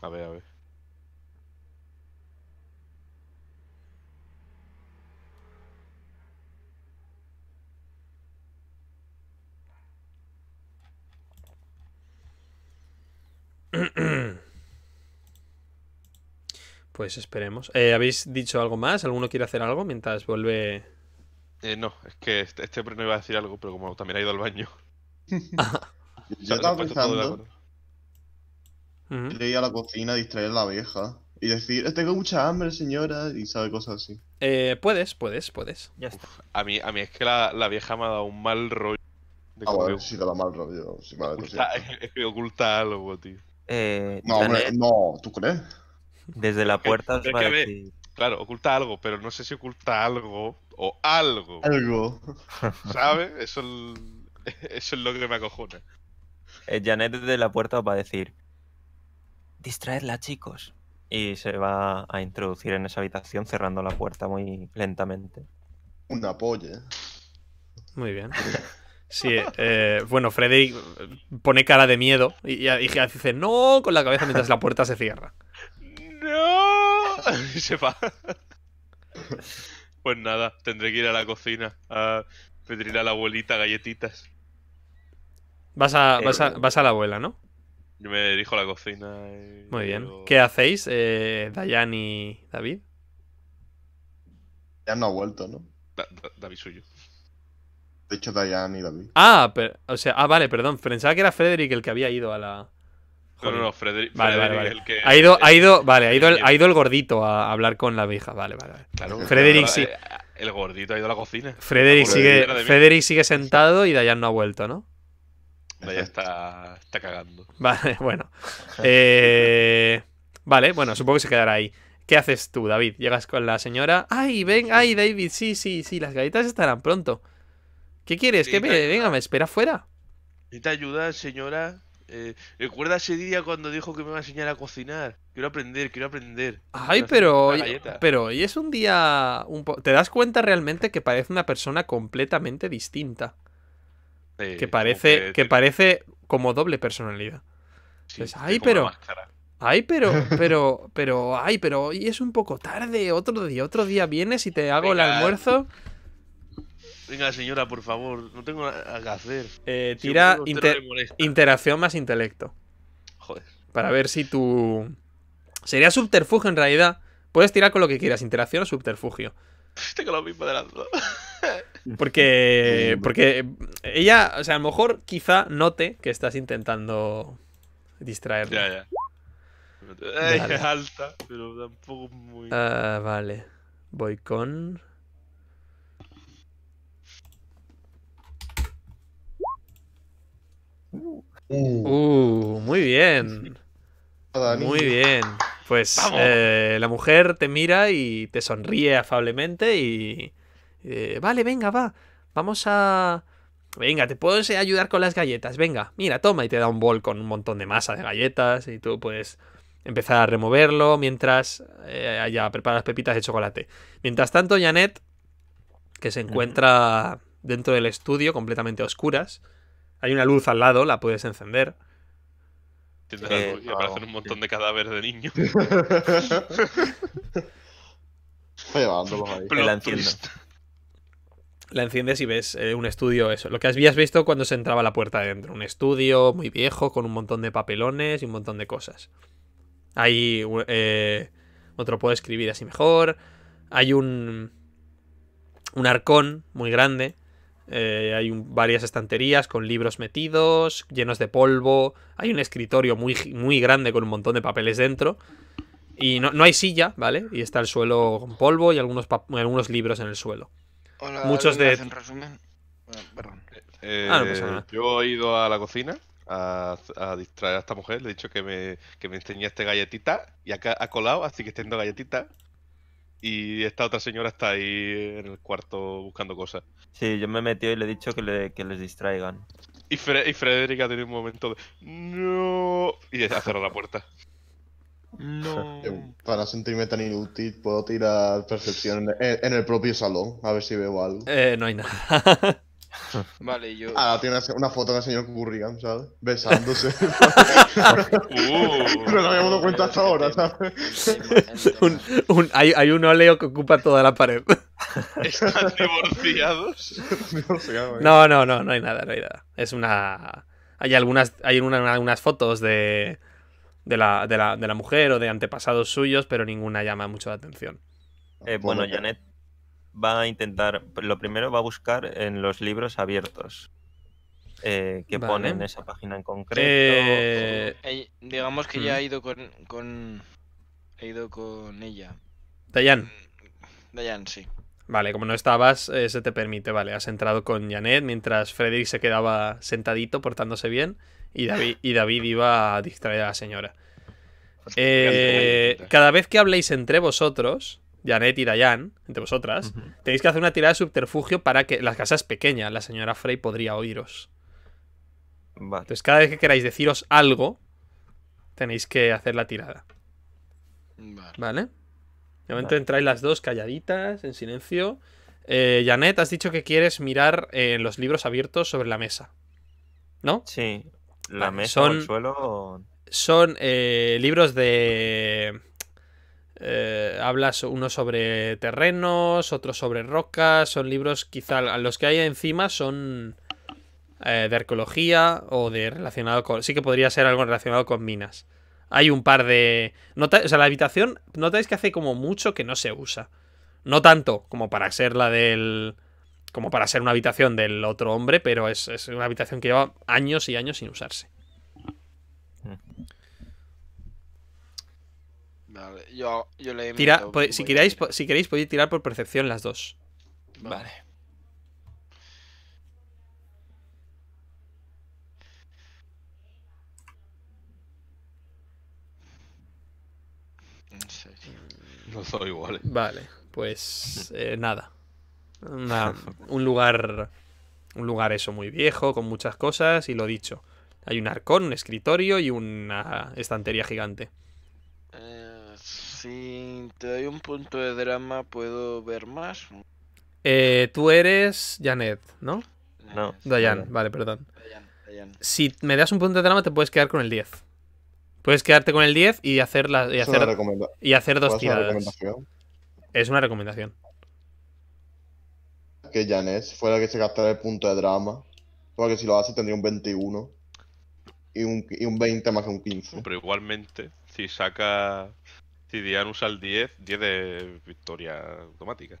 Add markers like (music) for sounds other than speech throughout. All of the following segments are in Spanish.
A ver, a ver. (clears throat) Pues esperemos. Eh, ¿Habéis dicho algo más? ¿Alguno quiere hacer algo mientras vuelve? Eh, no, es que este, hombre este no iba a decir algo, pero como también ha ido al baño. (laughs) Yo (laughs) estaba pensando Ir a la cocina, a distraer a la vieja y decir, eh, tengo mucha hambre, señora, y sabe cosas así. Eh, puedes, puedes, puedes. a, mí, a mí es que la, la, vieja me ha dado un mal rollo. ah, bueno, mal rollo. oculta, (laughs) oculta algo, tío. Eh, no, hombre, no, ¿tú crees? Desde la puerta Claro, oculta algo, pero no sé si oculta algo o algo. Algo. (laughs) ¿Sabes? Eso, es, (laughs) eso es lo que me acojona. Janet desde la puerta va a decir... Distraerla, chicos. Y se va a introducir en esa habitación cerrando la puerta muy lentamente. Un apoyo. ¿eh? Muy bien. Sí, eh, bueno, Freddy pone cara de miedo y, dice no con la cabeza mientras la puerta se cierra. ¡No! (laughs) Y se va. (laughs) Pues nada, tendré que ir a la cocina a pedirle a la abuelita galletitas. Vas vas a, eh, vas a la abuela, ¿no? Yo me dirijo a la cocina. Muy bien. ¿Qué hacéis, eh, Dayan y David? Ya no ha vuelto, ¿no? David suyo. De hecho, Dayan y David. Ah, o sea, ah, vale, perdón. Pensaba que era Frederick el que había ido a la. No, no, no Frederick, vale, vale, Ha ido, ha ido, vale, ha ido, el, gordito a hablar con la vieja. Vale, vale, Frederick sí. Eh, el gordito ha ido a la cocina. Frederick sigue, Frederick sigue sentado y Dayan no ha vuelto, ¿no? ya está, cagando. (laughs) Vale, bueno. Eh, vale, bueno, supongo que se quedará ahí. ¿Qué haces tú, David? Llegas con la señora. ¡Ay, ven! ¡Ay, David! Sí, sí, sí, las galletas estarán pronto. ¿Qué quieres? Que me... Venga, me espera fuera. Te ayuda, señora? Eh, ¿Recuerda ese día cuando dijo que me iba a enseñar a cocinar? Quiero aprender, quiero aprender. Ay, pero, pero hoy es un día... Un ¿Te das cuenta realmente que parece una persona completamente distinta? que parece, que, parece como doble personalidad. Sí, pues, ay, pero. Ay, (laughs) pero, pero, pero, ay, pero hoy es un poco tarde, otro día, otro día vienes y te hago el almuerzo. Venga, señora, por favor, no tengo nada que hacer. Eh, tira interacción más intelecto. Joder. Para ver si tu... Sería subterfugio en realidad. Puedes tirar con lo que quieras, interacción o subterfugio. (laughs) Tengo lo mismo de las porque, (laughs) porque ella, o sea, a lo mejor quizá note que estás intentando distraerla. Ya, ya. ¡Ay, eh, alta, pero tampoco muy. Ah, vale. Voy con. Uh, uh muy bien. Muy bien. Pues eh, la mujer te mira y te sonríe afablemente y, eh, vale, venga, va. Vamos a... Venga, te puedo ayudar con las galletas. Venga, mira, toma y te da un bol con un montón de masa de galletas y tú puedes empezar a removerlo mientras eh, preparas pepitas de chocolate. Mientras tanto, Janet, que se encuentra dentro del estudio completamente oscuras, hay una luz al lado, la puedes encender. Eh, y aparecen un montón de cadáveres de niños. (laughs) La la enciendes y ves eh, un estudio, eso, lo que habías visto cuando se entraba la puerta dentro un estudio muy viejo con un montón de papelones y un montón de cosas. Hay eh, otro puedo escribir así mejor, hay un un arcón muy grande, eh, hay varias estanterías con libros metidos, llenos de polvo, hay un escritorio muy muy grande con un montón de papeles dentro. Y no, no hay silla, ¿vale? Y está el suelo con polvo y algunos, algunos libros en el suelo. Muchos de. resumen? Eh, ah, yo he ido a la cocina a, distraer a esta mujer. Le he dicho que me, que me este galletita y acá ha colado, así que la galletita. Y esta otra señora está ahí en el cuarto buscando cosas. Sí, yo me he metido y le he dicho que, les distraigan. Y, Frederica tiene un momento de. ¡No! Y ha la puerta. Eh, para sentirme tan inútil, puedo tirar percepción en, el propio salón, a ver si veo algo. Eh, no hay nada. (laughs) Vale, yo. Ah, tiene una, foto del señor Currigan, ¿sabes? Besándose. (laughs) No Pero habíamos dado cuenta hasta ahora, ¿sabes? hay, hay, un óleo que ocupa toda la pared. (laughs) ¿Están divorciados? ¿eh? no, no, no, no hay nada, no hay nada. Es una. Hay algunas. Hay una, unas fotos de de la, de la, de la mujer o de antepasados suyos, pero ninguna llama mucho la atención. Eh, bueno, Janet va a intentar, lo primero va a buscar en los libros abiertos. Eh, que ponen esa página en concreto. Eh, eh, digamos que ya ha ido con, ido con ella. Dayan. Mm, Dayan, sí. Vale, como no estabas, se te permite, vale. Has entrado con Janet mientras Frederick se quedaba sentadito portándose bien. (laughs) y David, y iba a distraer a la señora. Pues eh, cada vez que habléis entre vosotros, Janet y Dayan, entre vosotras, tenéis que hacer una tirada de subterfugio para que la casa es pequeña, la señora Frey podría oíros. Entonces, cada vez que queráis deciros algo, tenéis que hacer la tirada. Vale. De momento entráis las dos calladitas, en silencio. Eh, Janet, has dicho que quieres mirar en eh, los libros abiertos sobre la mesa. ¿No? Sí, la mesa son, suelo. Son eh, libros de. Eh, hablas uno sobre terrenos, otro sobre rocas. Son libros, quizá los que hay encima son eh, de arqueología o de relacionado con. Sí que podría ser algo relacionado con minas. Hay un par de. Nota... O sea, la habitación, notáis que hace como mucho que no se usa. No tanto como para ser la del como para ser una habitación del otro hombre, pero es, una habitación que lleva años y años sin usarse. Mm. Vale, yo, le Tira, si, queréis, si queréis podéis tirar por percepción las dos. Vale. No soy igual Vale, pues eh, nada un lugar. Un lugar eso muy viejo, con muchas cosas, y lo dicho. Hay un arcón, un escritorio y una estantería gigante. Eh, si te doy un punto de drama, ¿puedo ver más? Eh, tú eres Janet, ¿no? No. Eh, Dayan, vale, perdón. Si me das un punto de drama, te puedes quedar con el 10. Puedes quedarte con el 10 y hacer, y hacer, y hacer dos tiradas. Es una recomendación que Janes fuera que se gastara el punto de drama. Porque si lo hace tendría un 21 y un, y un 20 más que un 15. Pero igualmente, si saca. Si Dian usa el 10, 10 de victoria automática.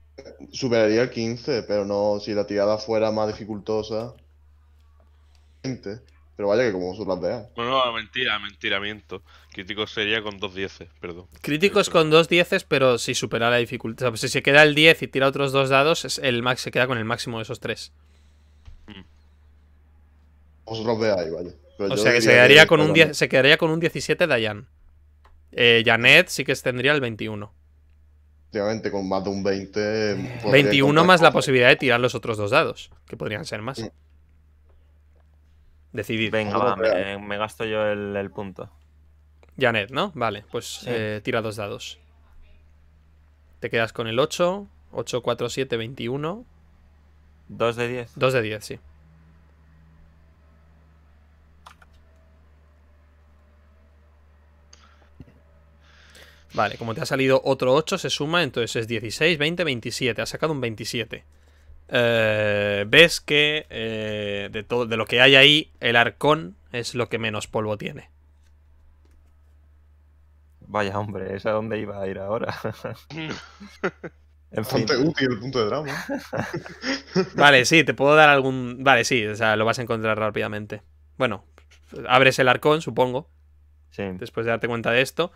Superaría el 15, pero no. Si la tirada fuera más dificultosa. Pero vaya que como su plantea. No, no, mentira, mentiramiento. miento. Crítico sería con dos dieces, perdón. Críticos con dos dieces, pero si supera la dificultad. O sea, si se queda el 10 y tira otros dos dados, el max se queda con el máximo de esos tres. Vosotros mm. pues veáis, vaya. o sea que se quedaría, con un se quedaría con un 17 Dayan. Eh, Janet sí que tendría el 21. Obviamente, con más de un 20. 21 eh, más la posibilidad de tirar los otros dos dados, que podrían ser más. Mm decidir Venga, va, me, gasto yo el, punto. Janet, ¿no? Vale, pues eh, tira dos dados. Te quedas con el 8, 8, 4, 7, 21. 2 de 10. 2 de 10, sí. Vale, como te ha salido otro 8, se suma, entonces es 16, 20, 27. Ha sacado un 27. Eh, ves que eh, de, todo, de lo que hay ahí, el arcón es lo que menos polvo tiene. Vaya hombre, ¿es a dónde iba a ir ahora? en el punto de drama. (laughs) vale, sí, te puedo dar algún... Vale, sí, o sea, lo vas a encontrar rápidamente. Bueno, abres el arcón, supongo. Después de darte cuenta de esto.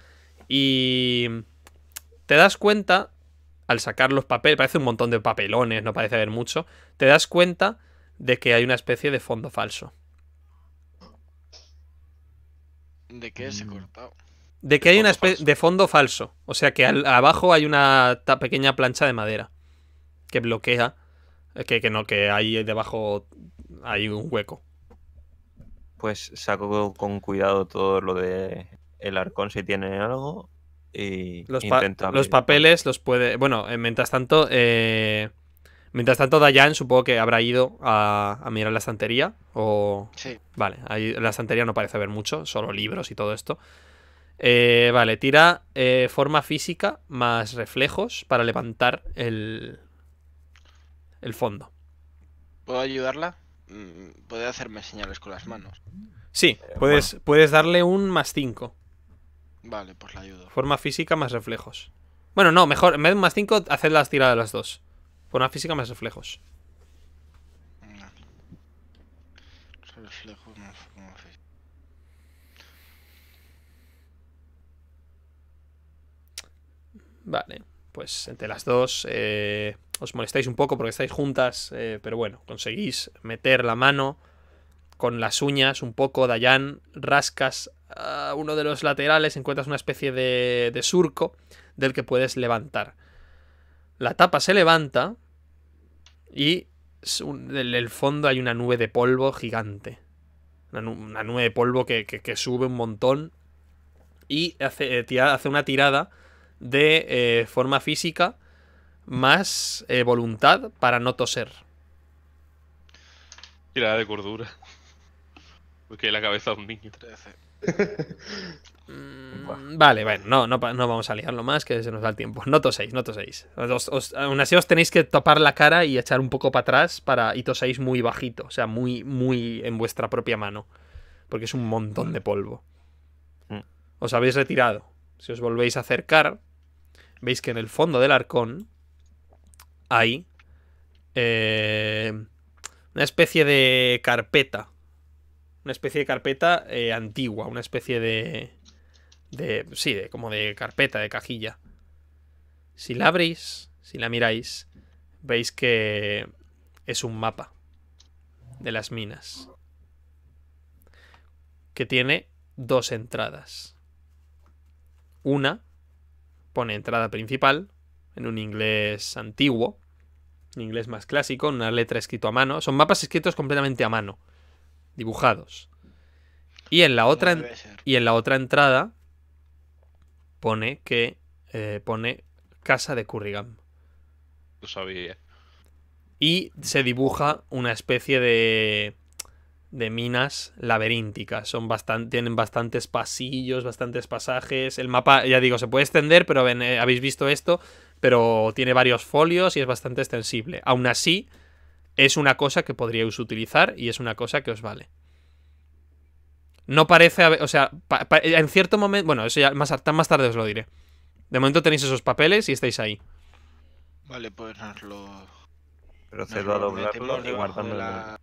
Y te das cuenta al sacar los papeles, parece un montón de papelones, no parece haber mucho, te das cuenta de que hay una especie de fondo falso. ¿De qué se mm. cortado? De que hay una especie de fondo falso. O sea que abajo hay una pequeña plancha de madera que bloquea. Eh, que, no, que hay debajo hay un hueco. Pues saco con cuidado todo lo de el arcón si tiene algo los, papeles los puede. Bueno, eh, mientras tanto. Eh, mientras tanto, Dayan supongo que habrá ido a, mirar la estantería. O. Vale, ahí la estantería no parece haber mucho, solo libros y todo esto. Eh, vale, tira forma física más reflejos para levantar el. el fondo. ¿Puedo ayudarla? Mm, puede hacerme señales con las manos. Sí, puedes, puedes darle un más 5. Vale, pues la ayudo. Forma física más reflejos. Bueno, no, mejor, en vez de más 5, haced las tiradas las dos. Forma física más reflejos. Vale, pues entre las dos eh, os molestáis un poco porque estáis juntas, eh, pero bueno, conseguís meter la mano con las uñas un poco, Dayan, rascas uno de los laterales encuentras una especie de, surco del que puedes levantar. La tapa se levanta y en el fondo hay una nube de polvo gigante. Una, nube, de polvo que, sube un montón y hace, eh, una tirada de eh, forma física más eh, voluntad para no toser. Tirada de cordura. (laughs) Porque la cabeza de un niño. 13. Mm, vale, bueno, no, vamos a liarlo más, que se nos da el tiempo. No toséis, no toséis aún así os tenéis que topar la cara y echar un poco para atrás para y toséis muy bajito, o sea, muy, muy en vuestra propia mano. Porque es un montón de polvo. Mm. Os habéis retirado. Si os volvéis a acercar, veis que en el fondo del arcón hay eh, una especie de carpeta una especie de carpeta eh, antigua, una especie de, de... Sí, de, como de carpeta, de cajilla. Si la abrís, si la miráis, veis que es un mapa de las minas. Que tiene dos entradas. Una pone entrada principal, en un inglés antiguo, un inglés más clásico, una letra escrito a mano. Son mapas escritos completamente a mano dibujados. Y en la otra, y en la otra entrada pone que eh, pone casa de Currigan. Lo sabía. Y se dibuja una especie de, de minas laberínticas. Son bastante, tienen bastantes pasillos, bastantes pasajes. El mapa, ya digo, se puede extender, pero eh, habéis visto esto, pero tiene varios folios y es bastante extensible. Aún así, es una cosa que podríais utilizar y es una cosa que os vale. No parece, haber... o sea, en cierto momento, bueno, eso ya más, tarde os lo diré. De momento tenéis esos papeles y estáis ahí. Vale, pues nos lo... Procedo a doblarlo y La...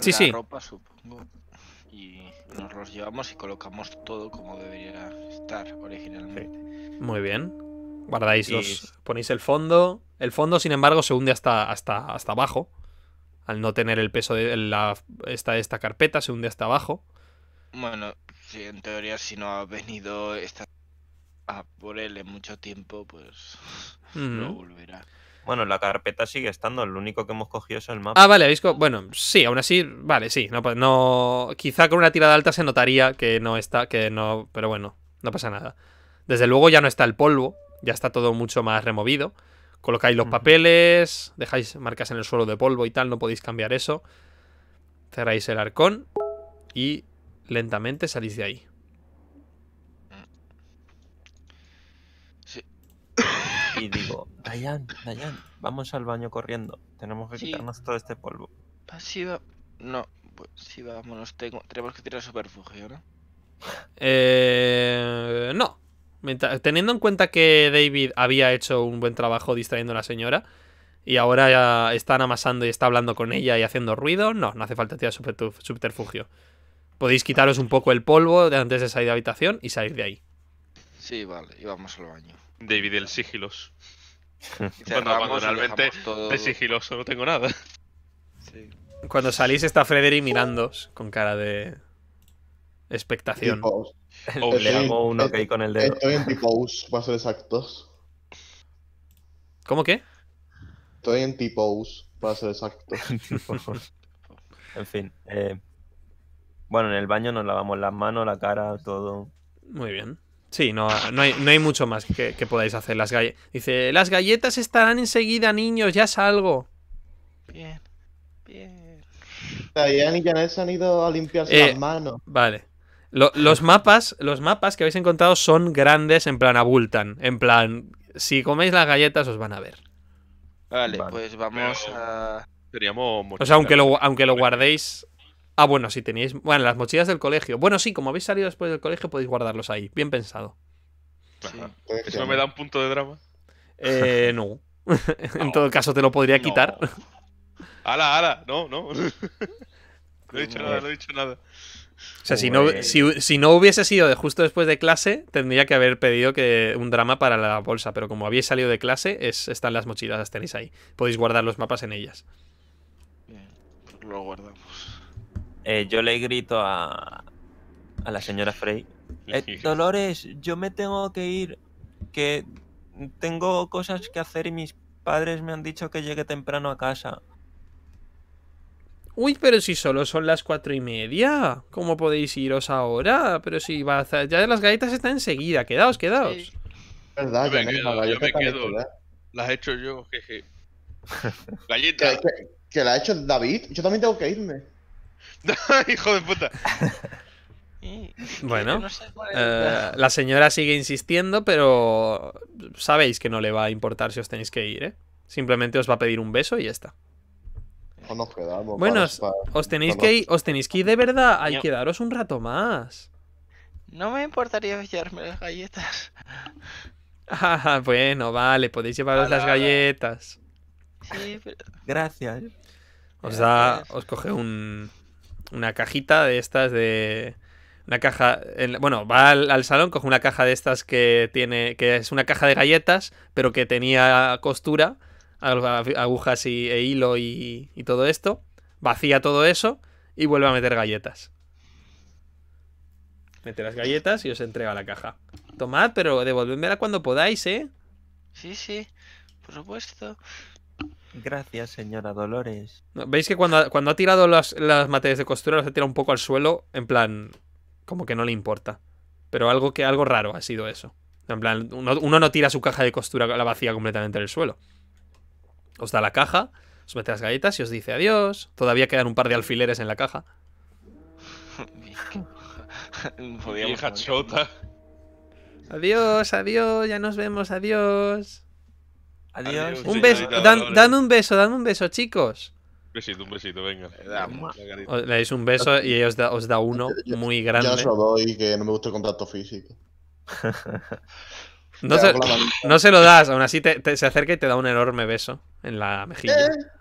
Sí, sí. Y nos los llevamos y colocamos todo como debería estar originalmente. Muy bien. Guardáis los... Ponéis el fondo. El fondo, sin embargo, se hunde hasta, hasta, hasta abajo. Al no tener el peso de la, esta, esta carpeta, se hunde hasta abajo. Bueno, si en teoría, si no ha venido esta, a por él en mucho tiempo, pues no (laughs) volverá. Bueno, la carpeta sigue estando, lo único que hemos cogido es el mapa. Ah, vale, habéis bueno, sí, aún así, vale, sí, no, no quizá con una tirada alta se notaría que no está, que no, pero bueno, no pasa nada. Desde luego ya no está el polvo, ya está todo mucho más removido. Colocáis los papeles, dejáis marcas en el suelo de polvo y tal, no podéis cambiar eso. Cerráis el arcón y lentamente salís de ahí. Sí. Y digo, Dayan, Dayan, vamos al baño corriendo. Tenemos que quitarnos todo este polvo. va. No, pues sí, vámonos. Tenemos que tirar superfugio, ¿no? Eh, no, Teniendo en cuenta que David había hecho un buen trabajo distrayendo a la señora y ahora ya están amasando y está hablando con ella y haciendo ruido, no, no hace falta tirar subterfugio. Podéis quitaros un poco el polvo antes de salir de habitación y salir de ahí. Sí, vale, y vamos al baño. David el sigilos. (laughs) cuando, tengo nada. Cuando salís está Frederick mirándos con cara de expectación le hago un ok con el dedo. Estoy en T-Pose, para ser exactos. ¿Cómo qué? Estoy en T-Pose, para ser exactos. (laughs) en fin. Eh, bueno, en el baño nos lavamos las manos, la cara, todo. Muy bien. Sí, no, no, hay, mucho más que, podáis hacer. Las Dice, las galletas estarán enseguida, niños, ya salgo. Bien, bien. Diane y Janet se han ido a limpiarse las eh, manos. Vale los mapas, los mapas que habéis encontrado son grandes, en plan abultan. En plan, si coméis las galletas os van a ver. Vale, pues vamos a. O sea, aunque lo, aunque lo guardéis. Ah, bueno, si tenéis Bueno, las mochilas del colegio. Bueno, sí, como habéis salido después del colegio, podéis guardarlos ahí. Bien pensado. ¿Eso me da un punto de drama? Eh, no. (laughs) en todo caso, te lo podría quitar. Ala, ala, no, no. (laughs) no he dicho nada, no he dicho nada. O sea, si no, si, no, hubiese sido justo después de clase, tendría que haber pedido que un drama para la bolsa, pero como habéis salido de clase, están las mochilas, las tenéis ahí. Podéis guardar los mapas en ellas. Pues lo guardamos. Eh, yo le grito a, a la señora Frey. (laughs) Eh, Dolores, yo me tengo que ir, que tengo cosas que hacer y mis padres me han dicho que llegue temprano a casa. Uy, pero si solo son las cuatro y media. ¿Cómo podéis iros ahora? Pero si va a... ya las galletas están enseguida. Quedaos, quedaos. Verdad, yo las he hecho yo, jeje. (laughs) Galletas. que, la ha hecho David. Yo también tengo que irme. (laughs) Hijo de puta. Bueno, eh, la señora sigue insistiendo, pero sabéis que no le va a importar si os tenéis que ir, ¿eh? Simplemente os va a pedir un beso y ya está. Bueno, os, tenéis que ir, os tenéis que de verdad. Hay que daros un rato más. No me importaría llevarme las galletas. Ah, (laughs) bueno, vale, podéis llevaros las galletas. Gracias. Os da, os coge una cajita de estas de una caja, bueno, va al, salón, coge una caja de estas que tiene, que es una caja de galletas, pero que tenía costura agujas y, e hilo y, todo esto, vacía todo eso y vuelve a meter galletas. Mete las galletas y os entrega la caja. Tomad, pero devolvedmela cuando podáis, ¿eh? Sí, sí, por supuesto. Gracias, señora Dolores. ¿Veis que cuando, cuando ha tirado las, materias de costura las ha tirado un poco al suelo? En plan, como que no le importa. Pero algo, que, algo raro ha sido eso. En plan, uno, uno no tira su caja de costura la vacía completamente en el suelo. Os da la caja, os mete las galletas y os dice adiós. Todavía quedan un par de alfileres en la caja. Hija (laughs) chota. Adiós, adiós, ya nos vemos, adiós. Adiós. Un beso, dan, un beso, dan un beso, chicos. Un besito, un besito, venga. Le dais un beso y ellos os da, uno muy grande. Ya os lo doy, que no me gusta el contacto físico. (laughs) No, se, lo das, aún así se acerca y te da un enorme beso en la mejilla. ¿Eh?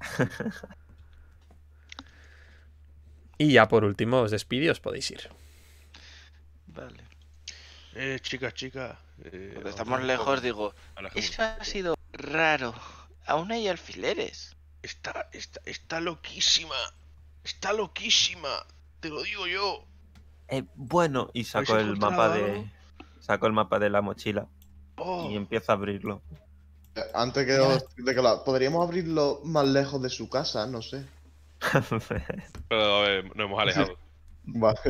(laughs) y ya por último os despido os podéis ir. Vale. Eh, chicas, chicas. Eh, estamos lejos, digo. Eso ha sido raro. Aún hay alfileres. Está, está, loquísima. Está loquísima. Te lo digo yo. Eh, bueno, y saco el mapa de saco el mapa de la mochila y oh. empiezo a abrirlo. Eh, antes que, de que podríamos abrirlo más lejos de su casa, no sé. (laughs) Pero a nos hemos alejado. (laughs) vale.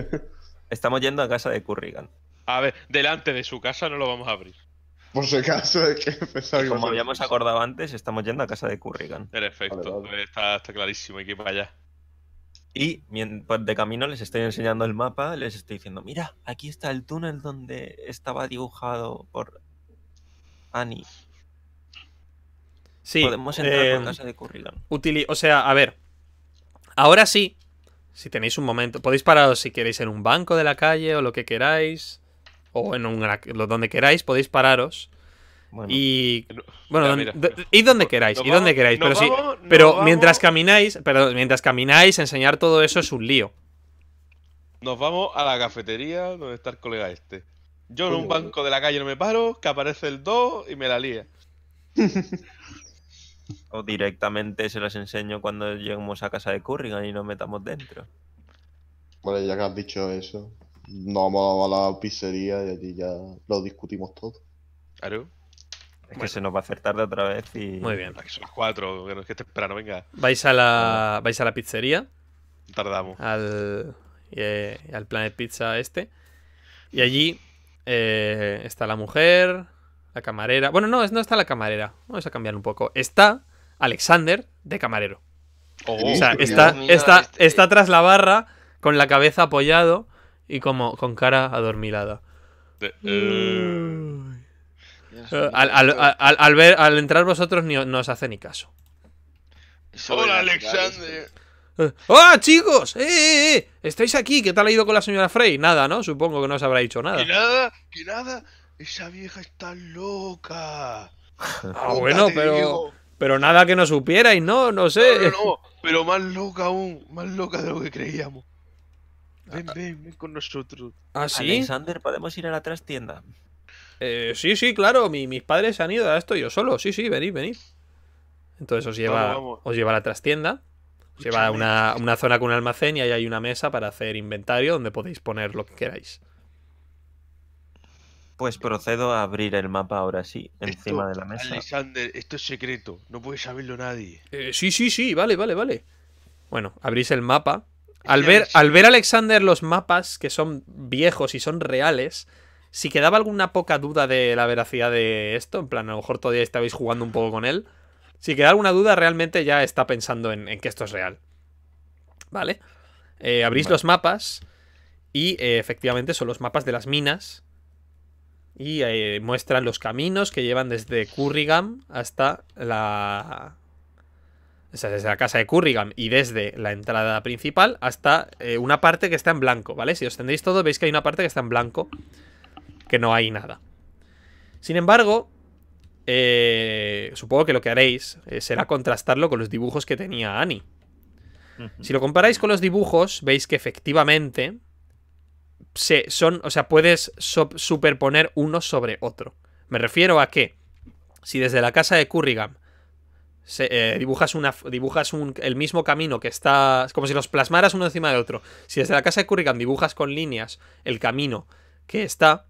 Estamos yendo a casa de Currigan. A ver, delante de su casa no lo vamos a abrir. Por si acaso, es que empezar (laughs) Como habíamos acordado antes, estamos yendo a casa de Currigan. Perfecto, Está, está clarísimo, hay que ir para allá. Y pues, de camino les estoy enseñando el mapa, les estoy diciendo, mira, aquí está el túnel donde estaba dibujado por Annie. Sí. Podemos entrar en por em, casa de Currigan. o sea, a ver. Ahora sí, si tenéis un momento, podéis pararos si queréis en un banco de la calle o lo que queráis, o en un, donde queráis, podéis pararos y bueno, donde queráis, y queráis, pero sí, pero mientras camináis, perdón, mientras camináis enseñar todo eso es un lío. Nos vamos a la cafetería donde está el colega este. Yo en un banco de la calle no me paro, que aparece el 2 y me la lía. (laughs) o directamente se las enseño cuando lleguemos a casa de Currigan y nos metamos dentro. Bueno, ya que has dicho eso, nos vamos a la pizzería y allí ya lo discutimos todo. Claro. Es que se nos va a hacer tarde otra vez y. Muy bien. son las que no es que venga. Vais a la. Vais a la pizzería. Tardamos. Al. Eh, Planet Pizza este. Y allí eh, está la mujer, la camarera. Bueno, no, no está la camarera. Vamos a cambiar un poco. Está Alexander de camarero. Oh. o sea, está, está, este. está tras la barra, con la cabeza apoyado y como con cara adormilada. Eh, eh, al, ver, al entrar vosotros no os hace ni caso. Hola, Alexander. Eh, ¡Ah, chicos! Eh, ¡Eh, eh, estáis aquí? ¿Qué tal ha ido con la señora Frey? Nada, ¿no? Supongo que no os habrá dicho nada. Que nada, que nada. Esa vieja está loca. (laughs) ah, bueno, pero... Pero nada que no supierais, ¿no? No sé. pero más loca aún. Más loca de lo que creíamos. Ven, ah, ah. ven, ven con nosotros. ¿Ah, sí? Alexander, podemos ir a la trastienda. Eh, sí, sí, claro, mis padres se han ido, a esto yo solo, sí, sí, venid, venid. Entonces os lleva, Os lleva a la trastienda, os lleva a una, una, zona con un almacén y ahí hay una mesa para hacer inventario donde podéis poner lo que queráis. Pues procedo a abrir el mapa ahora sí, encima de la mesa. Alexander, esto es secreto, no puede saberlo nadie. Eh, sí, sí, sí, vale, vale, vale. Bueno, abrís el mapa. Este al ver, al ver Alexander los mapas que son viejos y son reales, si quedaba alguna poca duda de la veracidad de esto, en plan, a lo mejor todavía estabais jugando un poco con él, si queda alguna duda, realmente ya está pensando en, que esto es real. ¿Vale? Eh, abrís los mapas y eh, efectivamente son los mapas de las minas y eh, muestran los caminos que llevan desde Currigan hasta la... O sea, desde la casa de Currigan y desde la entrada principal hasta una parte que está en blanco, ¿vale? Si os tendréis todo, veis que hay una parte que está en blanco que no hay nada. Sin embargo, eh, supongo que lo que haréis eh, será contrastarlo con los dibujos que tenía Annie. Si lo comparáis con los dibujos, veis que efectivamente se, son, o sea, puedes superponer uno sobre otro. Me refiero a que si desde la casa de Currigan se, eh, dibujas, una, dibujas un, el mismo camino que está. como si los plasmaras uno encima del otro. Si desde la casa de Currigan dibujas con líneas el camino que está,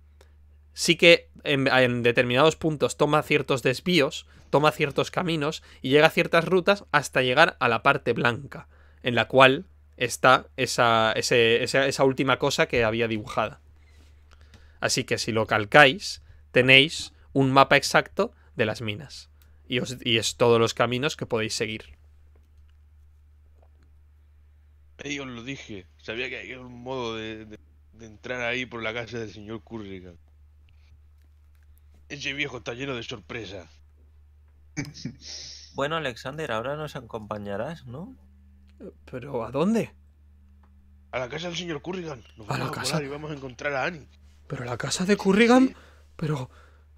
sí que en, determinados puntos toma ciertos desvíos, toma ciertos caminos y llega a ciertas rutas hasta llegar a la parte blanca, en la cual está esa, esa, última cosa que había dibujada. Así que si lo calcáis, tenéis un mapa exacto de las minas. Y, y es todos los caminos que podéis seguir. Hey, os lo dije. Sabía que había un modo de, entrar ahí por la casa del señor ese viejo está lleno de sorpresa. (laughs) Bueno, Alexander, ahora nos acompañarás, ¿no? ¿Pero a dónde? A la casa del señor Currigan. a, la casa. y vamos a encontrar a Annie. ¿Pero la casa de Currigan? Pero.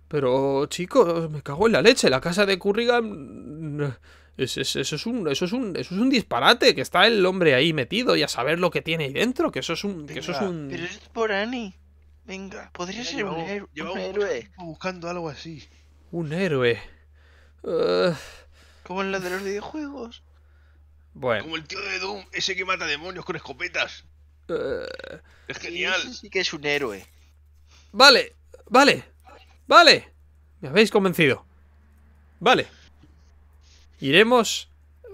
Pero, chicos, me cago en la leche. La casa de Currigan. eso, es un, eso, es es un disparate. Que está el hombre ahí metido y a saber lo que tiene ahí dentro. Que eso es un. eso es un... Pero es por Annie. Venga, podría ser un, un héroe. Buscando algo así. Un héroe. Como en la de los videojuegos. Bueno. Como el tío de Doom, ese que mata demonios con escopetas. Es genial. Ese sí que es un héroe. Vale, vale, vale. Me habéis convencido. Vale. Iremos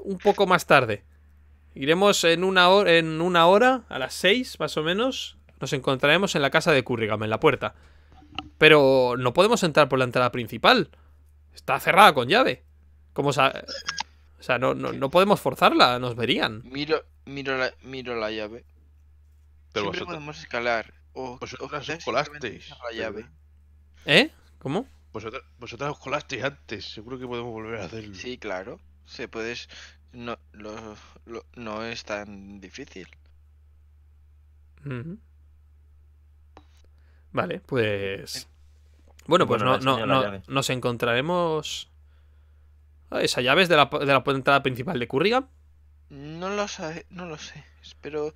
un poco más tarde. Iremos en una en una hora a las seis más o menos, nos encontraremos en la casa de Currigan, en la puerta. Pero no podemos entrar por la entrada principal. Está cerrada con llave. ¿Cómo o sea, no, no, podemos forzarla, nos verían. Miro, la, miro la llave. Pero Siempre podemos escalar. O, vosotras os colasteis. ¿Eh? ¿Cómo? Vosotras, vosotras os colasteis antes. Seguro que podemos volver a hacerlo. Sí, claro. Se puedes. No, no es tan difícil. Uh Vale, pues. Bueno, pues no, no, no nos encontraremos. Ah, ¿Esa llave es de la, de la entrada principal de Curriga. No lo, sé no lo sé. Espero,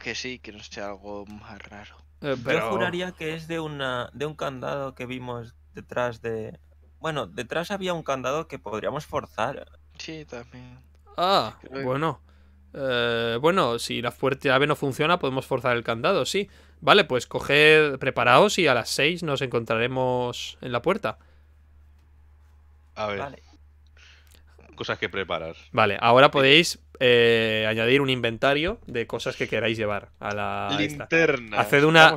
que sí, que no sea algo más raro. Eh, Yo juraría que es de, una, de un candado que vimos detrás de. Bueno, detrás había un candado que podríamos forzar. Sí, también. Ah, bueno. Eh, bueno, si la fuerte ave no funciona, podemos forzar el candado, sí. Vale, pues coged, preparaos y a las 6 nos encontraremos en la puerta. A ver. Cosas que preparar. Vale, ahora podéis eh, añadir un inventario de cosas que queráis llevar a la linterna. Haced una,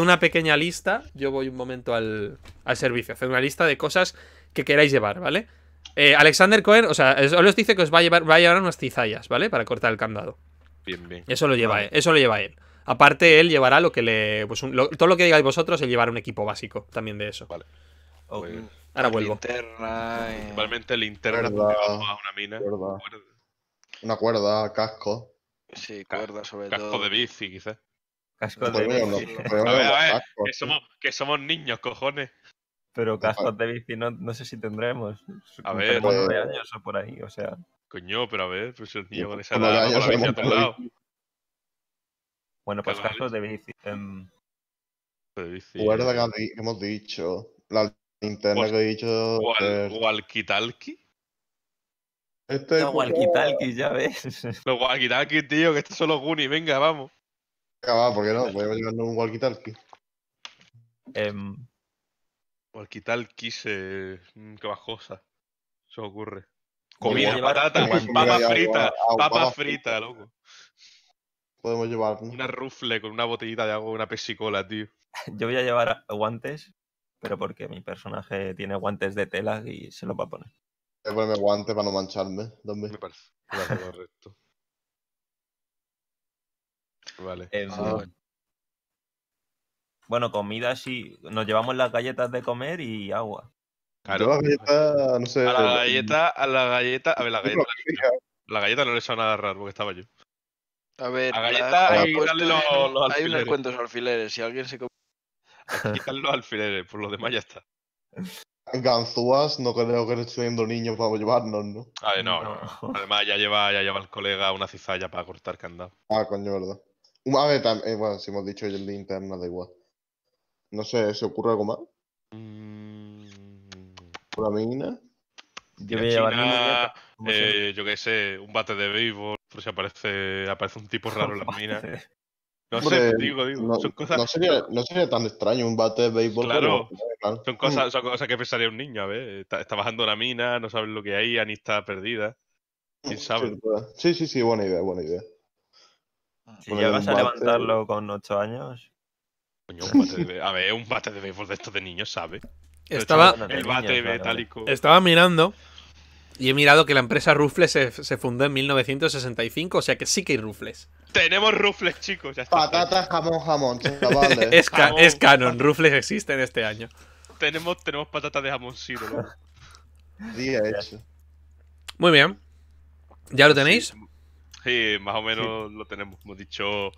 una pequeña lista. Yo voy un momento al, servicio. Haced una lista de cosas que queráis llevar, ¿vale? Eh, Alexander Cohen, o sea, él os dice que os va a llevar, unas tizallas, ¿vale? Para cortar el candado. Bien, bien. Eso lo lleva Eso lo lleva él. Aparte, él llevará lo que le. Pues, todo lo que digáis vosotros, él llevará un equipo básico también de eso. Vale. Ahora vuelvo. Linterna, eh. el interno. linterna a una mina. Una cuerda, casco. Sí, cuerda sobre el. todo. Casco de bici, quizás. Casco de bici. a ver, a ver, que somos, niños, cojones. Pero cascos de bici no, sé si tendremos. A ver. años o por ahí, o sea. Coño, pero a ver, pues el niño con pues esa la bici bueno, pues casos de bici. Em, Recuerda que, hemos dicho. La linterna que he dicho. Walkitalki. Este No, ya ves. (laughs) Los Walkitalki, tío, que estos son los Goonies, venga, vamos. Venga, va, ¿por qué no? Voy a llevarnos un Walkitalki. Walkitalki Em, se... Mm, qué bajosa. Se ocurre. Comida, patata, papa frita. Papa frita, loco podemos llevar. Una rufle con una botellita de agua, una pesicola, tío. (laughs) Yo voy a llevar guantes, pero porque mi personaje tiene guantes de tela y se los va a poner. Voy a ponerme guantes para no mancharme. ¿Dónde? Me parece. correcto. vale. Em, ah, bueno. comida sí. Nos llevamos las galletas de comer y agua. galleta, a la galleta, a la galleta, a ver, la galleta. La galleta no le he nada raro porque estaba yo. A ver, hay los, alfileres. unos cuentos alfileres, si alguien se... (laughs) Quitan los alfileres, por lo demás ya está. Ganzúas no creo que esté siendo niños para llevarnos, ¿no? A ver, no. Además, ya lleva, ya lleva el colega una cizalla para cortar candado. Ah, coño, verdad. A ver, eh, bueno, si hemos dicho el de interna, da igual. No sé, ¿se ocurre algo más? Mm. ¿Una mina? Yo eh, yo qué sé, un bate de béisbol si aparece, aparece un tipo raro en las (laughs) minas. No sé, digo, digo. No, son cosas... no, sería, tan extraño un bate de béisbol. Claro, Son, cosas, que pensaría un niño, a ver. Está, bajando una mina, no sabe lo que hay, Ani está perdida. ¿Quién sabe? Sí, sí, sí, buena idea, buena idea. Si llegas vas a levantarlo con 8 años. Coño, un bate de... (laughs) A ver, un bate de béisbol de estos de niños, ¿sabe? Estaba... el bate metálico. Estaba mirando y he mirado que la empresa Rufles se, fundó en 1965, o sea que sí que hay Rufles. Tenemos Rufles, chicos. Patatas, jamón, (laughs) eh. jamón, es, canon, existe canon, Rufles este año. Tenemos, tenemos patatas de jamón Sí, ¿no? hecho. Muy bien. ¿Ya lo tenéis? Sí, más o menos lo tenemos. Hemos dicho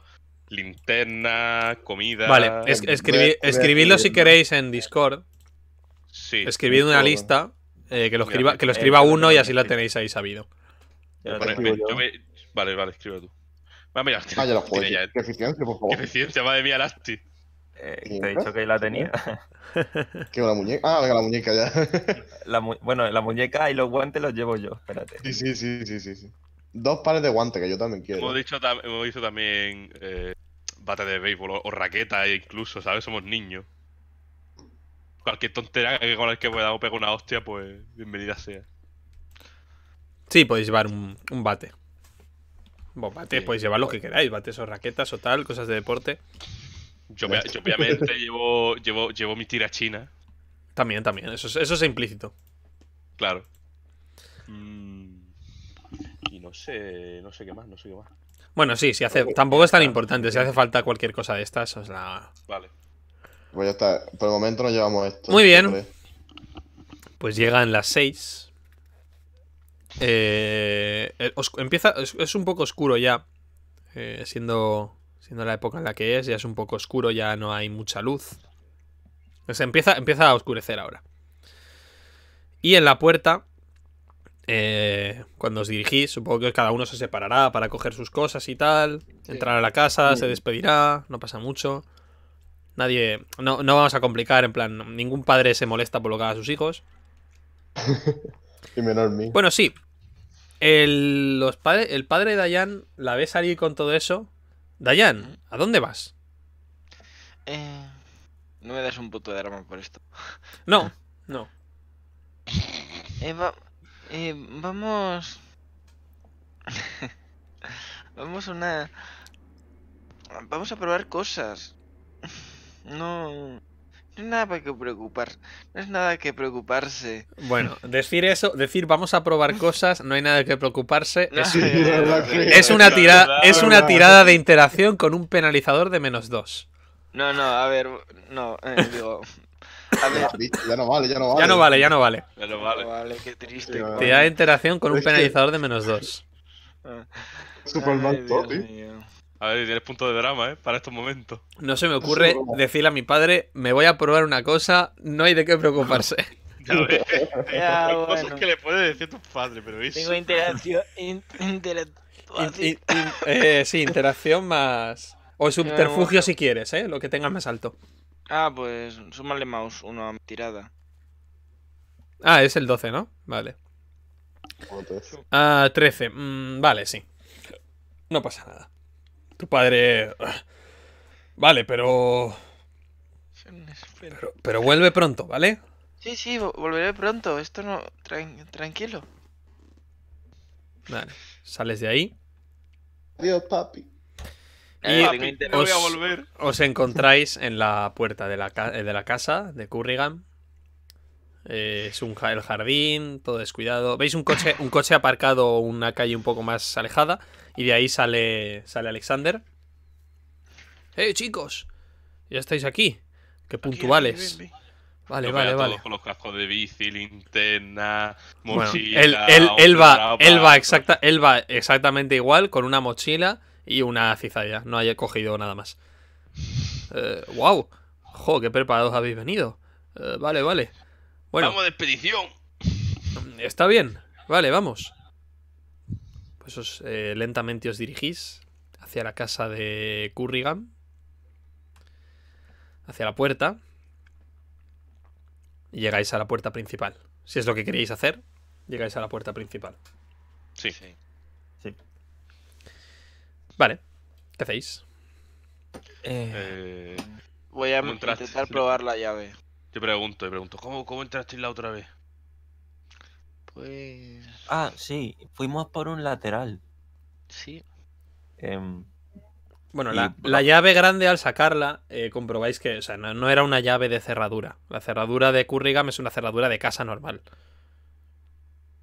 linterna, comida. Vale, escribidlo si queréis en Discord. Sí. Escribid una lista eh, que, lo escriba, eh, que lo eh, escriba uno y así la tenéis ahí sabido. vale, yo vale, vale, escribe tú. Va mira, Ah, Qué eficiencia, por favor. eficiencia, madre mía, Lasti. Eh, te he dicho que la tenía. ¿Eh? (laughs) ¿Qué, la muñeca? Ah, la muñeca ya. (laughs) bueno, la muñeca y los guantes los llevo yo, espérate. Sí, sí, sí, sí, sí. Dos pares de guantes que yo también quiero. Hemos dicho, dicho también eh, bate de béisbol o, o raqueta e incluso, ¿sabes? Somos niños cualquier tontera con la que pueda pegar una hostia, pues bienvenida sea. Sí, podéis llevar un, un bate. podéis llevar lo que pues. queráis, bates o raquetas o tal, cosas de deporte. Yo, obviamente (laughs) llevo, llevo, llevo mi tira china. También, también, eso, es, implícito. Claro. Mm, y no sé, no sé qué más, no sé qué más. Bueno, sí, sí hace, tampoco es tan importante. Si hace falta cualquier cosa de estas, os la. Vale. Pues ya está, por el momento nos llevamos esto. Muy bien. Pues llegan las 6. Eh, eh empieza, es, un poco oscuro ya. Eh, siendo, siendo la época en la que es, ya es un poco oscuro, ya no hay mucha luz. O empieza, empieza a oscurecer ahora. Y en la puerta, eh, cuando os dirigís, supongo que cada uno se separará para coger sus cosas y tal. Entrar a la casa, se despedirá, no pasa mucho. Nadie. No, no vamos a complicar, en plan, ningún padre se molesta por lo que a sus hijos. (laughs) y menor mí. Bueno, sí. El, los padres, el padre de Dayan la ve salir con todo eso. Dayan, ¿a dónde vas? Eh, no me das un puto de arma por esto. (laughs) No, no. Eh, eh, vamos. (laughs) vamos a una. Vamos a probar cosas. No, no nada que preocupar, no es nada que preocuparse. Bueno, decir eso, decir vamos a probar (laughs) cosas, no hay nada que preocuparse, (laughs) (laughs) es, una tirada, es una tirada de interacción con un penalizador de menos dos. No, no, a ver, no, digo, Ya no vale, ya no vale. Ya no vale, ya no vale. qué triste. Tirada de interacción con un penalizador de menos dos. Ah. A ver, tienes punto de drama, ¿eh? Para estos momentos. No se me ocurre (laughs) decirle a mi padre, me voy a probar una cosa, no hay de qué preocuparse. (laughs) (laughs) ya hay cosas que le puede decir tu padre, pero eso... Tengo interacción... Eh, sí, interacción más... O subterfugio si quieres, ¿eh? Lo que tengas más alto. Ah, pues súmale mouse uno a tirada. Ah, es el 12, ¿no? Vale. Ah, 13. Mm, vale, sí. No pasa nada. Tu padre... Ah, vale, pero... Pero, vuelve pronto, ¿vale? Sí, sí, volveré pronto. Esto no... tranquilo. Vale, sales de ahí. Adiós, papi. Y eh, os, voy a volver. os encontráis en la puerta de la, de la casa de Currigan. Eh, es un, el jardín, todo descuidado. ¿Veis un coche, un coche aparcado una calle un poco más alejada? Y de ahí sale, sale Alexander. ¡Eh, chicos! Ya estáis aquí. ¡Qué puntuales! Vale, vale, vale. Con los de va, él, va exacta, va exactamente igual, con una mochila y una cizalla. No haya cogido nada más. ¡Wow! Eh, ¡Jo, qué preparados habéis venido! Eh, vale, vale. Vamos de expedición. Está bien. Vale, vamos. Pues os, eh, lentamente os dirigís hacia la casa de Currigan. Hacia la puerta. Y llegáis a la puerta principal. Si es lo que queréis hacer, llegáis a la puerta principal. Sí. Sí. Vale. ¿Qué hacéis? Eh, eh, voy a intentar probar la llave. Te pregunto, te pregunto, ¿cómo, cómo entrasteis la otra vez? Pues. Ah, sí, fuimos por un lateral. Sí. Em, bueno, la, llave grande al sacarla, eh, comprobáis que, no, era una llave de cerradura. La cerradura de Currigam es una cerradura de casa normal.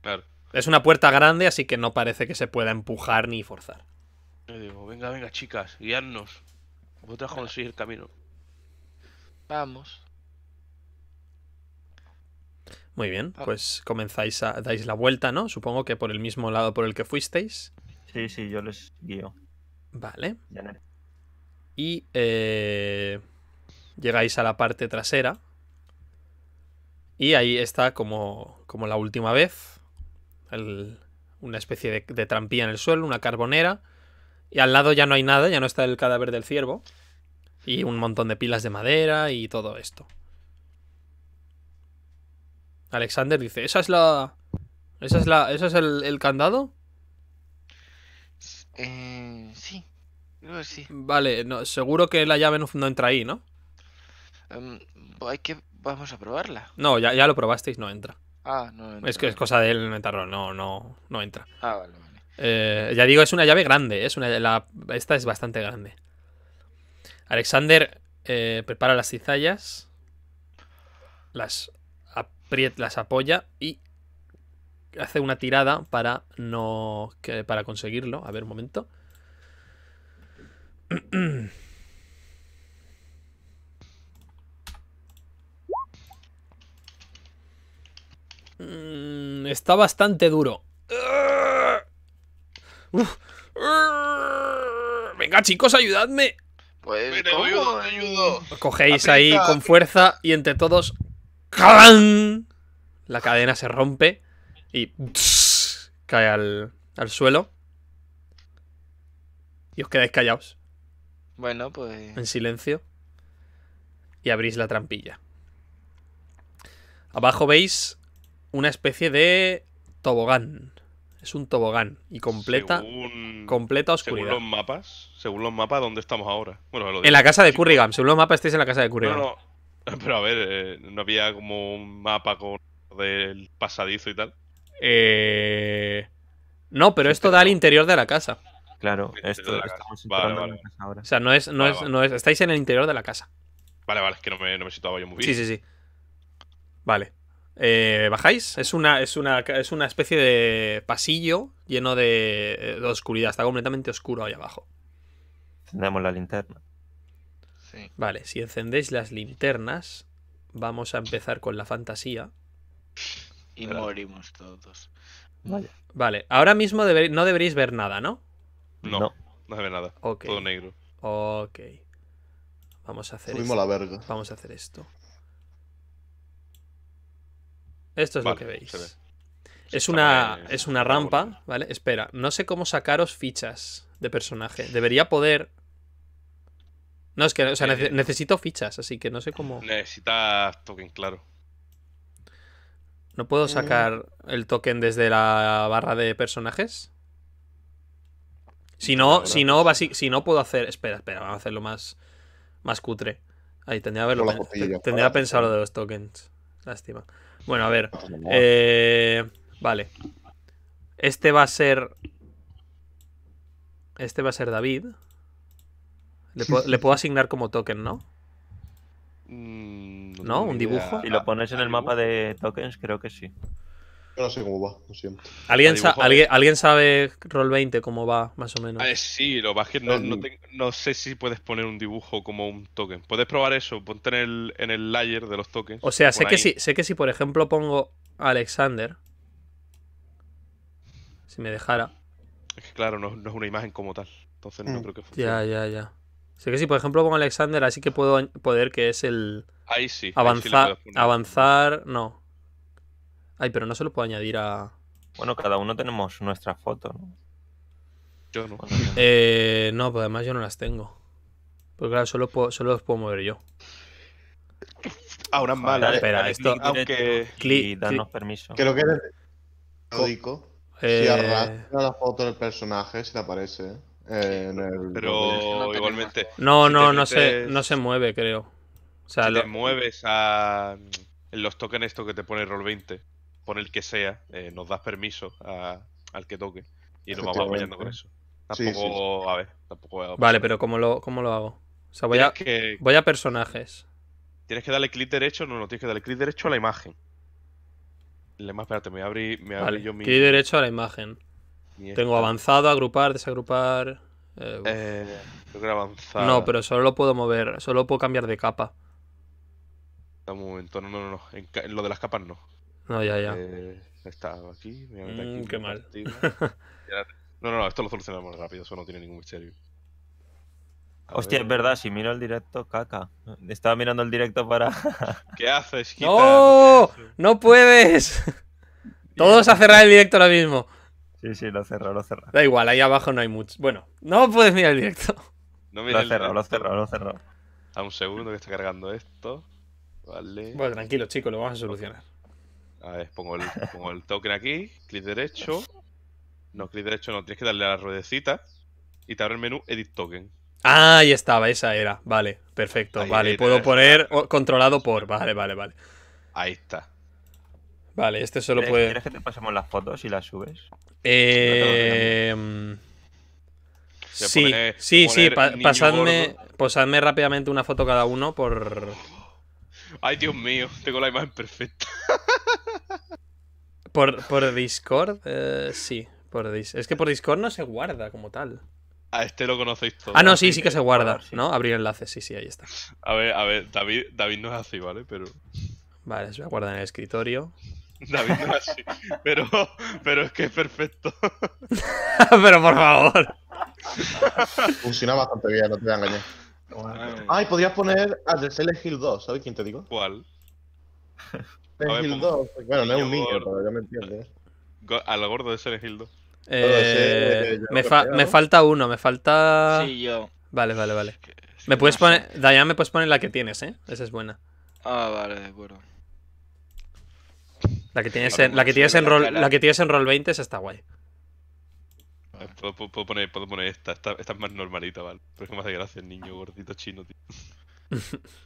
Claro. Es una puerta grande, así que no parece que se pueda empujar ni forzar. venga, venga, chicas, guiadnos. Vosotras conseguís el camino. Vamos. Muy bien, ah. pues comenzáis a dais la vuelta, ¿no? Supongo que por el mismo lado por el que fuisteis. Sí, sí, yo les guío. Vale. Y eh, llegáis a la parte trasera. Y ahí está como, como la última vez. una especie de, de trampilla en el suelo, una carbonera. Y al lado ya no hay nada, ya no está el cadáver del ciervo. Y un montón de pilas de madera y todo esto. Alexander dice, ¿esa es la... ¿Esa es la... ¿Esa es el, candado? Eh, sí. Vale, no, seguro que la llave no, entra ahí, ¿no? Em, hay que... Vamos a probarla. No, ya, ya lo probasteis, no entra. Ah, no Es que es cosa del metal, no, no, no entra. Ah, vale, vale. Eh, ya digo, es una llave grande, es una, la, esta es bastante grande. Alexander eh, prepara las cizallas, las Priet las apoya y hace una tirada para no para conseguirlo. A ver, un momento. Mm, está bastante duro. Uh. Venga, chicos, ayudadme. Pues, ¿cómo Cogéis ahí con fuerza y entre todos clang La cadena se rompe y cae al, al suelo. Y os quedáis callados. Bueno, pues. En silencio. Y abrís la trampilla. Abajo veis una especie de tobogán. Es un tobogán. Y completa. completa oscuridad. Según los mapas. Según los mapas, ¿dónde estamos ahora? Bueno, En la casa de Currigan. Pues. Según los mapas, estáis en la casa de Currigan. (laughs) Pero a ver, eh, ¿no había como un mapa con el pasadizo y tal? Eh, no, pero esto da al interior de la casa. Claro, esto En ahora. O sea, no es, no, es, no Estáis en el interior de la casa. Vale, vale, es que no me, no me situaba yo muy bien. Sí, sí, sí. Vale. Eh, ¿Bajáis? Es una, es, una, es una especie de pasillo lleno de, oscuridad. Está completamente oscuro ahí abajo. tenemos la linterna. Vale, si encendéis las linternas, vamos a empezar con la fantasía. Y morimos todos. Vale. ahora mismo no deberéis ver nada, ¿no? No, no, se ve nada. Todo negro. Ok. Vamos a hacer esto. Vamos a hacer esto. Esto es lo que veis. Es, una, es una rampa, ¿vale? Espera, no sé cómo sacaros fichas de personaje. Debería poder no, es que o sea, eh, necesito fichas, así que no sé cómo. Necesitas token, claro. ¿No puedo mm. sacar el token desde la barra de personajes? Si no, si no, si no puedo hacer. Espera, espera, vamos a hacerlo más, más cutre. Ahí tendría, haberlo, tendría pensado lo de los tokens. Lástima. Bueno, a ver. Eh, vale. Este va a ser. Este va a ser David. Le, puedo, asignar como token, ¿no? Mm, ¿No? ¿Un dibujo? y lo pones en el mapa de tokens, creo que sí. Yo no sé cómo va, lo siento. ¿Alguien, ¿Alguien, sabe Roll20 cómo va, más o menos? sí, lo que no, eh, no, no, sé si puedes poner un dibujo como un token. Puedes probar eso, ponte en el, en el layer de los tokens. O sea, sé que, si, sé que si por ejemplo pongo Alexander, si me dejara. Es que claro, no, es una imagen como tal. Entonces no mm. creo que funcione. Ya, ya, ya. Sí que sí, por ejemplo con Alexander, así que puedo poder que es el... Avanzar, avanzar, no. Ay, pero no se lo puedo añadir a... Bueno, cada uno tenemos nuestra foto, ¿no? Yo no. Eh, no, pues además yo no las tengo. Porque claro, solo, puedo, solo los puedo mover yo. Ahora es mala. ¿eh? espera, esto. Aunque. Y darnos permiso. Creo que eres. Código. Si eh, arrastra la foto del personaje, si te aparece. Pero igualmente. No, no, no, se, no se mueve, creo. O sea, te mueves a mm, los tokens esto que te pone roll 20, pon el que sea, eh, nos das permiso al que toque. Y nos vamos apoyando con eso. Tampoco, a ver, tampoco Vale, pero ¿cómo lo, lo hago? O voy a, voy a personajes. Tienes que darle clic derecho, no, no, tienes que darle clic derecho a la imagen. más, espérate, me abrí, me yo mi. Clic derecho a la imagen. Tengo avanzado, agrupar, desagrupar. Eh, creo eh, que avanzado. No, pero solo lo puedo mover, solo puedo cambiar de capa. Un momento, no, no, no. En, lo de las capas no. No, ya, ya. Eh, aquí, aquí. Mm, qué mal. (laughs) no, no, no, esto lo solucionamos rápido, eso no tiene ningún misterio. Hostia, es verdad, si miro el directo, caca. Estaba mirando el directo para. (laughs) ¿Qué haces, (laughs) ¡No! ¡No puedes! Todos a cerrar el directo ahora mismo. Sí, sí, lo cerró, lo cerró. Da igual, ahí abajo no hay mucho. Bueno, no puedes mirar el directo. No lo cerró, lo cerró, lo cerró. A un segundo que está cargando esto. Vale. Bueno, tranquilo, chicos, lo vamos a solucionar. A ver, pongo el, token aquí, clic derecho. No, clic derecho no, tienes que darle a la ruedecita y te abre el menú Edit Token. Ah, ahí estaba, esa era. Vale, perfecto. vale, puedo poner controlado por. Vale, vale, vale. Ahí está. Vale, este solo puede. ¿Quieres que te pasemos las fotos y las subes? Eh, sí, sí, sí, pasadme, rápidamente una foto cada uno por... Ay, Dios mío, tengo la imagen perfecta. ¿Por, Discord? Eh, sí, por es que por Discord no se guarda como tal. A este lo conocéis todos. Ah, no, sí, sí que se guarda, ¿no? Abrir enlaces, sí, sí, ahí está. A ver, a ver, David, David no es así, ¿vale? Pero... Vale, se va a guardar en el escritorio. David no así. Pero, pero es que es perfecto. (laughs) pero por favor. Funciona bastante bien, no te voy a engañar. Ay, podrías podías poner al de Silent Hill 2, ¿sabes quién te digo? ¿Cuál? Silent Hill 2. Bueno, no es un niño, pero ya me entiendes. Al gordo de Silent Hill 2. Eh, me, fa me falta uno, me falta. Sí, yo. Vale, vale, vale. me puedes poner. Dayan, me puedes poner la que tienes, ¿eh? Esa es buena. Ah, vale, de acuerdo. La que tienes en, la que tienes en, roll, la que tienes en 20 esa está guay. Eh, puedo, poner, poner esta, esta, es más normalita, ¿vale? Pero es que me hace gracia el niño ah. gordito chino, tío. (laughs)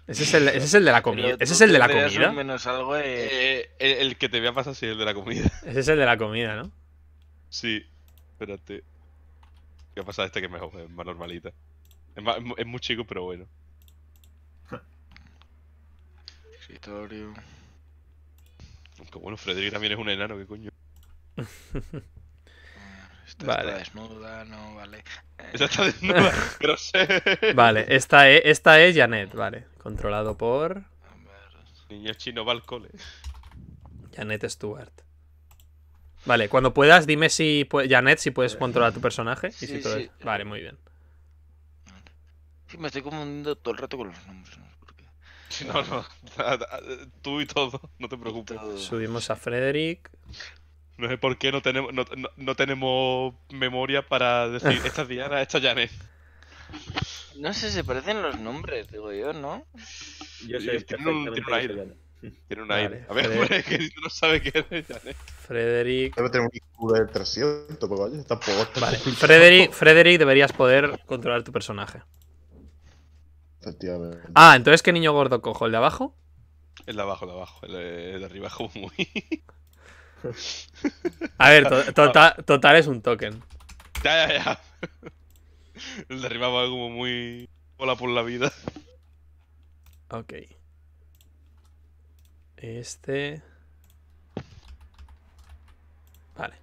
ese, es el, ese es el de la comida. Ese eh, es el de la comida. Menos algo el, que te voy a pasar es el de la comida. Ese es el de la comida, ¿no? Sí, espérate. ¿Qué ha pasado este que es mejor? Es más normalita. Es, es muy chico, pero bueno. Escritorio. Aunque bueno, Frederick también es un enano, ¿qué coño? (laughs) Esta vale. está desnuda, no, vale. Esta eh. está desnuda, (laughs) pero sé. Vale, esta es, esta es Janet, vale. Controlado por. Niño chino va al cole. Janet Stewart. Vale, cuando puedas, dime si. Janet, si puedes controlar tu personaje. Vale, muy bien. Sí, me estoy confundiendo todo el rato con los nombres. (laughs) No, no. Eh, tú y todo, no te preocupes. Subimos a Frederick. No sé por qué no tenemos, no, no, tenemos memoria para decir (laughs) esta Diana, esta es Janet. No sé, se parecen los nombres, digo yo, ¿no? Yo sé, tiene un, tiene un aire. Tiene un aire. A ver, (laughs) que no sabe qué es Janet. Frederick. Debe tener una del 300, porque vaya, está Vale, Frederick, deberías poder controlar tu personaje. Ah, entonces, ¿qué niño gordo cojo? ¿El de abajo? El de abajo, el de abajo. El de, arriba es (laughs) como muy. A ver, (laughs) ah. total, total, es un token. Ya, ya, ya. El de arriba va como muy. Hola por la vida. Ok. Este. Vale.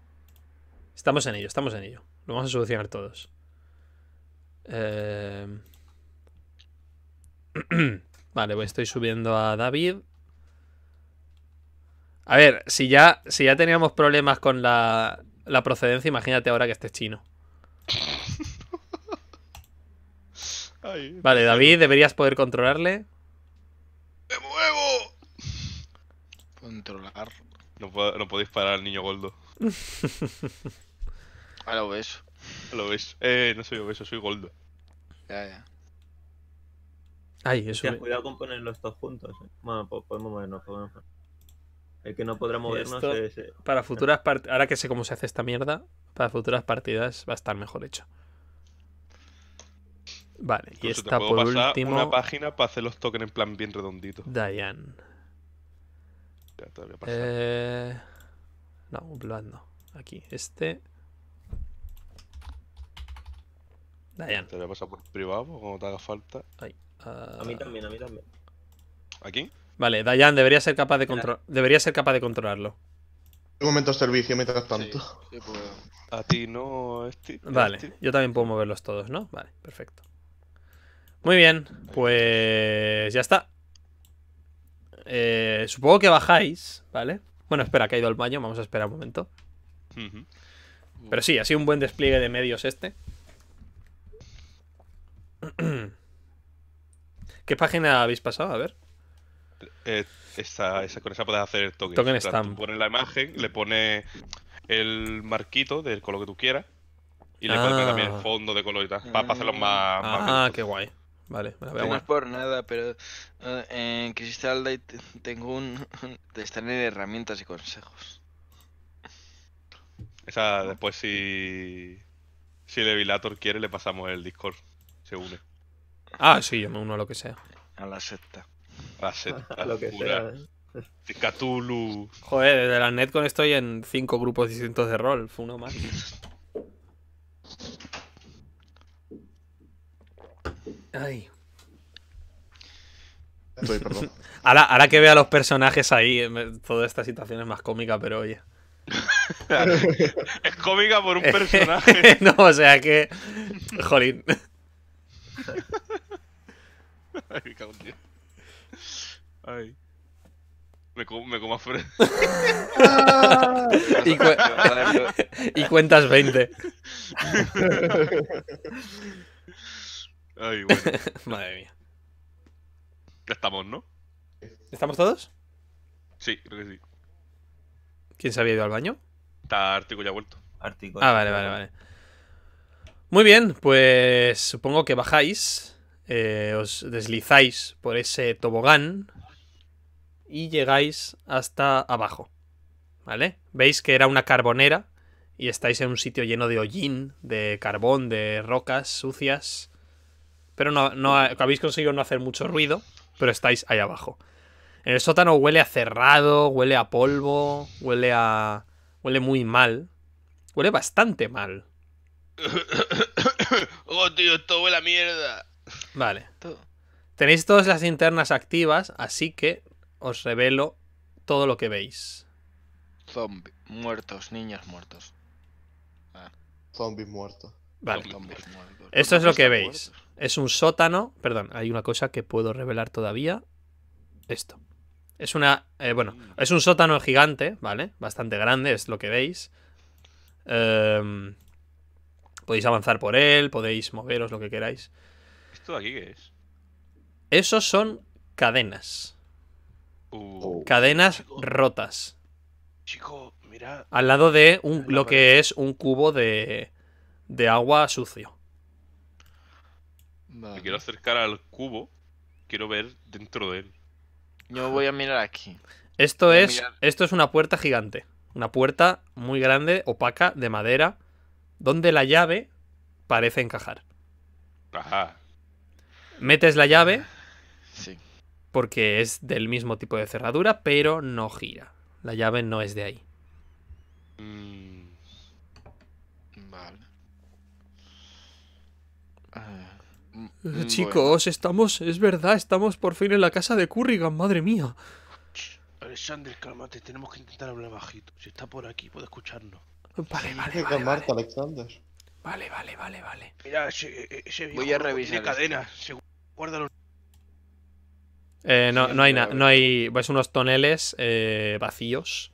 Estamos en ello, estamos en ello. Lo vamos a solucionar todos. Eh. (clears throat) vale, pues estoy subiendo a David. A ver, si ya, si ya teníamos problemas con la, procedencia, imagínate ahora que estés chino. (laughs) vale, David, deberías poder controlarle. ¡Me muevo! Controlar. No, podéis parar al niño Goldo. Ahora (laughs) obeso. lo obeso. Eh, no soy obeso, soy Goldo. Ya, ya. Cuidado con ponerlos todos juntos. ¿eh? Bueno, podemos movernos, El que no podrá movernos Para eh, futuras partidas. Ahora que sé cómo se hace esta mierda, para futuras partidas va a estar mejor hecho. Vale, y esta por último. Una página para hacer los tokens en plan bien redondito. Diane. Ya, eh... No, un Aquí, este. Diane. ¿Te lo a pasar por privado como te haga falta? Ahí. Ah, a mí también, a mí también. ¿Aquí? Vale, Dayan debería ser capaz de control... debería ser capaz de controlarlo. Un momento servicio mientras tanto. Pues, a ti no, este. Vale, yo también puedo moverlos todos, ¿no? Vale, perfecto. Muy bien, pues ya está. Eh, supongo que bajáis, ¿vale? Bueno, espera, que ha ido al baño, vamos a esperar un momento. Pero sí, ha sido un buen despliegue de medios este. (clears throat) ¿Qué página habéis pasado? A ver. Eh, esa, con esa puedes hacer el token. Token stamp. pones la imagen, le pones el marquito del color que tú quieras y le pone pones también el ah. fondo de color y tal, para, hacerlo mm. más. Ah, qué guay. Vale, la No es por nada, pero eh, en Crystal Light tengo un. Te están en herramientas y consejos. Esa, después, si. Si el Evilator quiere, le pasamos el Discord. Se une. Ah, sí, yo me uno a lo que sea. A la secta. A la secta. (laughs) lo que sea. De Joder, desde la Netcon estoy en cinco grupos distintos de rol. Fue uno más. Ay. Estoy, perdón. (laughs) ahora, que veo a los personajes ahí, toda esta situación es más cómica, pero oye. (laughs) es cómica por un personaje. no, o sea que. Jolín. (laughs) Ay, me comas como, a (laughs) (laughs) y, cuentas 20. Ay, Madre mía. Ya estamos, ¿no? ¿Estamos todos? Sí, creo que sí. ¿Quién se había ido al baño? Está Artico ya ha vuelto. Artico. Ah, vale, vale, vale. Muy bien, pues supongo que bajáis. Eh, os deslizáis por ese tobogán y llegáis hasta abajo. ¿Vale? Veis que era una carbonera y estáis en un sitio lleno de hollín, de carbón, de rocas sucias. Pero no, habéis conseguido no hacer mucho ruido, pero estáis ahí abajo. En el sótano huele a cerrado, huele a polvo, huele a. huele muy mal. Huele bastante mal. (coughs) oh, tío, esto huele a mierda. Vale. Tenéis todas las internas activas, así que os revelo todo lo que veis. Zombies muertos, niños muertos. Ah. Zombies muertos. Vale. Esto es lo que veis. Es un sótano. Perdón, hay una cosa que puedo revelar todavía. Esto. Es una. Eh, bueno, es un sótano gigante, ¿vale? Bastante grande, es lo que veis. Em, podéis avanzar por él, podéis moveros lo que queráis. ¿Esto aquí qué es? Esos son cadenas. Uh, oh, cadenas rotas. Chico, mira. Al lado de lo que es un cubo de, agua sucio. Me quiero acercar al cubo. Quiero ver dentro de él. Yo voy a mirar aquí. Esto es, esto es una puerta gigante. Una puerta muy grande, opaca, de madera, donde la llave parece encajar. Ajá. Metes la llave. Sí. Porque es del mismo tipo de cerradura, pero no gira. La llave no es de ahí. Mm. Vale. Ah, mm, eh, chicos, estamos, es verdad, estamos por fin en la casa de Currigan, madre mía. Alexander, cálmate, tenemos que intentar hablar bajito. Si está por aquí, puede escucharnos. Vale, vale, vale. Vale, vale, vale, Mira, ese, Voy a revisar. Tiene cadenas, seguro. Eh, no, hay nada, no hay. Ves unos toneles eh, vacíos.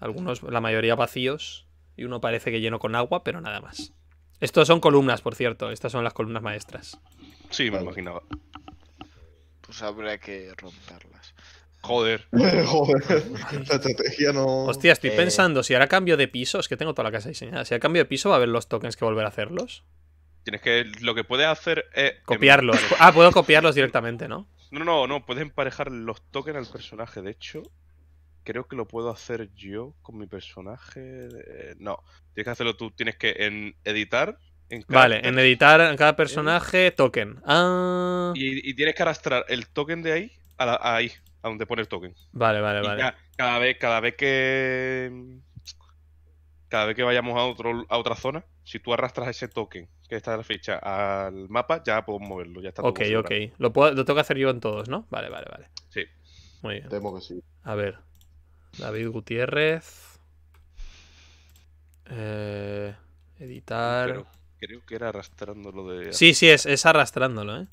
Algunos, la mayoría vacíos. Y uno parece que lleno con agua, pero nada más. Estos son columnas, por cierto. Estas son las columnas maestras. Sí, me imaginaba. Pues habrá que romperlas. Joder. (laughs) Joder. La estrategia no. Hostia, estoy eh. pensando, si ahora cambio de piso, es que tengo toda la casa diseñada. Si ahora cambio de piso, ¿va a haber los tokens que volver a hacerlos? Tienes que. Lo que puedes hacer es. Em, copiarlos. (laughs) ah, puedo copiarlos directamente, ¿no? No, no, no. Puedes emparejar los tokens al personaje. De hecho, creo que lo puedo hacer yo con mi personaje. No. Tienes que hacerlo tú. Tienes que en editar. vale, en editar en cada personaje eh. token. Ah... Y, tienes que arrastrar el token de ahí a, ahí, a donde pone el token. Vale, vale, vale. Cada, cada, vez, cada vez que. Cada vez que vayamos a, otro, a otra zona, si tú arrastras ese token que está en la ficha al mapa, ya puedo moverlo. Ya está ok, ok. Lo, tengo que hacer yo en todos, ¿no? Vale, vale, vale. Sí. Muy bien. Temo que sí. A ver. David Gutiérrez. Eh, editar. creo que era arrastrándolo de. Sí, sí, es, arrastrándolo, ¿eh?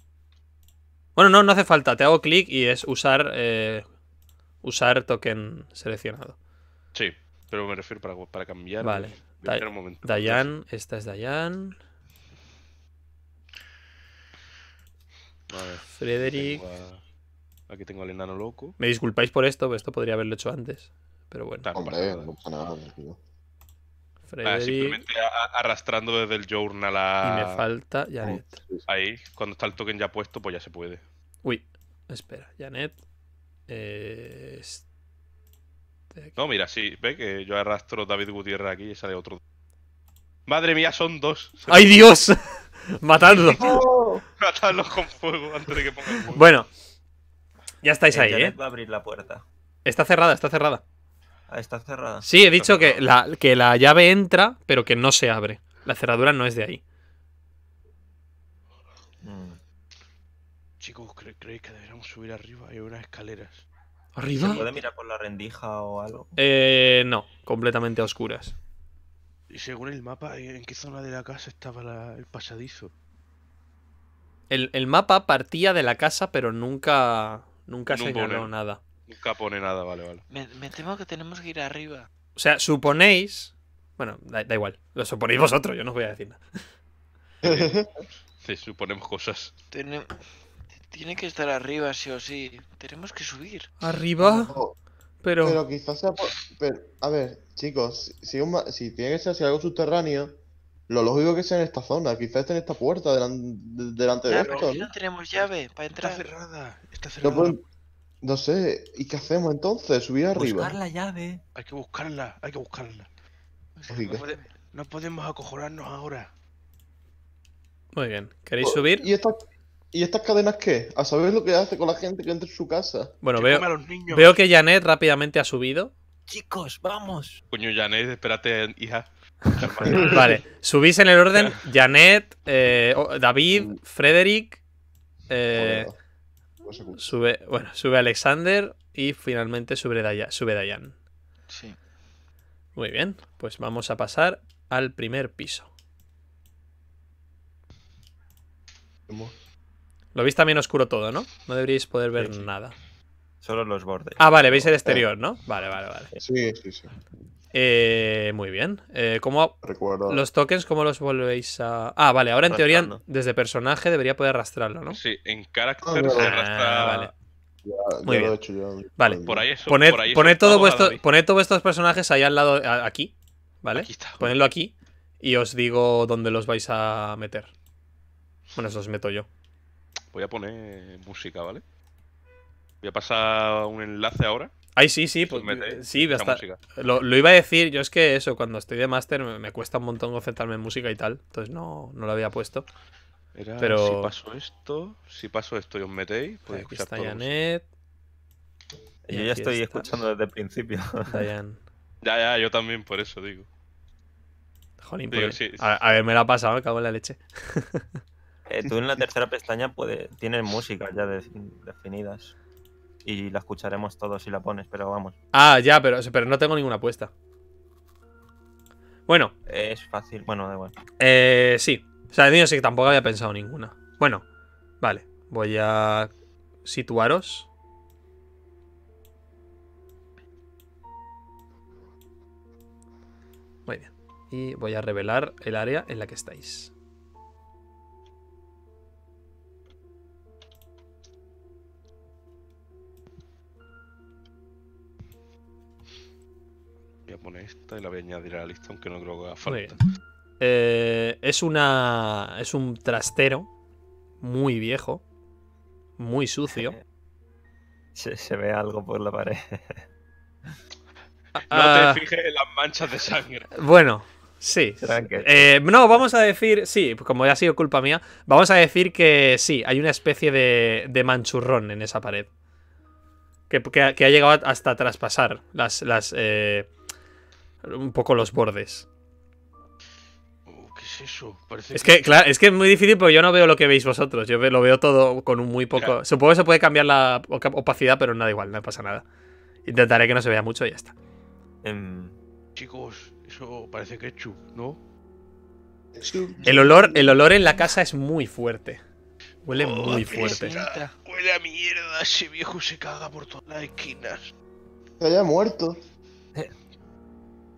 Bueno, no, no hace falta. Te hago clic y es usar. Eh, usar token seleccionado. Sí, pero me refiero para cambiar. Vale. Dayan, esta es Dayan. Frederick. Aquí tengo al enano loco. Me disculpáis por esto, pero esto podría haberlo hecho antes. Pero bueno. Hombre, no eh. nada, ah, Frederick... simplemente arrastrando desde el journal a. Y me falta Janet. Ahí, cuando está el token ya puesto, pues ya se puede. Uy, espera, Janet. Eh... Este no, mira, sí, ve que yo arrastro David Gutiérrez aquí y sale otro. Madre mía, son dos. ¡Ay, Dios! (laughs) matando. (laughs) con fuego antes de que pongan fuego. Bueno, ya estáis ahí, ¿eh? va a abrir la puerta. Está cerrada, está cerrada. Ah, está cerrada. Sí, he dicho que la, que la llave entra, pero que no se abre. La cerradura no es de ahí. Mm. Chicos, ¿creéis que deberíamos subir arriba? Hay unas escaleras. ¿Arriba? ¿Se puede mirar por la rendija o algo? Eh, no, completamente a oscuras. Y según el mapa, ¿en qué zona de la casa estaba el pasadizo? El, mapa partía de la casa, pero nunca, nunca nada. Nunca pone nada, vale, vale. Me, temo que tenemos que ir arriba. O sea, suponéis. Bueno, da, da igual. Lo suponéis vosotros, yo no os voy a decir nada. (laughs) sí, suponemos cosas. Tenemos. Tiene que estar arriba, sí o sí. Tenemos que subir. ¿Arriba? pero... pero quizás sea a ver, chicos, si, tiene que ser algo subterráneo, lo lógico que sea en esta zona, quizás esté en esta puerta delante de esto. ¿no? tenemos llave para entrar. Está cerrada, No, sé, ¿y qué hacemos entonces? Subir arriba. Buscar la llave. Hay que buscarla, hay que buscarla. No, pues no pues. podemos acojonarnos ahora. Muy bien, ¿queréis subir? ¿Y esta, ¿Y estas cadenas qué? ¿A saber lo que hace con la gente que entra en su casa? Bueno, veo, veo que Janet rápidamente ha subido. Chicos, vamos. Coño, Janet, espérate, hija. (laughs) vale, subís en el orden Janet, eh, David, Frederick. Eh, sube, bueno, sube Alexander y finalmente sube, Dayan, Sí. Muy bien, pues vamos a pasar al primer piso. Lo veis también oscuro todo, ¿no? No deberíais poder ver nada. Solo los bordes. Ah, vale, veis el eh. exterior, ¿no? Vale, vale, vale. Sí, sí, sí. Eh, muy bien. Eh, ¿Cómo Recuerdo. los tokens, cómo los volvéis a...? Ah, vale, ahora en teoría desde personaje debería poder arrastrarlo, ¿no? Sí, en carácter vale. Muy vale. Por ahí eso, poned, todo todos vuestros personajes ahí al lado, aquí. ¿Vale? Aquí Ponedlo aquí y os digo dónde los vais a meter. Bueno, eso los meto yo. Voy a poner música, ¿vale? Voy a pasar un enlace ahora. Ay, sí, sí, pues, eh, sí, lo, iba a decir, yo es que eso, cuando estoy de máster me, cuesta un montón concentrarme en música y tal, entonces no, no lo había puesto. pero... si paso esto, si paso esto y os metéis, podéis pues escuchar Y yo ya estoy escuchando desde el principio. (laughs) ya, ya, yo también por eso digo. Jolín, pues, A, ver, me la ha pasado, me cago en la leche. (laughs) Eh, tú en la tercera pestaña puede, tienes música ya definidas. Y la escucharemos todos si la pones, pero vamos. Ah, ya, pero, pero no tengo ninguna apuesta. Bueno. Es fácil, bueno, da igual. Eh, sí. O sea, sí que tampoco había pensado ninguna. Bueno, vale. Voy a situaros. Muy bien. Y voy a revelar el área en la que estáis. poner esta y la voy a añadir a la lista, aunque no creo que haga falta. Eh, es una. Es un trastero muy viejo, muy sucio. (laughs) se, ve algo por la pared. (laughs) no te ah. fijes en las manchas de sangre. Bueno, Sí. Eh, no, vamos a decir, sí, pues como ya ha sido culpa mía, vamos a decir que sí, hay una especie de, de manchurrón en esa pared. Que, que, ha llegado hasta traspasar las, las, eh, un poco los bordes. Uh, ¿Qué es eso? es que, claro, es que es muy difícil porque yo no veo lo que veis vosotros. Yo lo veo todo con un muy poco. Supongo que se puede cambiar la opacidad, pero nada igual, no pasa nada. Intentaré que no se vea mucho y ya está. Em, Chicos, eso parece ketchup, ¿no? El olor, el olor en la casa es muy fuerte. Huele oh, muy fuerte. Huele a mierda, ese viejo se caga por todas las esquinas. Se haya muerto.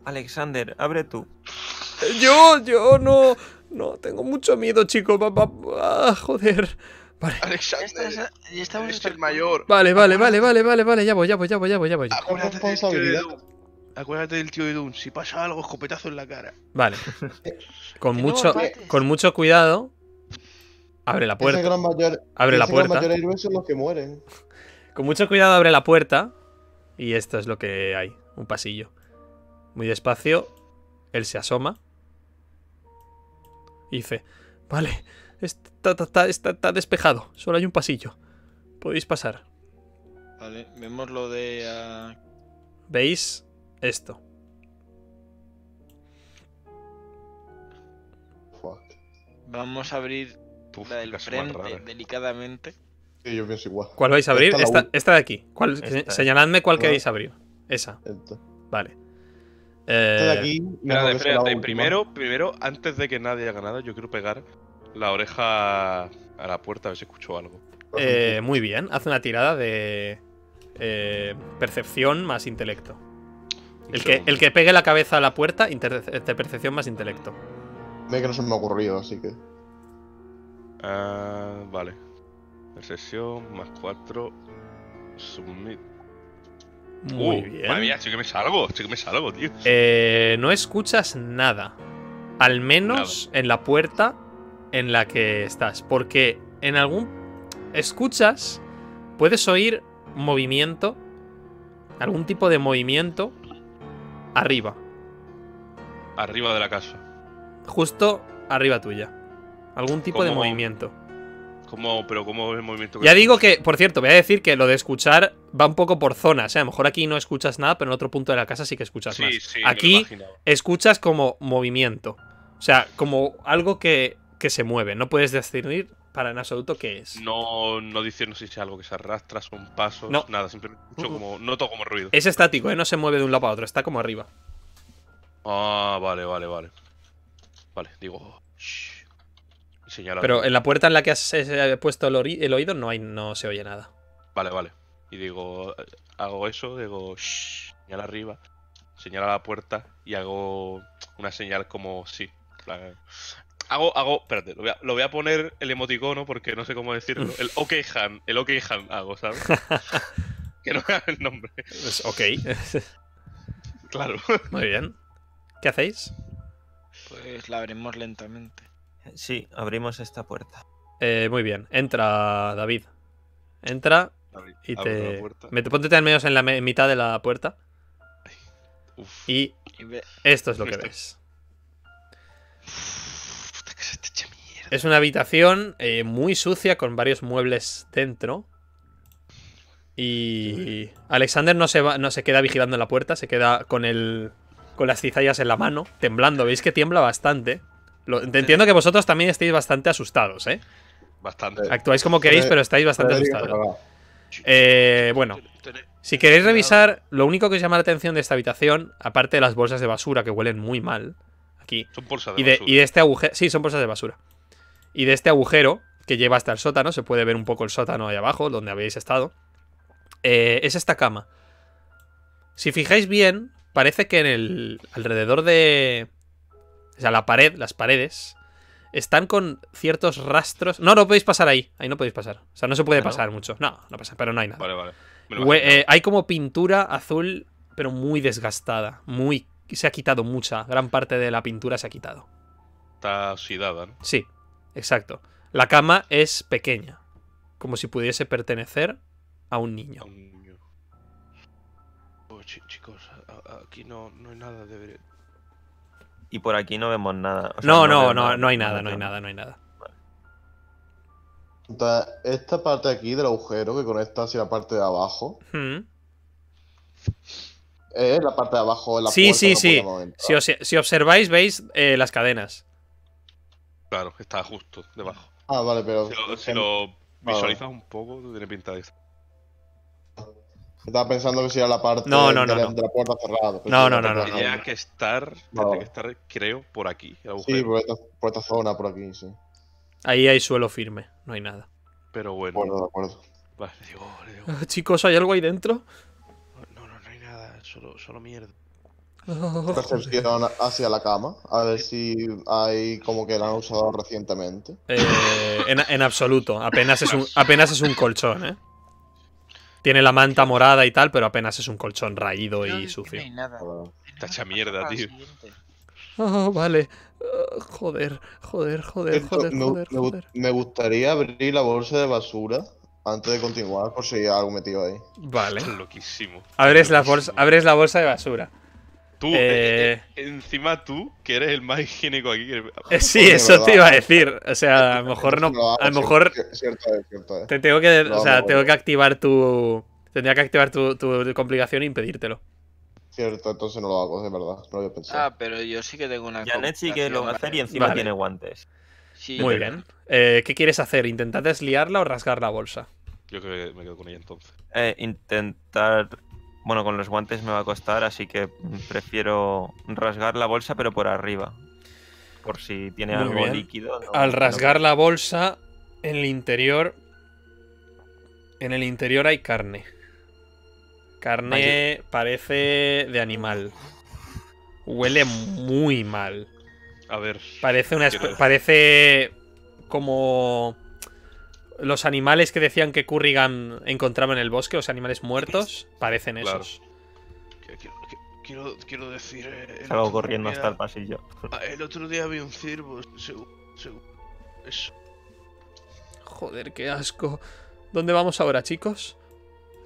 Alexander, abre tú. Yo, yo no. No, tengo mucho miedo, chicos. joder. Vale. Alexander, es el mayor. Vale, vale, vale, vale, vale, vale. Ya voy, ya voy, ya voy, ya voy, ya voy. Acuérdate del tío de Acuérdate del tío Si pasa algo, escopetazo en la cara. Vale. (laughs) con mucho, con mucho cuidado. Abre la puerta. abre la puerta. Con mucho cuidado abre la puerta. Y esto es lo que hay. Un pasillo. Muy despacio, él se asoma. Y dice, vale, está, despejado, solo hay un pasillo. Podéis pasar. Vale, vemos lo de... Ah, ¿Veis esto? Vamos a abrir la del frente delicadamente. Sí, yo igual. ¿Cuál vais a abrir? Esta, de aquí. ¿Cuál, señaladme cuál queréis abrir. Esa. Vale. Eh, aquí, Primero, primero, antes de que nadie Haga nada, yo quiero pegar la oreja a la puerta a ver si escucho algo. Pues eh, muy bien, haz una tirada de eh, percepción más intelecto. El que, el que, pegue la cabeza a la puerta, de percepción más intelecto. Ve que no se me ha ocurrido, así que. Ah, vale. Percepción más 4. Submit. Muy bien. Madre mía, que me salgo, que me salgo, tío. Eh, no escuchas nada. Al menos en la puerta en la que estás. Porque en algún. Escuchas, puedes oír movimiento, algún tipo de movimiento arriba. Arriba de la casa. Justo arriba tuya. Algún tipo de movimiento. ¿Cómo, pero cómo el movimiento? ya digo que, por cierto, voy a decir que lo de escuchar va un poco por zona O ¿eh? sea, a lo mejor aquí no escuchas nada, pero en otro punto de la casa sí que escuchas más. aquí escuchas como movimiento. O sea, como algo que, que se mueve. No puedes discernir para en absoluto qué es. No, no no sé si es algo que se arrastra, son pasos, no. nada. Simplemente escucho como, uh-uh. noto como ruido. Es estático, ¿eh? No se mueve de un lado a otro, está como arriba. Ah, vale, vale, vale. Vale, digo... Shh. Pero en la puerta en la que has eh, puesto el, oído no, hay, no se oye nada. Vale, vale. Y digo, eh, hago eso, digo, señala arriba, señala la puerta y hago una señal como sí. Hago, hago, espérate, lo voy, a, poner el emoticono porque no sé cómo decirlo. El (laughs) OK Han, el OK Han hago, ¿sabes? (laughs) que no me el nombre. Es ok. (laughs) claro. Muy bien. ¿Qué hacéis? Pues la veremos lentamente. Sí, abrimos esta puerta. Eh, muy bien, entra David. Entra y te... Me te menos en la mitad de la puerta. Y esto es lo (laughs) que ves. Es una habitación eh, muy sucia con varios muebles dentro. Y Alexander no se, no se queda vigilando la puerta, se queda con, el, con las cizallas en la mano, temblando. Veis que tiembla bastante entiendo que vosotros también estáis bastante asustados, ¿eh? Bastante. Actuáis como queréis, pero estáis bastante asustados. Eh, bueno, si queréis revisar, lo único que os llama la atención de esta habitación, aparte de las bolsas de basura que huelen muy mal, aquí. Son bolsas de, y de basura. este agujero. Sí, son bolsas de basura. Y de este agujero que lleva hasta el sótano, se puede ver un poco el sótano ahí abajo, donde habéis estado. Eh, es esta cama. Si fijáis bien, parece que en el. alrededor de o sea, la pared, las paredes, están con ciertos rastros. No, no podéis pasar ahí. Ahí no podéis pasar. O sea, no se puede pasar mucho. No, no pasa, pero no hay nada. Vale, vale. Eh, hay como pintura azul, pero muy desgastada. Muy. Se ha quitado mucha. Gran parte de la pintura se ha quitado. Está oxidada, ¿no? Sí, exacto. La cama es pequeña. Como si pudiese pertenecer a un niño. A un niño. Oh, chicos, aquí no, no hay nada de y por aquí no vemos nada. no, no, no, no, hay nada, no hay nada, no hay nada. Entonces, esta parte aquí del agujero que conecta hacia la parte de abajo. Hmm. Es la parte de abajo de la Sí, sí, sí. Si, si, observáis, veis eh, las cadenas. Claro, está justo debajo. Ah, vale, pero. Si lo, ah, visualizas un poco, tiene pinta de estaba pensando que si era la parte de, la puerta cerrada. Pues no, no, no, no. que estar, que estar, creo, por aquí. sí, por esta, zona, por aquí, sí. Ahí hay suelo firme, no hay nada. Pero bueno. Bueno, de acuerdo. Vale, digo, le digo. (laughs) Chicos, ¿hay algo ahí dentro? No, no, no hay nada, solo, solo mierda. Percepción (laughs) hacia la cama, a ver si hay como que la han usado recientemente. Eh, en, absoluto, apenas es, un, apenas es un colchón, ¿eh? Tiene la manta morada y tal, pero apenas es un colchón raído y sucio. No nada. Oh. mierda, tío. Oh, vale. Oh, joder, joder, joder, joder, me, gustaría abrir la bolsa de basura antes de continuar por si hay algo metido ahí. Vale. loquísimo. Abres, La abres la bolsa de basura. Tú, eh, eh, eh, encima tú, que eres el más higiénico aquí. Sí, eso te iba a decir. O sea, a lo mejor no. a lo mejor. Cierto, cierto, te tengo que. o sea, tengo que activar tu. Tendría que activar tu, tu complicación e impedírtelo. Cierto, entonces no lo hago, de verdad. No lo había pensado. Ah, pero yo sí que tengo una. Janet sí que lo va a hacer y encima tiene guantes. Sí, Muy bien. ¿Qué quieres hacer? ¿Intentar desliarla o rasgar la bolsa? Yo creo que me quedo con ella entonces. intentar bueno, con los guantes me va a costar, así que prefiero rasgar la bolsa, pero por arriba. Por si tiene algo líquido. Al rasgar la bolsa, en el interior. En el interior hay carne. Carne parece de animal. Huele muy mal. A ver. Parece una. Parece como los animales que decían que Currigan encontraba en el bosque, los animales muertos, (laughs) parecen esos. Quiero, decir. Eh, Salgo corriendo hasta el pasillo. Ah, el otro día vi un ciervo, Joder, qué asco. ¿Dónde vamos ahora, chicos?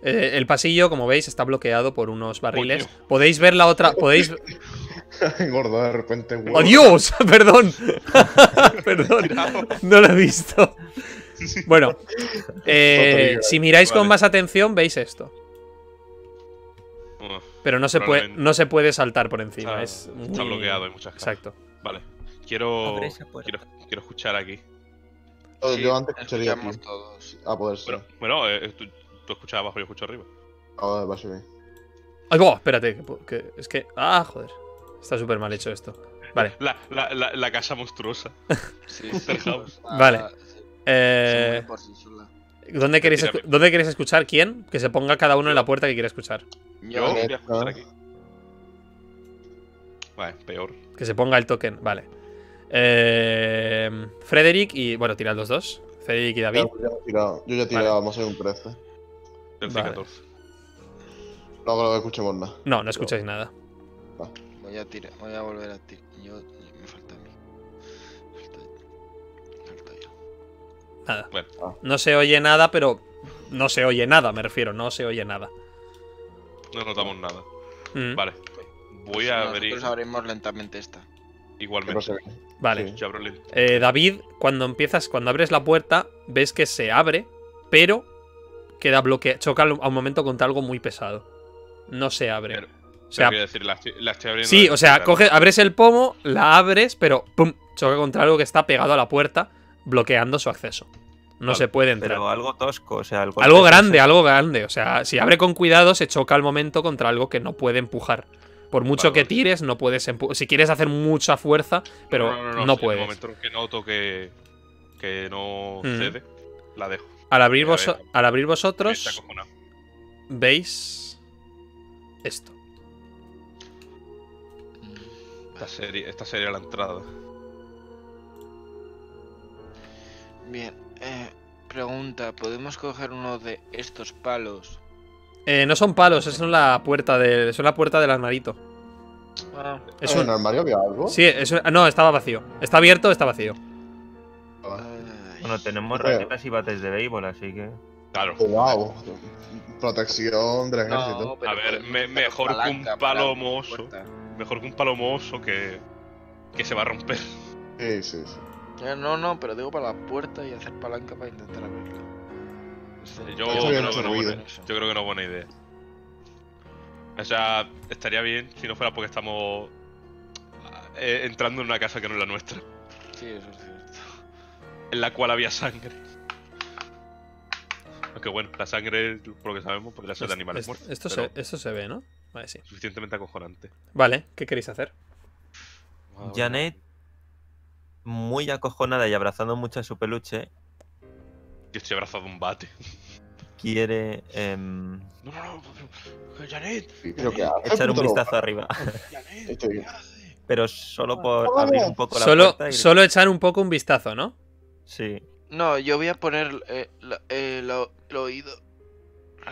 Eh, el pasillo, como veis, está bloqueado por unos barriles. Podéis ver la otra. Podéis. (laughs) Gordo, de repente. ¡Oh, (laughs) Perdón. Perdón. No lo he visto. Bueno, (laughs) eh, si eh. miráis con más atención, veis esto. Pero no se, puede, no se puede saltar por encima. Está, bloqueado, hay muchas cosas. Exacto. Vale. Quiero, quiero, quiero escuchar aquí. yo antes escucharía Todos. A ah, poder pues Bueno, eh, eh, tú, escuchas abajo, yo escucho arriba. Ahora va a espérate! Que, es que. ¡Ah, joder! Está súper mal hecho esto. Vale. La, la, la, la casa monstruosa. sí, (laughs) sí, vale. Ah, eh, ¿dónde, queréis escuchar? ¿Quién? Que se ponga cada uno en la puerta que quiera escuchar. Yo voy escuchar aquí. Vale, peor. Que se ponga el token, vale. Eh, Frederick y. Bueno, tirad los dos. Frederick y David. Yo ya he tirado, yo ya un 13. El 14. No, no escuchemos nada. No, no escucháis nada. Voy a, voy a volver a tirar. No se oye nada, pero no se oye nada, me refiero, no se oye nada. No notamos nada. Mm. Vale. Voy a Nosotros abrimos lentamente esta. Igualmente. Vale. Eh, David, cuando empiezas, cuando abres la puerta, ves que se abre, pero queda bloqueado Choca a un momento contra algo muy pesado. No se abre. Sí, o sea, abres el pomo, la abres, pero choca contra algo que está pegado a la puerta, bloqueando su acceso. No se puede entrar. algo tosco, o sea, algo. grande, algo grande. O sea, si abre con cuidado, se choca al momento contra algo que no puede empujar. Por mucho que tires, no puedes empujar. Si quieres hacer mucha fuerza, pero no, puedes. no la Al abrir, vosotros, veis esto. Mm, esta sería, esta sería la entrada. Bien. Eh, pregunta, ¿podemos coger uno de estos palos? Eh, no son palos, es la puerta de, son la puerta del armarito. Ah, ¿Es un... armario había algo? Sí, no, estaba vacío. Está abierto, está vacío. Bueno, tenemos raquetas y bates de béisbol, así que... Claro. wow. Protección del ejército. a ver, mejor, que un palo mohoso. Mejor que un palo mohoso que, que se va a romper. Sí, sí, sí no, no, pero digo para la puerta y hacer palanca para intentar abrirla. yo, creo que no es buena idea. O sea, estaría bien si no fuera porque estamos eh, entrando en una casa que no es la nuestra. Sí, eso es cierto. En la cual había sangre. Aunque bueno, la sangre, por lo que sabemos, la sangre de animales muertos. Esto, se, se ve, ¿no? Suficientemente acojonante. Vale, ¿qué queréis hacer? Janet muy acojonada y abrazando mucho a su peluche. Yo estoy abrazado un bate. Quiere. Eh, no, no, no, Janet. echar un vistazo arriba. Pero solo por abrir un poco la solo, puerta Solo echar un poco un vistazo, ¿no? Sí. No, yo voy a poner eh, eh, el oído.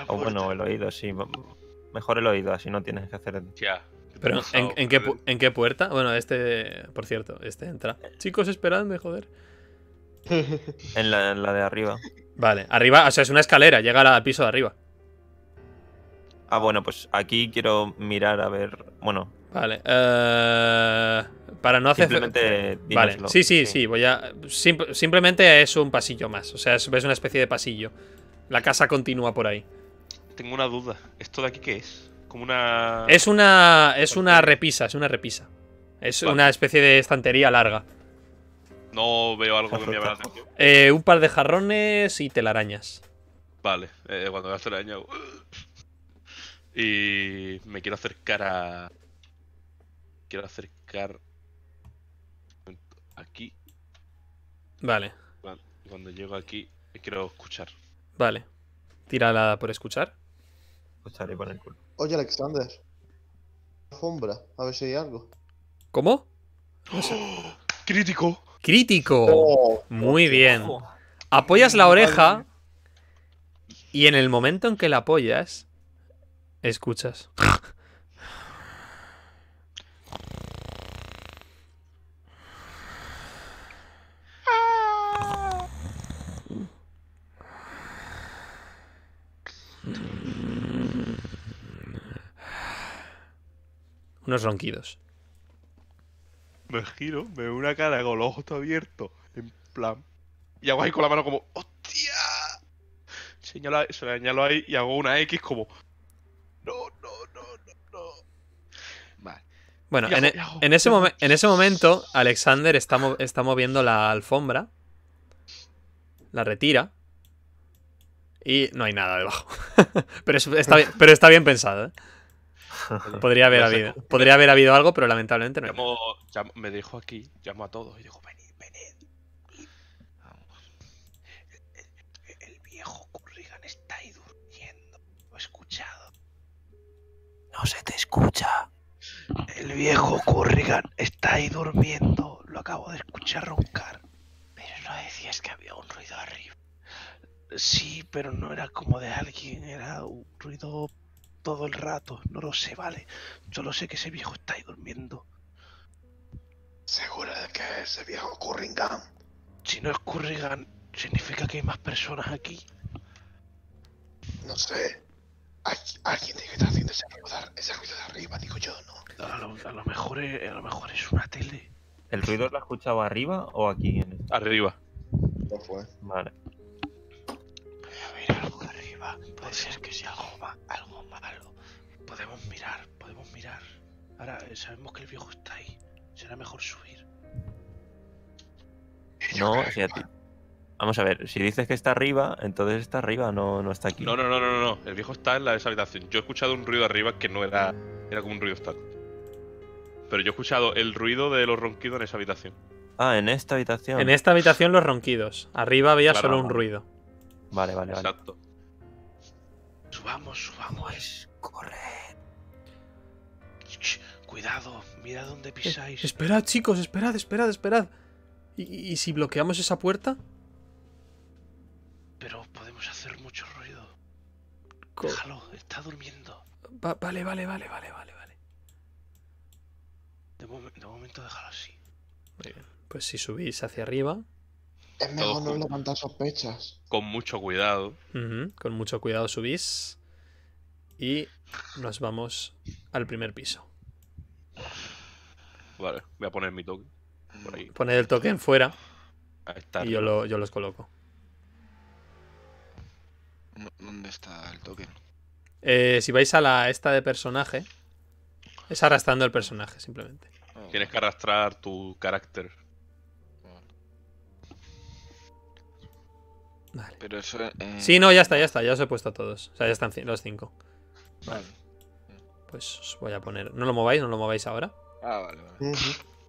O bueno, el oído, sí. Mejor el oído, así no tienes que hacer. Ya. Pero, ¿en, qué, puerta? Bueno, este, por cierto, este entra. Chicos, esperadme, joder. (laughs) en, la, de arriba. Vale, arriba, o sea, es una escalera, llega al piso de arriba. Ah, bueno, pues aquí quiero mirar a ver. Bueno. Vale. Eh, para no hacer. Simplemente. Vale. Sí, sí, sí, sí, Voy a. simplemente es un pasillo más. O sea, es una especie de pasillo. La casa continúa por ahí. Tengo una duda. ¿Esto de aquí qué es? una. Es una. Es una repisa, es una repisa. Es una especie de estantería larga. No veo algo que me eh, un par de jarrones y telarañas. Vale, eh, cuando veas telaraña. Uh. Y me quiero acercar a. Quiero acercar. Aquí. Vale. Cuando llego aquí, quiero escuchar. Vale. Tírala por escuchar. Escucharé por el culo. Oye, Alexander. Alfombra, a ver si hay algo. ¿Cómo? ¡Crítico! ¡Crítico! Oh, Muy oh, bien. Oh. Apoyas la oreja y en el momento en que la apoyas, escuchas. unos ronquidos. Me giro, me veo una cara con los ojos abiertos, en plan. Y hago ahí con la mano como, ¡hostia! Señalo, señalo ahí y hago una X como, ¡no, no, no, no, no! Vale. Bueno, e-, en, ese en, ese (laughs) momento, Alexander está, moviendo la alfombra, la retira. Y no hay nada debajo. (laughs) pero, pero está bien pensado. ¿eh? podría, haber habido, podría haber habido algo, pero lamentablemente no. Llamo, me dijo aquí, llamo a todos y dijo venid, venid. El, el viejo Currigan está ahí durmiendo. Lo he escuchado. No se te escucha. El viejo Currigan está ahí durmiendo. Lo acabo de escuchar roncar. Pero no decías que había un ruido arriba. Sí, pero no era como de alguien, era un ruido todo el rato. No lo sé, vale. Solo sé que ese viejo está ahí durmiendo. ¿Segura de que ese viejo Curringham? Si no es Currigan, significa que hay más personas aquí. No sé. alguien tiene que estar haciendo ese ruido, de, arriba, digo yo, ¿no? A lo, mejor es, a lo mejor es una tele. ¿El ruido lo has escuchado arriba o aquí? En Arriba. No fue. Vale. Puede ser que sea algo malo. Podemos mirar, podemos mirar. Ahora eh, sabemos que el viejo está ahí. Será mejor subir. No, Vamos a ver, si dices que está arriba, entonces está arriba, no, no está aquí. No, no, no, no, no. El viejo está en la esa habitación. Yo he escuchado un ruido arriba que no era. Era como un ruido estático Pero yo he escuchado el ruido de los ronquidos en esa habitación. Ah, en esta habitación. En esta habitación los ronquidos. Arriba había solo un ruido. Vale, vale, vale. Exacto. Subamos, subamos. Pues, corred. cuidado, mira dónde eh, pisáis. esperad, chicos, esperad, esperad, esperad. ¿Y, si bloqueamos esa puerta? Pero podemos hacer mucho ruido. Déjalo, está durmiendo. vale, vale, vale, vale, vale, vale. De, de momento déjalo así. bien. Pues si subís hacia arriba, es mejor no levantar sospechas. Con mucho cuidado. Con mucho cuidado subís. Y nos vamos al primer piso. Vale, voy a poner mi token. Por ahí. Poner el token fuera. y yo, los coloco. ¿Dónde está el token? Eh, si vais a la esta de personaje, es arrastrando el personaje simplemente. Oh. Tienes que arrastrar tu carácter Eh, sí, no, ya está, ya está. Ya os he puesto a todos. O sea, ya están los cinco. Vale. Pues os voy a poner. ¿No lo mováis? ¿No lo mováis ahora? Ah, vale, vale.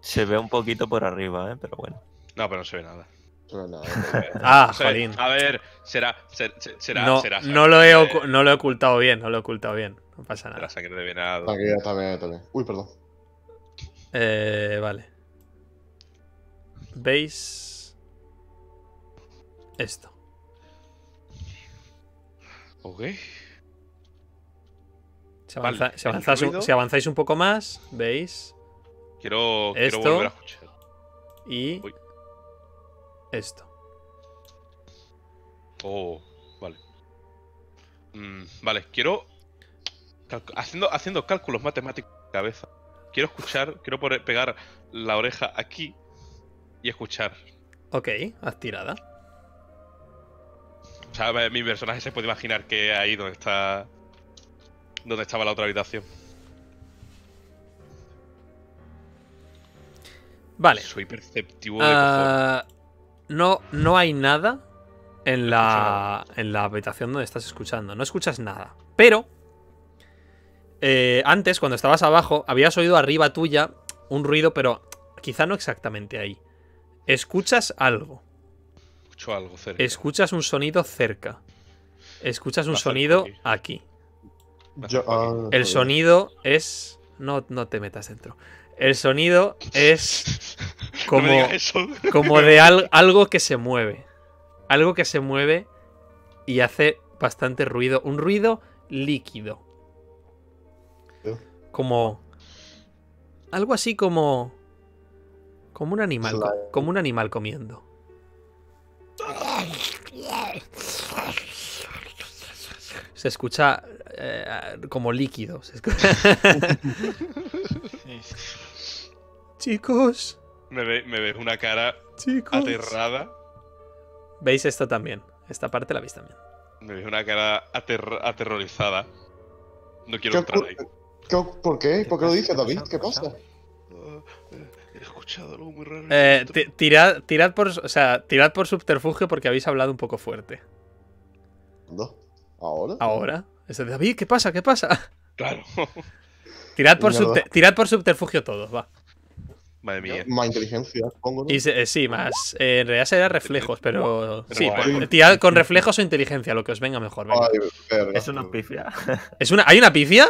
Se ve un poquito por arriba, ¿eh? Pero bueno. No, pero no se ve nada. (laughs) ah, jolín. A ver, será. será, no, será no, lo he no lo he ocultado bien, no lo he ocultado bien. No pasa nada. La sangre de también, Uy, perdón. Eh, vale. ¿Veis? Esto. Si, avanzáis un poco más, veis. Quiero, esto volver a escuchar. Y. Esto. Oh, vale. Mm, vale, quiero. Haciendo, haciendo cálculos matemáticos de cabeza. Quiero escuchar, quiero pegar la oreja aquí y escuchar. Ok, haz tirada sea, mi personaje se puede imaginar que ahí donde está. donde estaba la otra habitación. Vale. Soy perceptivo ah, no, no hay nada en la, habitación donde estás escuchando. No escuchas nada. Pero. Eh, antes, cuando estabas abajo, habías oído arriba tuya un ruido, pero quizá no exactamente ahí. Escuchas algo. Escuchas un sonido cerca. Escuchas un sonido aquí. Ah, el pues. sonido es. No, no te metas dentro. El sonido es (laughs) como, de algo que se mueve. Algo que se mueve y hace bastante ruido. Un ruido líquido. Como. Algo así como. Como un animal. Como un animal comiendo. Se escucha eh, como líquido. (laughs) Chicos. Me, ve, una cara aterrada. Veis esto también. Esta parte la veis también. Me ves una cara aterrorizada. No quiero entrar ahí. ¿Qué, ¿Por ¿Por qué, por qué lo dices, David? ¿Qué pasa? Eh, tirad, por, tirad por subterfugio porque habéis hablado un poco fuerte. ¿No? ¿Ahora? Ahora. ¿qué pasa? ¿Qué pasa? (laughs) Claro. tirad, por tirad por subterfugio todos, va. Madre mía. Más inteligencia, supongo. Eh, sí, más. en realidad será reflejos, pero. sí, pues, tirad con reflejos o inteligencia, lo que os venga mejor. es una pifia. ¿Es una... ¿Hay una pifia?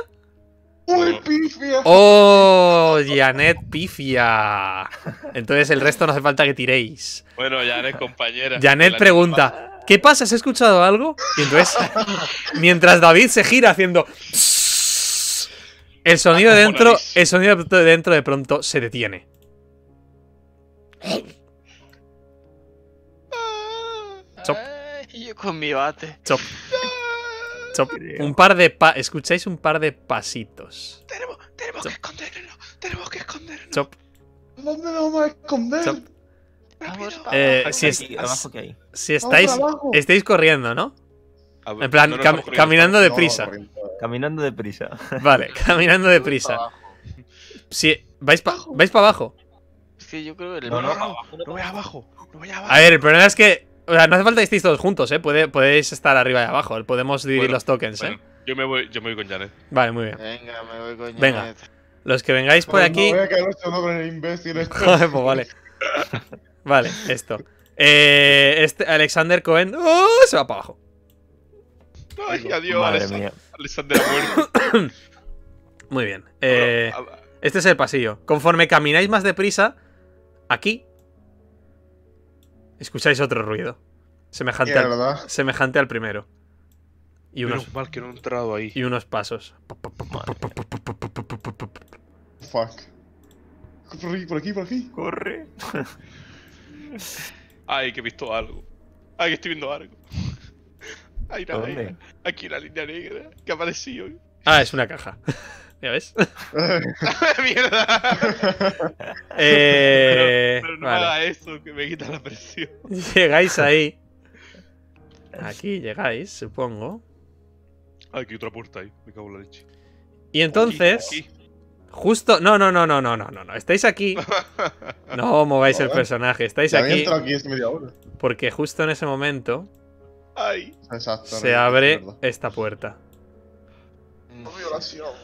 ¡Uy, pifia! ¡Oh, Janet pifia! Entonces el resto no hace falta que tiréis. Bueno, Janet, compañera. Janet pregunta, ¿qué pasa? ¿Has escuchado algo? Y entonces, (laughs) mientras David se gira haciendo... El sonido de dentro, el sonido de dentro de pronto se detiene. Ah. Chop. Yo con mi bate. Chop un par de escucháis un par de pasitos. Tenemos, tenemos que escondernos, tenemos que esconderlo. Chop. ¿Dónde vamos a esconder? si, estáis, estáis corriendo, ¿no? Ah, en plan, caminando de prisa caminando deprisa. prisa caminando deprisa. Vale, caminando deprisa. vais para abajo. ¿Vais yo creo que el no, no, no, voy abajo. A ver, el problema es que o sea, no hace falta que estéis todos juntos, ¿eh? Puede, podéis estar arriba y abajo. Podemos dividir los tokens, ¿eh? Yo me, voy, yo me voy con Janet. Vale, muy bien. Venga, me voy con Janet. Los que vengáis por pues aquí. voy a quedar con el imbécil (laughs) este. Joder, pues vale. (laughs) vale, esto. Eh, este, Alexander Cohen. ¡Oh! Se va para abajo. Ay, adiós, Alexander. Mía. (coughs) Muy bien. Eh, este es el pasillo. Conforme camináis más deprisa, aquí Escucháis otro ruido. Semejante, al, primero. Y unos, ahí. Y unos pasos. Fuck. Por aquí, por aquí. Corre. (laughs) Ay, que he visto algo. Ay, que estoy viendo algo. (laughs) Ay, nada, aquí la línea negra que ha Ah, es una caja. ¿Ya ves? (laughs) (laughs) ¡Mierda! (laughs) eh, pero, no haga eso, que me quita la presión. Llegáis ahí. Aquí llegáis, supongo. Ah, aquí otra puerta ahí. Me cago en la leche. Y entonces. Justo. No, no, no, no, no, no, no, no. Estáis aquí. No mováis el personaje. Estáis aquí. Porque justo en ese momento. Ay. Exacto, se abre esta puerta.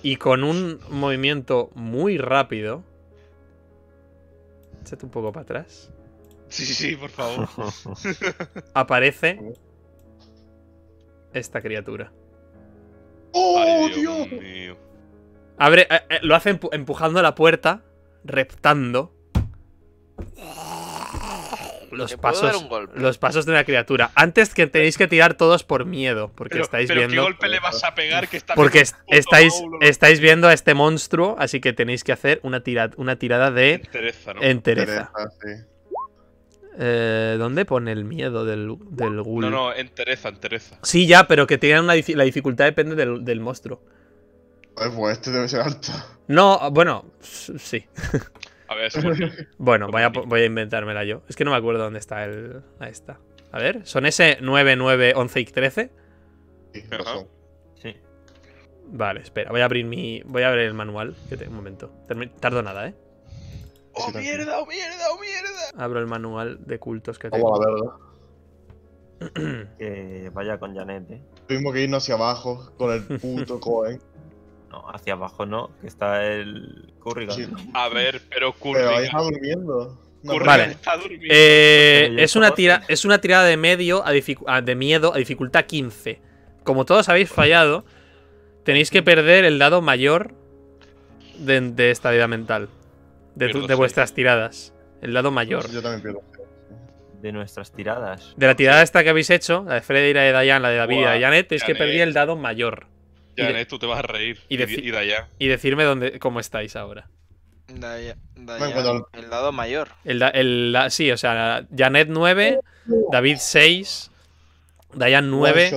Y con un movimiento muy rápido. Échate un poco para atrás. Sí, sí, por favor. (laughs) aparece esta criatura. ¡Oh, Dios! Abre, eh, eh, lo hace empujando la puerta, reptando los pasos, los pasos de una criatura. Antes que tenéis que tirar todos por miedo, porque estáis viendo. a Porque estáis, estáis viendo a este monstruo, así que tenéis que hacer una, una tirada de entereza. ¿no? entereza. Eh, ¿Dónde pone el miedo del, del No, no, entereza, entereza. Sí, ya, pero que tengan una la dificultad depende del, monstruo. Pues este debe ser alto. No, bueno, sí. (laughs) A ver, (laughs) bueno, voy a, pues voy a, inventármela yo. Es que no me acuerdo dónde está el. Ahí está. A ver, ¿son ese 9, 9, 11 y 13? Sí, sí. Vale, espera, voy a abrir mi. Voy a abrir el manual. Que Un momento. Tardo nada, ¿eh? ¡Oh, ¡Oh, mierda, oh, mierda, mierda! Abro el manual de cultos que oh, tengo. (clears throat) que vaya con Janet, eh. Tuvimos que irnos hacia abajo con el puto (laughs) Cohen. No, hacia abajo no, que está el Currigan. A ver, pero Currigan. Pero ahí está durmiendo. vale. Eh, es, una tira, es una tirada de medio a de miedo a dificultad 15. Como todos habéis fallado, tenéis que perder el dado mayor de, esta vida mental. De, vuestras tiradas. El dado mayor. Yo también pierdo de nuestras tiradas. De la tirada esta que habéis hecho, la de Freddy, la de Dayan, la de David y la de Janet, es que perdí el dado mayor. Ya, tú te vas a reír. Y, y decirme dónde, cómo estáis ahora. el lado mayor. sí, o sea, Janet 9, David 6, Dayan 9,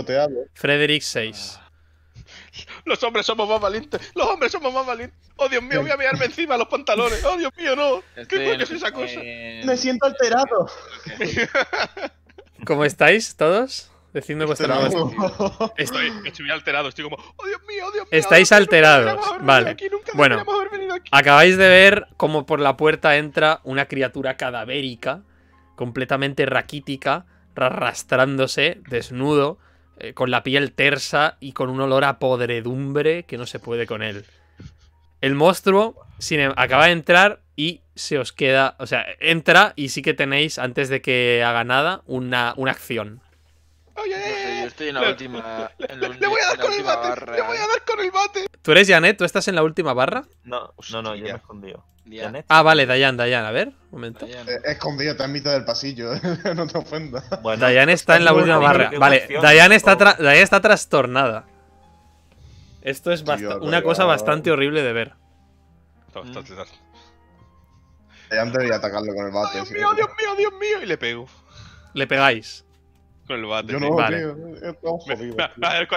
Frederick 6. (laughs) Los hombres somos más valientes. Los hombres somos más valientes. Oh, Dios mío, voy a mirarme encima los pantalones. Oh, Dios mío, no. ¿Qué coño es esa cosa? Me siento alterado. (laughs) ¿Cómo estáis todos? (laughs) Estoy, alterado, estoy como, oh Dios mío, Estáis alterados, vale. bueno, acabáis de ver como por la puerta entra una criatura cadavérica, completamente raquítica, arrastrándose, desnudo, eh, con la piel tersa y con un olor a podredumbre que no se puede con él. El monstruo em, acaba de entrar y se os queda, o sea, entra y sí que tenéis, antes de que haga nada, una, una acción. Oye, yo eh, estoy en la última. le, voy a dar con el bate. Le voy a dar con el bate. ¿Tú eres Janet? ¿Tú estás en la última barra? No, no, yo me he escondido. Ah, vale, Dayan, Dayan, a ver, un momento. escondido, está en mitad del pasillo, (laughs) no te ofendas. Bueno, Dayan está en la última barra. Vale, Dayan está, oh. Dayan está trastornada. Esto es una cosa bastante horrible de ver. Está mm. Dayan debería atacarlo con el bate. Dios mío, Dios mío, Dios mío, y le pego. Le pegáis el bate. Yo no, vale. tío, A (laughs) ver, digo. ¡Atrás,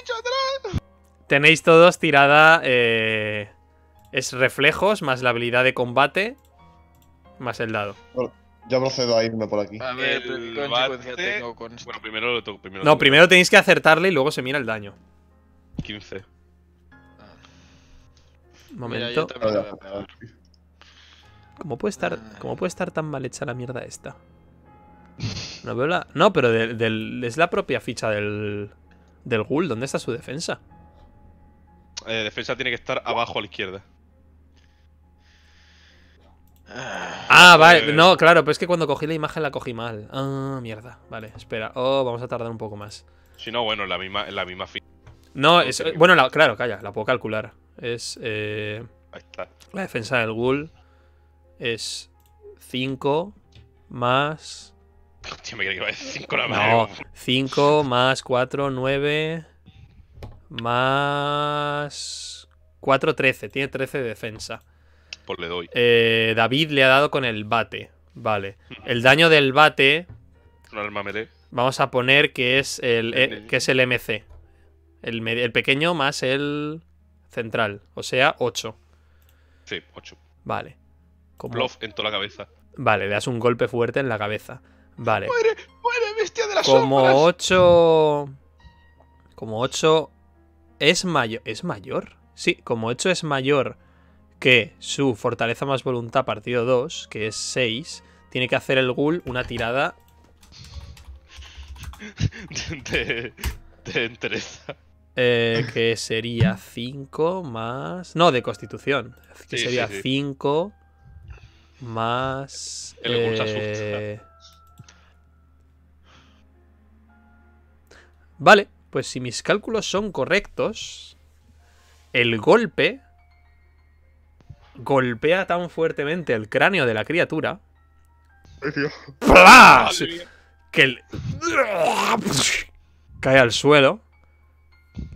bicho, atrás! Tenéis todos tirada. Eh, es reflejos más la habilidad de combate más el dado. yo procedo a irme por aquí. A ver, ¿qué consecuencia tengo con Bueno, primero lo toco. no, primero tenéis que acertarle y luego se mira el daño. 15. Momento. ¿Cómo puede, estar, ah. ¿Cómo puede estar tan mal hecha la mierda esta? No No, pero es la propia ficha del, del Ghoul. ¿Dónde está su defensa? Eh, defensa tiene que estar abajo a la izquierda. Ah, ah vale. Eh. No, claro, pero es que cuando cogí la imagen la cogí mal. Ah, mierda. Vale, espera. Oh, vamos a tardar un poco más. Si no, bueno, la misma, la misma ficha. No, es, bueno, claro, calla, la puedo calcular. Es. Eh, Ahí está. La defensa del ghoul es 5 más 5 más 4, 9. Más 4, 13. Tiene 13 de defensa. Pues le doy. Eh, David le ha dado con el bate. Vale. El daño del bate. Vamos a poner que es el, eh, que es el MC. El, el, pequeño más el central. O sea, 8. Sí, 8. Vale. Bluff en toda la cabeza. Vale, le das un golpe fuerte en la cabeza. Vale. ¡Muere! ¡Muere, bestia de las Como 8. Como 8 es mayor. ¿Es mayor? Sí, como 8 es mayor que su fortaleza más voluntad partido 2, que es 6, tiene que hacer el ghoul una tirada. De, (laughs) de entereza. Eh, que sería 5 más. No, de constitución. Que sería 5 más. El ghoul se asusta. Eh, Vale, pues si mis cálculos son correctos, el golpe golpea tan fuertemente el cráneo de la criatura que el... cae al suelo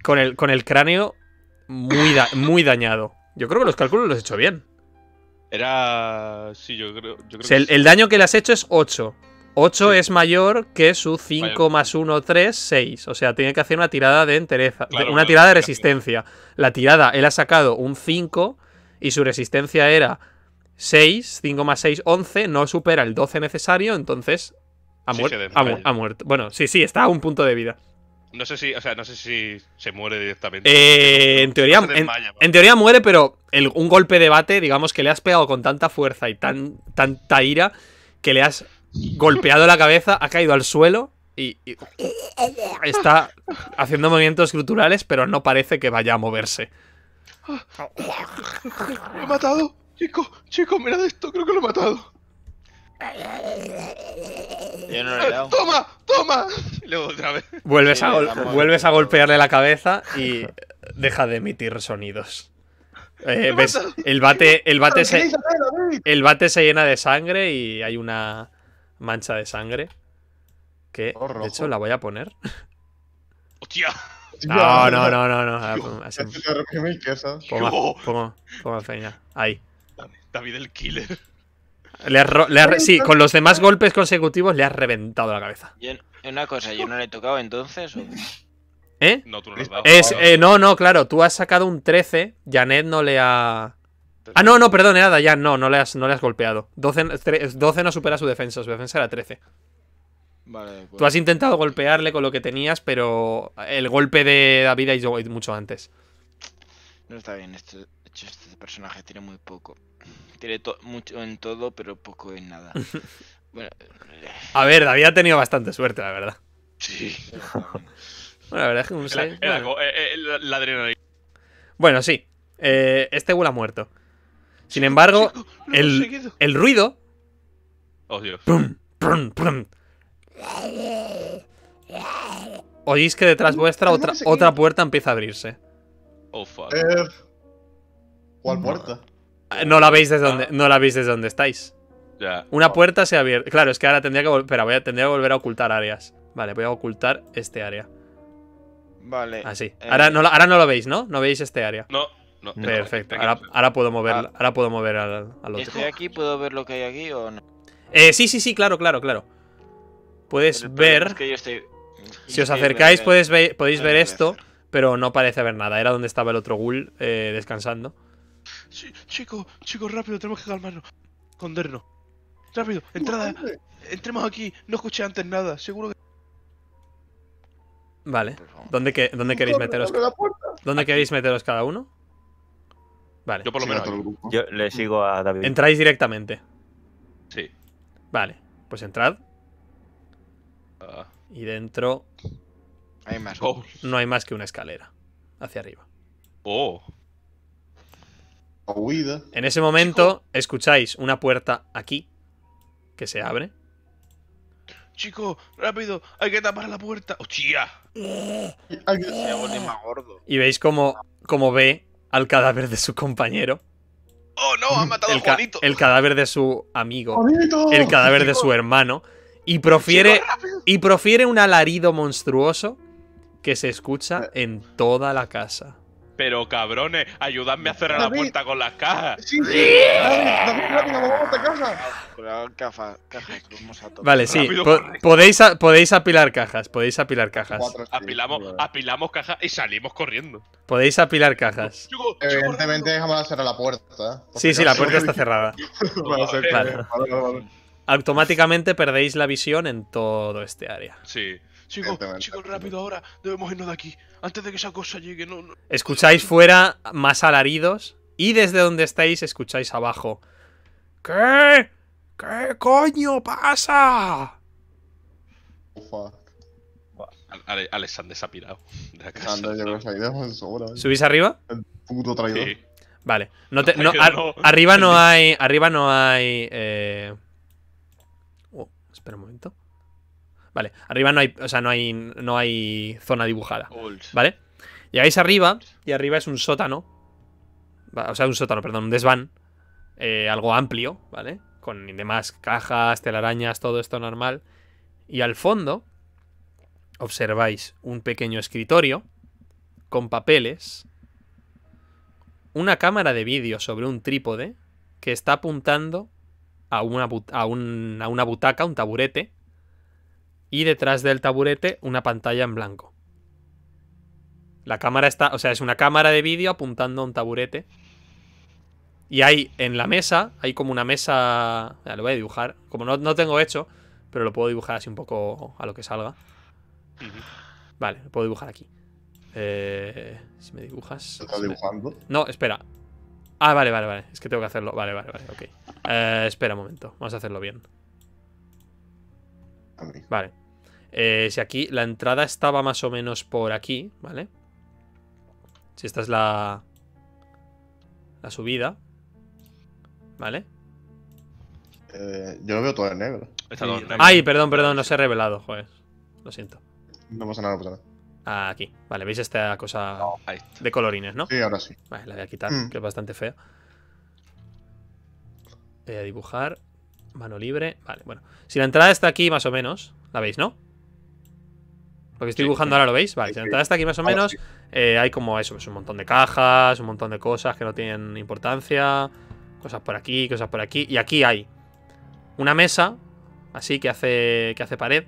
con el, con el cráneo muy, dañado. Yo creo que los cálculos los he hecho bien. Era... Sí, yo creo... que el, daño que le has hecho es 8. 8 es mayor que su 5 más 1, 3, 6. O sea, tiene que hacer una tirada de entereza. una tirada de resistencia. La tirada, él ha sacado un 5 y su resistencia era 6. 5 más 6, 11. No supera el 12 necesario, entonces ha, muerto. Bueno, sí, sí, está a un punto de vida. No sé si, o sea, no sé si se muere directamente. Eh, en, teoría, en, teoría muere, pero un golpe de bate, digamos que le has pegado con tanta fuerza y tanta ira que le has golpeado la cabeza, ha caído al suelo y, está haciendo movimientos estructurales, pero no parece que vaya a moverse. Lo he matado, chico, chico, mirad esto, creo que lo he matado. Eh, ¡Toma! ¡Toma! otra vez. Vuelves, a, golpearle la cabeza y deja de emitir sonidos. Eh, el bate, el bate, el bate se llena de sangre y hay una, mancha de sangre. Que, de hecho, la voy a poner. ¡Hostia! No, no, no, no, no. feña. Ahí. David el killer. sí, con los demás golpes consecutivos le has reventado la cabeza. una cosa, ¿yo no le he tocado entonces? ¿Eh? No, eh, no, no, claro, tú has sacado un 13, Janet no le ha... Ah, no, no, perdón, nada ya no, no le has, no le has golpeado. 12, no supera su defensa, su defensa era 13. Vale, Tú has intentado golpearle con lo que tenías, pero el golpe de David Ha ido mucho antes. No está bien, este, personaje tiene muy poco. Tiene mucho en todo, pero poco en nada. (laughs) bueno, a ver, David ha tenido bastante suerte, la verdad. Sí. (laughs) bueno, la verdad es que un 6. Eh, eh, bueno. sí. Eh, este gula ha muerto. Sin embargo, el, ruido. Oh, Oís que detrás vuestra otra, otra puerta empieza a abrirse. Oh, fuck. Eh, ¿Cuál puerta? Ah, ah. No la veis desde donde, no la veis desde estáis. Una oh. puerta se ha abierto. Claro, es que ahora tendría que, volver, voy a, que volver a ocultar áreas. Vale, voy a ocultar este área. Vale. Así. Eh. Ahora, no, ahora no lo veis, ¿no? No veis este área. No, Mm. Perfecto. Ahora, puedo mover, ah. ahora puedo mover al, otro. aquí? ¿Puedo ver lo que hay aquí o no? Eh, sí, sí, sí, claro, claro, claro. Puedes ver. Si os acercáis, podéis ver esto, pero no parece haber nada. Era donde estaba el otro ghoul eh, descansando. Sí, chico, chico, rápido, tenemos que calmarnos. Escondernos. Rápido, entrada. Entremos aquí. No escuché antes nada, seguro que. Vale. ¿Dónde, dónde queréis meteros? ¿Dónde queréis meteros cada uno? Vale. Yo por lo menos. Yo le sigo a David. Entráis directamente. Sí. Vale, pues entrad. Ah. y dentro. Hay más. Oh. No hay más que una escalera. Hacia arriba. Oh. En ese momento escucháis una puerta aquí que se abre. Chico, rápido, hay que tapar la puerta. ¡Hostia! y veis como, como ve al cadáver de su compañero. ¡Oh, no! ¡Ha matado el el cadáver de su amigo. El cadáver de su hermano. Y profiere, y profiere un alarido monstruoso que se escucha en toda la casa. Pero cabrones, ayudadme a cerrar la puerta con las cajas. Sí, sí. vale, sí. podéis, podéis apilar cajas. Podéis apilar cajas. apilamos, apilamos cajas y salimos corriendo. Podéis apilar cajas. Evidentemente dejamos cerrar la puerta. ¿eh? Sí, sí, la puerta está cerrada. (laughs) Automáticamente perdéis la visión en todo este área. Sí. Chicos, chicos, rápido ahora. Debemos irnos de aquí. Antes de que esa cosa llegue. No, Escucháis fuera más alaridos. Y desde donde estáis, escucháis abajo. ¿Qué? ¿Qué coño pasa? Ufa. Ale se ha pirado. Eh. ¿Subís arriba? El puto traidor. Vale. arriba no hay. Arriba no hay. Eh, oh, espera un momento arriba no hay, o sea, no hay, no hay zona dibujada. ¿Vale? Llegáis arriba y arriba es un sótano. O sea, un sótano, perdón, un desván. Eh, algo amplio, ¿vale? Con demás cajas, telarañas, todo esto normal. Y al fondo observáis un pequeño escritorio con papeles, una cámara de vídeo sobre un trípode que está apuntando a una, a una butaca, un taburete, y detrás del taburete una pantalla en blanco. La cámara está, o sea, es una cámara de vídeo apuntando a un taburete. Y hay en la mesa, hay como una mesa, ya, lo voy a dibujar, como no, no tengo hecho, pero lo puedo dibujar así un poco a lo que salga. Vale, lo puedo dibujar aquí. Eh, si me dibujas. ¿Estás dibujando? No, espera. Ah, vale, vale, vale. Es que tengo que hacerlo. Vale, vale, vale, ok. Eh, espera un momento. Vamos a hacerlo bien. Vale. Eh, si aquí la entrada estaba más o menos por aquí, ¿vale? Si esta es la. La subida. ¿Vale? Eh, yo lo veo todo en negro. Ay, perdón, perdón, no se ha revelado, joder. Lo siento. No pasa nada, ah, Aquí, vale, ¿veis esta cosa de colorines, no? Sí, ahora sí. Vale, la voy a quitar, mm. que es bastante fea. Voy a dibujar. Mano libre. Vale, bueno. Si la entrada está aquí, más o menos. ¿La veis, no? Lo que estoy dibujando ahora, ¿lo veis? Vale, si la entrada está aquí, más o menos. Eh, hay como eso, es pues, un montón de cajas, un montón de cosas que no tienen importancia. Cosas por aquí, cosas por aquí. Y aquí hay una mesa, así que hace, que hace pared.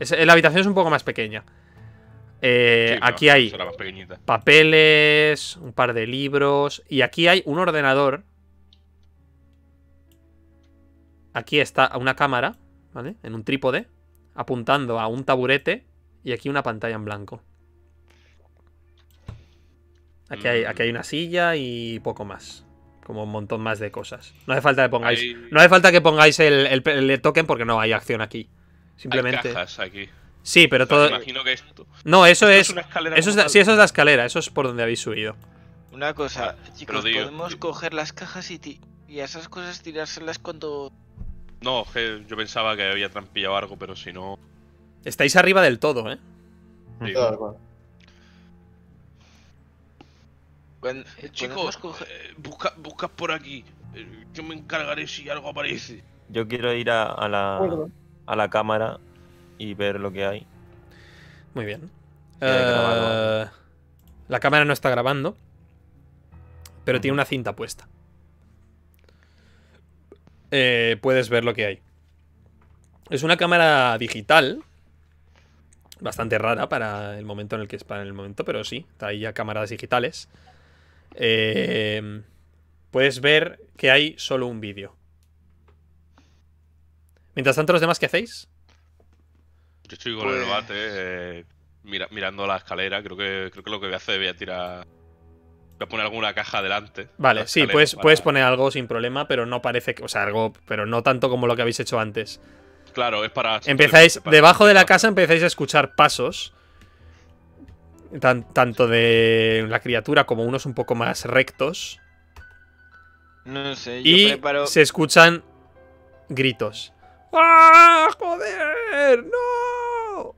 Es, eh, la habitación es un poco más pequeña. Eh, aquí hay papeles, un par de libros y aquí hay un ordenador Aquí está una cámara, ¿vale? En un trípode, apuntando a un taburete y aquí una pantalla en blanco. Aquí hay, aquí hay una silla y poco más. Como un montón más de cosas. No hace falta que pongáis, no hace falta que pongáis el, el, token porque no hay acción aquí. Simplemente. Hay cajas aquí. Sí, pero todo. imagino que No, eso es. eso es Sí, eso es la escalera, eso es por donde habéis subido. Una cosa, ah, chicos, podemos coger las cajas y, y esas cosas tirárselas cuando no, yo pensaba que había trampillado algo, pero si no. Estáis arriba del todo, ¿eh? eh chicos, eh, busca, busca por aquí. Eh, yo me encargaré si algo aparece. Yo quiero ir a, la, cámara y ver lo que hay. Muy bien. la cámara no está grabando, pero tiene una cinta puesta. Eh, puedes ver lo que hay. Es una cámara digital. Bastante rara para el momento en el que es para el momento, pero sí, ya cámaras digitales. Eh, puedes ver que hay solo un vídeo. Mientras tanto, ¿los demás qué hacéis? Yo estoy con el pues- bate eh, mirando la escalera. Creo que, creo que lo que voy a hacer voy a tirar poner alguna caja delante. Vale, sí, puedes, puedes poner algo sin problema, pero no parece que. O sea, algo, pero no tanto como lo que habéis hecho antes. Claro, es para. Empezáis. debajo de la casa empezáis a escuchar pasos. Tan, tanto de la criatura como unos un poco más rectos. No sé, yo y se escuchan gritos. ¡Ah, ¡Joder! ¡No!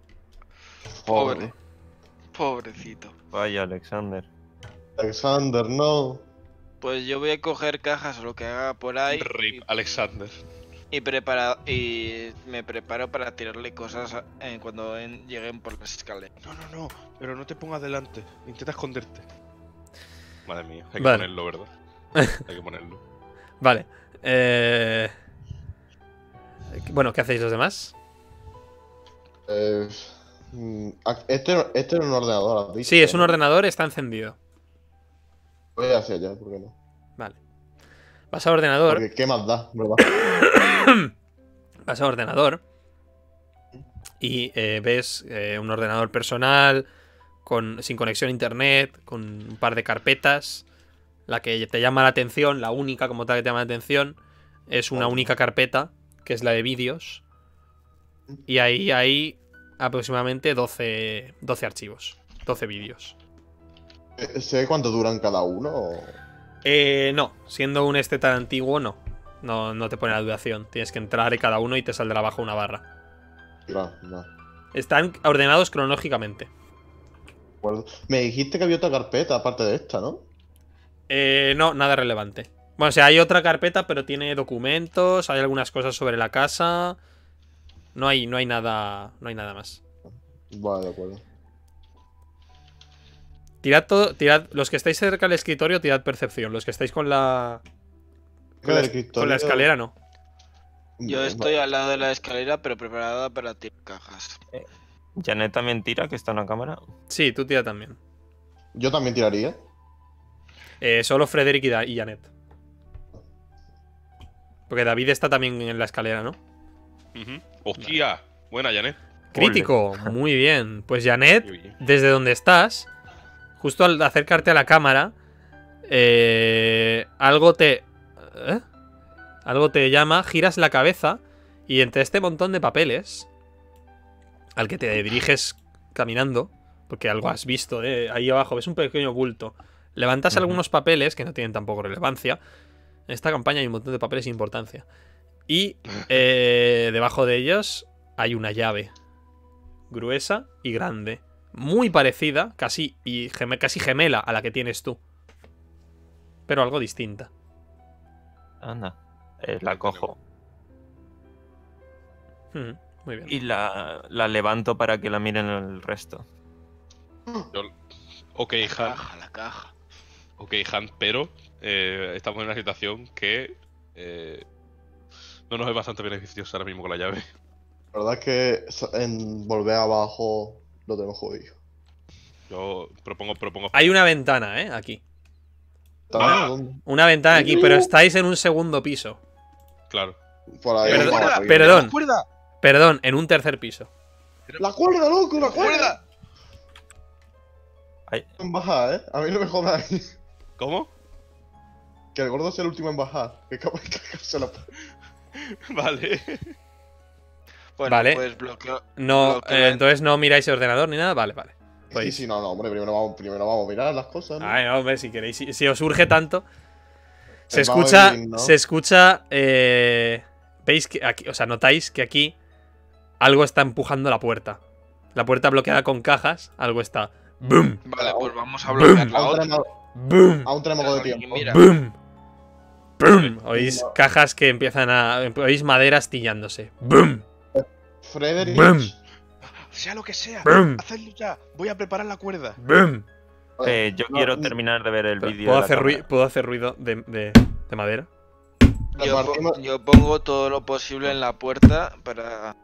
Pobre. Pobrecito. Vaya, Alexander. Alexander, no. Pues yo voy a coger cajas o lo que haga por ahí. Rip, Alexander. Y, prepara, y me preparo para tirarle cosas cuando lleguen por las escaleras. No, no, no, pero no te pongas delante. Intenta esconderte. Madre mía, hay que ponerlo, ¿verdad? (laughs) Hay que ponerlo. vale. Eh, bueno, ¿qué hacéis los demás? Eh, mm, este, este, es un ordenador. Sí, es un ordenador, está encendido. Voy hacia allá, ¿por qué no? Vale. Vas a ordenador. qué más da, ¿verdad? (coughs) Vas a ordenador. Y eh, ves eh, un ordenador personal. Con, sin conexión a internet. Con un par de carpetas. La que te llama la atención, la única como tal que te llama la atención, es una única carpeta, que es la de vídeos. Y ahí hay aproximadamente 12, 12 archivos, 12 vídeos. Eh, ¿Sé cuánto duran cada uno? Eh, no, siendo un este tan antiguo, no. no. No te pone la duración. Tienes que entrar en cada uno y te saldrá abajo una barra. Están ordenados cronológicamente. Me dijiste que había otra carpeta aparte de esta, ¿no? Eh, no, nada relevante. Bueno, o sea, hay otra carpeta, pero tiene documentos, hay algunas cosas sobre la casa. No hay, no hay nada. No hay nada más. Vale, de acuerdo. Tirad todo, tirad, los que estáis cerca del escritorio, tirad percepción. Los que estáis con la. Con, la, escalera, no. Yo estoy al lado de la escalera, pero preparada para tirar cajas. Eh, ¿Janet también tira, que está en la cámara? Sí, tú tira también. Yo también tiraría. Eh, solo Frederick y, Janet. Porque David está también en la escalera, ¿no? ¡Hostia! Buena, Janet. Crítico, muy bien. Pues Janet, desde donde estás, justo al acercarte a la cámara, eh, algo te... ¿eh? Algo te llama, giras la cabeza y entre este montón de papeles al que te diriges caminando, porque algo has visto de ¿eh? ahí abajo, ves un pequeño bulto, levantas algunos papeles que no tienen tampoco relevancia. En esta campaña hay un montón de papeles sin importancia. Y (laughs) debajo de ellos hay una llave gruesa y grande muy parecida, casi, y casi gemela a la que tienes tú. Pero algo distinta. Anda, eh, la cojo. Mm, muy bien. Y la, levanto para que la miren el resto. ok, Han. La caja, la caja. Ok, Han, pero eh, estamos en una situación que eh, no nos es bastante beneficioso ahora mismo con la llave. La verdad es que en volver abajo lo tengo jodido. Yo propongo, propongo. Hay una ventana, ¿eh? Aquí. Ah, ah. Una ventana aquí, pero estáis en un segundo piso. Claro. perdón, perdón, en un tercer piso. La cuerda, loco, la cuerda. ¿eh? A mí no me jodáis. ¿Cómo? Que el gordo sea el último en bajar. Que la... (laughs) vale vale. pues No, eh, entonces no miráis el ordenador ni nada. Vale, vale. Pues... Sí, sí, no, no, hombre, primero vamos, primero vamos a mirar las cosas. ¿no? Ay, hombre, si queréis, si, os urge tanto. Se escucha, se escucha. Eh, Veis que aquí, o sea, notáis que aquí algo está empujando la puerta. La puerta bloqueada con cajas, algo está. ¡Bum! Vale, pues vamos a bloquear la otra. ¡Boom! A un de tiempo. ¡Boom! Oís cajas que empiezan a. Oís madera astillándose ¡Bum! Frederick. Sea lo que sea, ya. Voy a preparar la cuerda. Eh, yo quiero terminar de ver el vídeo. ¿puedo, hacer ruido, de, madera? Yo pongo, todo lo posible en la puerta para.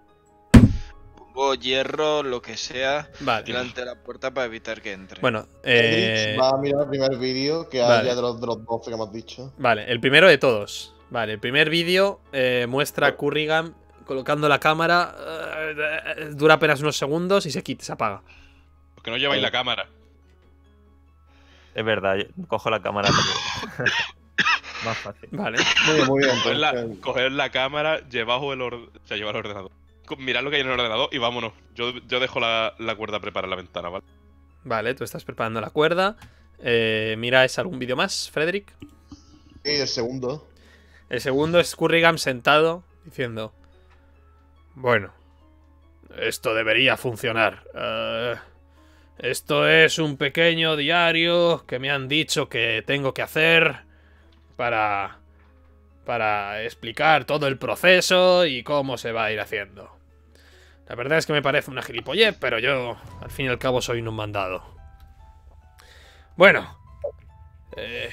Pongo hierro, lo que sea, delante de la puerta para evitar que entre. Bueno, eh... va a mirar el primer vídeo que vale. haya de los, 12 que hemos dicho. Vale, el primero de todos. Vale, el primer vídeo eh, muestra a Currigan colocando la cámara. Eh, dura apenas unos segundos y se quita, se apaga. Porque no lleváis la cámara. Es verdad, cojo la cámara. también. (laughs) Más fácil. Vale. Muy bien, muy bien. Coger la, coger la cámara, llevarlo el, o sea, el ordenador. Mirad lo que hay en el ordenador y vámonos. Yo, dejo la, cuerda preparada en la ventana, ¿vale? Vale, tú estás preparando la cuerda. Eh, mira es algún vídeo más, Frederick? Sí, el segundo. El segundo es Currigan sentado diciendo: bueno. Esto debería funcionar. Eh, esto es un pequeño diario que me han dicho que tengo que hacer para... para explicar todo el proceso y cómo se va a ir haciendo. La verdad es que me parece una gilipollez, pero yo al fin y al cabo soy un mandado. Bueno. Eh,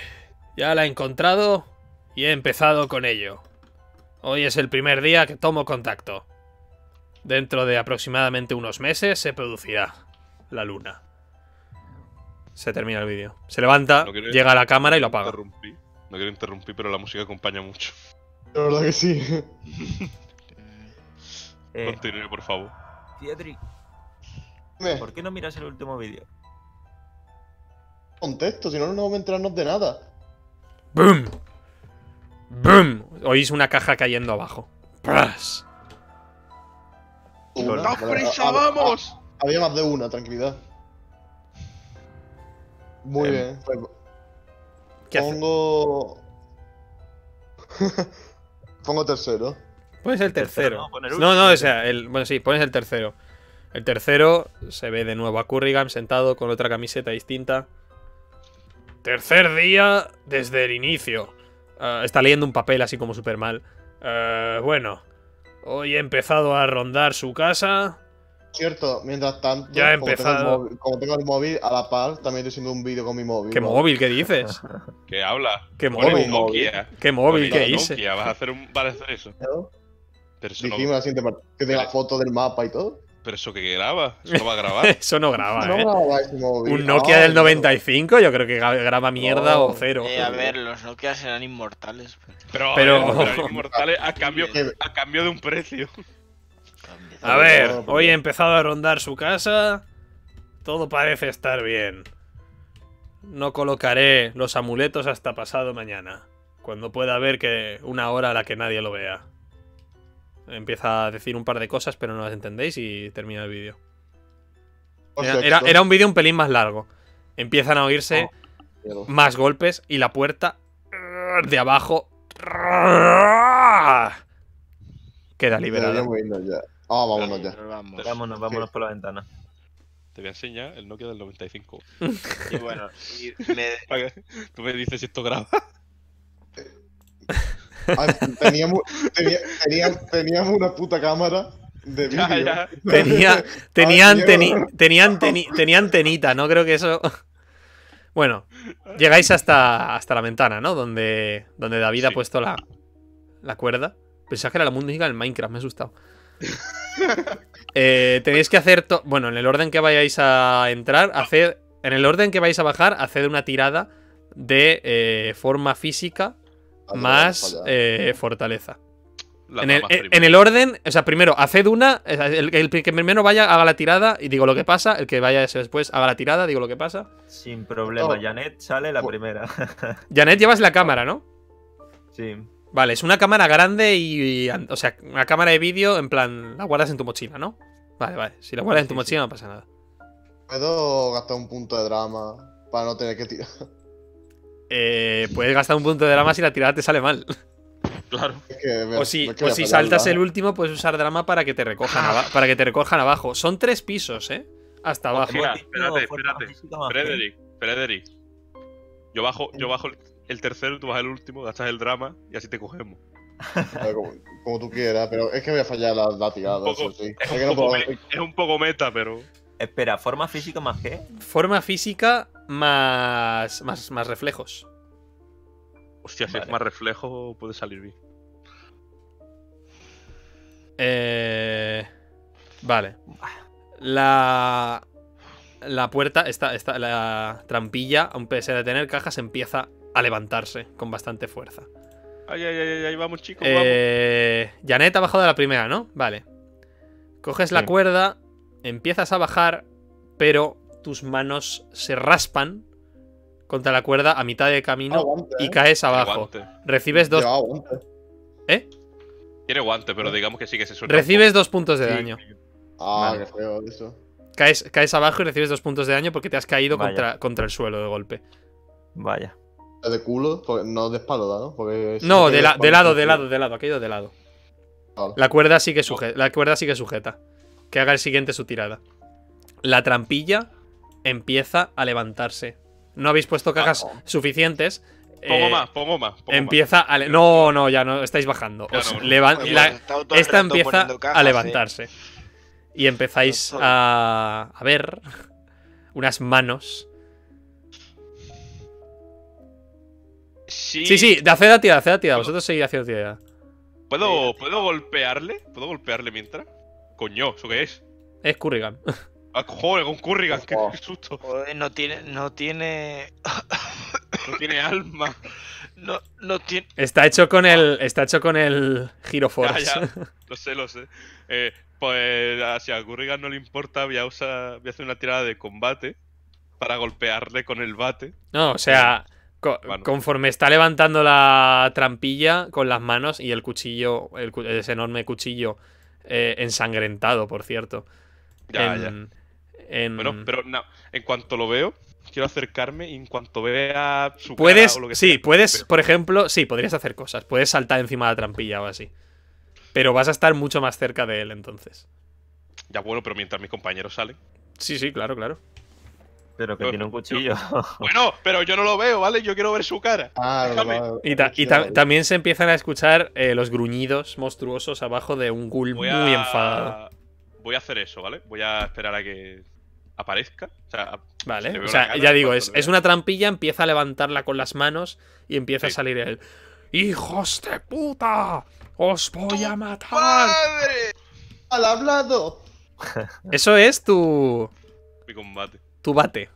ya la he encontrado y he empezado con ello. Hoy es el primer día que tomo contacto. Dentro de aproximadamente unos meses se producirá la luna. Se termina el vídeo. Se levanta, llega a la cámara y lo apaga. No quiero interrumpir, pero la música acompaña mucho. La verdad que sí. (laughs) eh, Continúe, por favor. ¿por qué no miras el último vídeo? Contexto, si no, no vamos a enterarnos de nada. ¡Bum! ¡Bum! Oís una caja cayendo abajo. ¡Pras! ¡No prisa, vamos! Ah, había más de una, tranquilidad. Muy em. bien. Pues, ¿Qué Pongo. (laughs) Pongo tercero. Pones el tercero. ¿no? no, o sea, el... bueno, sí, pones el tercero. El tercero se ve de nuevo a Currigan sentado con otra camiseta distinta. Tercer día desde el inicio. Ah, está leyendo un papel así como súper mal. Ah, bueno, Hoy he empezado a rondar su casa. Cierto, mientras tanto, ya he empezado. Como tengo, el móvil, a la par, también estoy haciendo un vídeo con mi móvil. ¿Qué móvil? ¿Qué dices? (laughs) ¿Qué habla? ¿Qué móvil? Nokia. ¿Qué móvil? ¿Qué hice? vas a hacer, un, ¿Vale hacer eso. ¿No? Dijimos la siguiente parte, que tenga la foto del mapa y todo. Pero eso que graba, eso no va a grabar. (laughs) eso no graba. ¿eh? Un Nokia del 95, yo creo que graba mierda o cero. Eh, a ver, los Nokia serán inmortales. Pero, A (laughs) inmortales a cambio, eh, a cambio de un precio. A ver, hoy he empezado a rondar su casa. Todo parece estar bien. No colocaré los amuletos hasta pasado mañana, cuando pueda ver que una hora a la que nadie lo vea. Empieza a decir un par de cosas, pero no las entendéis y termina el vídeo. Era, era, un vídeo un pelín más largo. Empiezan a oírse oh, más golpes y la puerta de abajo queda liberada. Ah, vámonos ya. Vámonos, por la ventana te voy a enseñar el Nokia del 95. (laughs) y bueno, (laughs) tú me dices si esto graba. (laughs) Ah, teníamos, una puta cámara de Tenía, (laughs) ah, tenían antenita, ¿no? Creo que eso. Bueno, llegáis hasta, hasta la ventana, ¿no? Donde, donde David ha puesto la, la cuerda. Pensaba que era la música del Minecraft, me he asustado. (laughs) Eh, tenéis que hacer. Bueno, en el orden que vayáis a entrar, hacer. En el orden que vais a bajar, haced una tirada de eh, forma física más eh, fortaleza. En el, orden, o sea, primero, haced una, el, que primero vaya, haga la tirada y digo lo que pasa, el que vaya después, haga la tirada, digo lo que pasa. Sin problema, oh. Janet sale la primera. (laughs) Janet, llevas la cámara, ¿no? Sí. Vale, es una cámara grande y, o sea, una cámara de vídeo, en plan, la guardas en tu mochila, ¿no? Vale, vale, si la guardas en tu mochila no pasa nada. Puedo gastar un punto de drama para no tener que tirar. Eh, puedes gastar un punto de drama si la tirada te sale mal. Claro. o si, saltas ¿eh? el último, puedes usar drama para que te recojan, ah. para que te recojan abajo. Son tres pisos, ¿eh? Hasta abajo. espérate, espérate. Frederick, Frederick. Yo bajo, yo bajo el tercero, tú bajas el último, gastas el drama y así te cogemos. Como, tú quieras, pero es que voy a fallar la, tirada. es, es, un poco meta, pero. Espera, ¿forma física más qué? Forma física más, más, más reflejos. Hostia, si es más reflejo, puede salir bien. Eh, vale. La, la puerta, está está la trampilla, aunque sea de tener cajas, empieza a levantarse con bastante fuerza. Ay, ahí vamos, chicos. Eh, Janet ha bajado de la primera, ¿no? Vale. Coges la cuerda, empiezas a bajar, pero tus manos se raspan contra la cuerda a mitad de camino y eh. caes abajo. Recibes dos. ¿Eh? Tiene guante, pero digamos que sí que se suelta. Recibes dos puntos de daño. Ah, qué feo eso. Caes, caes, abajo y recibes dos puntos de daño porque te has caído contra, el suelo de golpe. Vaya. ¿De culo? No de espalda, ¿no? no, de, lado, de lado, de lado. Ha caído de lado. La, cuerda sigue la cuerda sigue sujeta. Que haga el siguiente su tirada. La trampilla empieza a levantarse. No habéis puesto cajas ah, oh. suficientes. Eh, pongo más, pongo más. empieza a. No, no, ya no, estáis bajando. Pues esta empieza a levantarse. Y empezáis a, a ver unas manos. Sí, sí, sí de a Vosotros seguís haciendo tira. ¿Puedo, ¿Puedo golpearle? ¿Puedo golpearle mientras? Coño, ¿eso qué es? Es Currigan. (laughs) Ah, joder, con Currigan, qué, susto. no tiene. No tiene. no tiene alma. No, no tiene. Está hecho con el. Está hecho con el Giro Force. (laughs) Lo sé, lo sé. Eh, pues si a Currigan no le importa, voy a, usar, voy a hacer una tirada de combate para golpearle con el bate. No, o sea. Eh, conforme está levantando la trampilla con las manos y el cuchillo, ese enorme cuchillo eh, ensangrentado, por cierto. Ya, ya. Bueno, pero no, en cuanto lo veo, quiero acercarme y en cuanto vea su cara lo Sí, puedes, por ejemplo, sí, podrías hacer cosas. Puedes saltar encima de la trampilla o así. Pero vas a estar mucho más cerca de él entonces. Ya bueno, pero mientras mis compañeros salen. Sí, sí, claro, claro. Pero que tiene un cuchillo. bueno, pero yo no lo veo, ¿vale? Yo quiero ver su cara. Ah, Déjame. y, también se empiezan a escuchar eh, los gruñidos monstruosos abajo de un ghoul muy enfadado. Voy a hacer eso, ¿vale? Voy a esperar a que aparezca. O sea, vale, o sea, ya digo, es, es, una trampilla, empieza a levantarla con las manos y empieza a salir él. ¡Hijos de puta! ¡Os voy a matar! ¡Padre! ¡Al hablado! Eso es tu. Tu bate.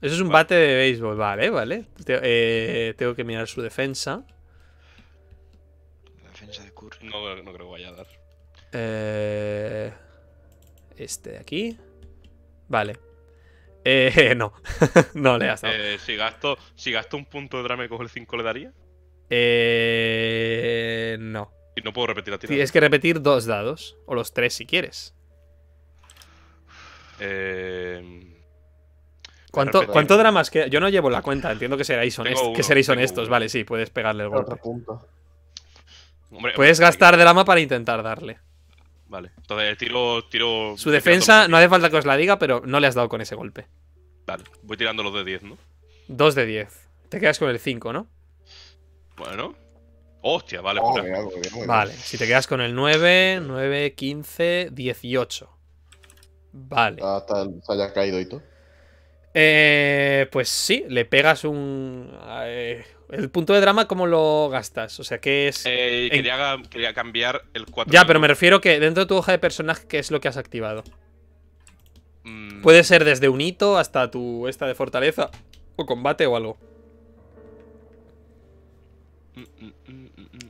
Eso es un bate de béisbol, vale, vale. Eh, tengo que mirar su defensa. La defensa de Curry. No, no creo que vaya a dar. Eh, este de aquí. Vale. Eh, (laughs) no, (laughs) no le has dado. Eh, si, gasto, si gasto un punto de drama y cojo el 5, ¿le daría? Eh, no. Y no puedo repetir Tienes que repetir dos dados, o los tres si quieres. Eh... ¿Cuánto, ¿Cuánto drama es que.? Yo no llevo la cuenta, entiendo que seréis, que seréis honestos. Vale, sí, puedes pegarle el golpe. puedes gastar drama para intentar darle. Vale. Entonces tiro. tiro Su defensa, no hace falta que os la diga, pero no le has dado con ese golpe. Vale, voy tirando los de 10, ¿no? Dos de 10. Te quedas con el 5, ¿no? Bueno. Hostia, vale. Oh, pues vale, si te quedas con el 9, 9, 15, 18. Vale. Hasta se haya caído y todo. Eh, pues sí, le pegas un. Eh, el punto de drama, ¿cómo lo gastas? O sea, ¿qué es. Eh, quería, cambiar el 4. Ya, pero me refiero que dentro de tu hoja de personaje, ¿qué es lo que has activado? Mm. Puede ser desde un hito hasta tu esta de fortaleza, o combate o algo.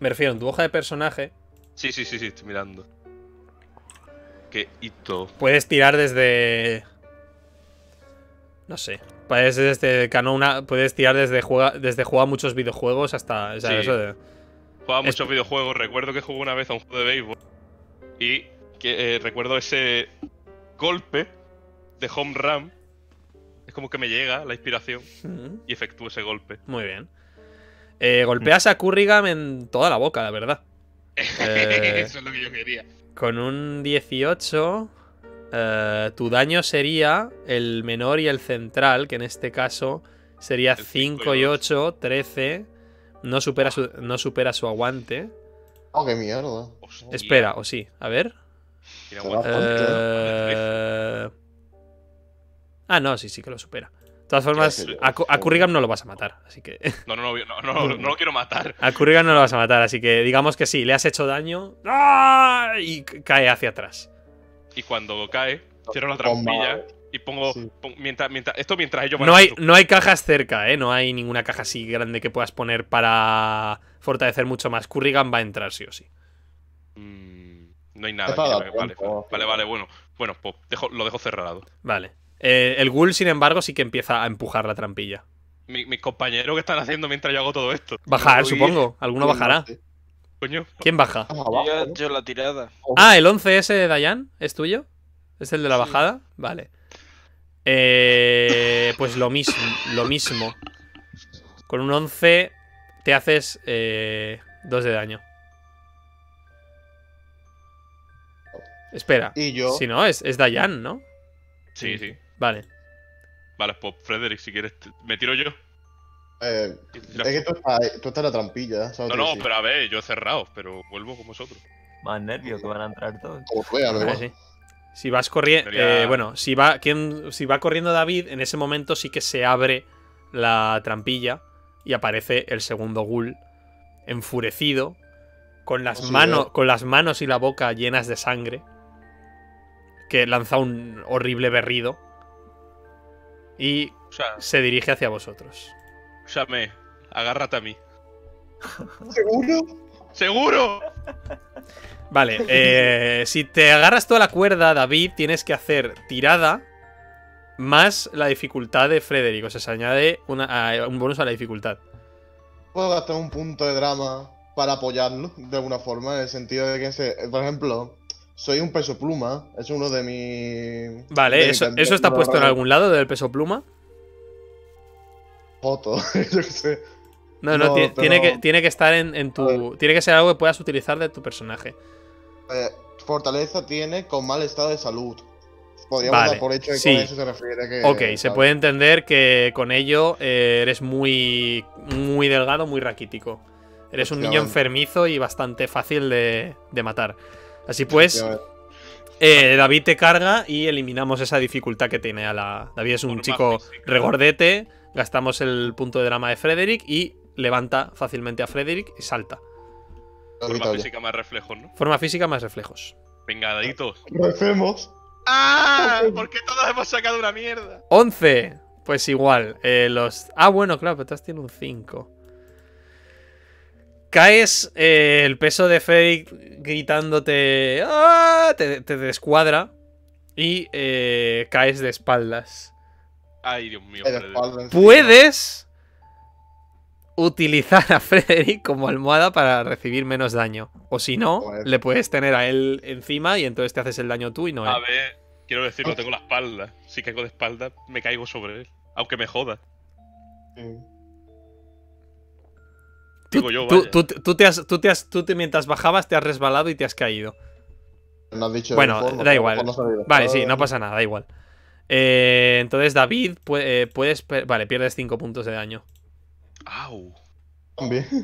me refiero en tu hoja de personaje. Sí, sí, sí, sí, estoy mirando. ¿Qué hito? Puedes tirar desde. No sé. Puedes, este, una, puedes tirar desde juega, desde jugar muchos videojuegos hasta. O eso muchos videojuegos. Recuerdo que jugó una vez a un juego de béisbol. Y que, eh, recuerdo ese golpe de home run. Es como que me llega la inspiración y efectúo ese golpe. Muy bien. Eh, golpeas a Currigan en toda la boca, la verdad. (laughs) Eh, eso es lo que yo quería. Con un 18. Eh, tu daño sería el menor y el central, que en este caso sería 5 y 8, 13. No supera, su, ah. no supera su aguante. Oh, qué mierda. Espera, o sí. A ver. Eh, ah, no, sí, sí que lo supera. De todas formas, a, no lo vas a matar, así que. (laughs) No, no, no, no, no, lo quiero matar. A Currigan no lo vas a matar, así que digamos que sí, le has hecho daño. ¡Ah! Y cae hacia atrás y cuando cae, cierro la trampilla y pongo. mientras, mientras, esto mientras yo no hay, no hay cajas cerca, ¿eh? No hay ninguna caja así grande que puedas poner para fortalecer mucho más. Currigan va a entrar sí o sí. Mm, no hay nada. Vale, vale, vale, bueno. Bueno, pues lo dejo cerrado. Vale. Eh, el ghoul, sin embargo, sí que empieza a empujar la trampilla. mis compañeros, ¿qué están haciendo mientras yo hago todo esto? Bajar, supongo. Alguno bajará. ¿Quién baja? Ah, yo la tirada. Ah, el 11 ese de Dayan, ¿es tuyo? ¿Es el de la bajada? Vale. Eh, pues lo mismo, lo mismo. Con un 11 te haces 2 eh, de daño. Espera. Si no, es, es Dayan, ¿no? Sí, sí. Vale. Vale, pues Frederick, si quieres, me tiro yo. Eh, es tú la trampilla. No, no, pero a ver, yo he cerrado, pero vuelvo con vosotros. Más nervios que van a entrar todos. Si vas corriendo. Eh, bueno, si va, ¿quién, si va corriendo David, en ese momento sí que se abre la trampilla y aparece el segundo ghoul enfurecido, con las, manos, con las manos y la boca llenas de sangre, que lanza un horrible berrido y se dirige hacia vosotros. Chame, Agárrate a mí. ¿Seguro? ¡Seguro! Vale, eh, (laughs) si te agarras toda la cuerda, David, tienes que hacer tirada más la dificultad de Frederick. O sea, se añade un bonus a la dificultad. Puedo gastar un punto de drama para apoyarlo de alguna forma, en el sentido de que, por ejemplo, soy un peso pluma, es uno de mis... Vale, eso, está puesto en algún lado del peso pluma foto. (laughs) sé. No, no, tiene, que, tiene que estar en, tu. Tiene que ser algo que puedas utilizar de tu personaje. Eh, fortaleza tiene con mal estado de salud. Podríamos dar por hecho que eso se refiere Ok, se puede entender que con ello eh, eres muy. muy delgado, muy raquítico. Eres un niño enfermizo y bastante fácil de, matar. Así pues. Eh, David te carga y eliminamos esa dificultad que tiene a la. David es un chico regordete Gastamos el punto de drama de Frederick y levanta fácilmente a Frederick y salta. Forma física más reflejos, ¿no? Forma física más reflejos. Venga, daditos. Recemos. ¡Ah! Porque todos hemos sacado una mierda. 11. Pues igual. Eh, los... Ah, bueno, claro, pero tiene un 5. Caes eh, el peso de Frederick gritándote. ¡Ah! Te, te descuadra. Y eh, caes de espaldas. Ay, Dios mío. Puedes utilizar a (laughs) Frederick como almohada para recibir menos daño. O si no, pues. le puedes tener a él encima y entonces te haces el daño tú y no él. A ver, quiero decir, no pues. tengo la espalda. Si caigo de espalda, me caigo sobre él. Aunque me joda. yo, Tú, mientras bajabas te has resbalado y te has caído. No has dicho bueno, da igual. vale, sí, no pasa nada, da igual. Eh, entonces, David, eh, puedes, Vale, pierdes 5 puntos de daño. ¡Au!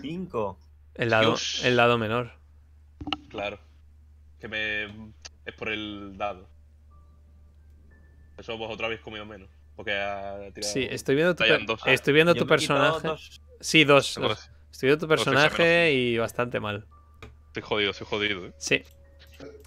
5. El lado, el lado menor. Claro. Que me. Es por el dado. Eso vos otra vez comido menos. Porque ha tirado. Sí, estoy viendo tu, Estoy viendo tu personaje. Sí, dos, Estoy viendo tu personaje y bastante mal. Estoy jodido, estoy jodido. ¿eh? Sí.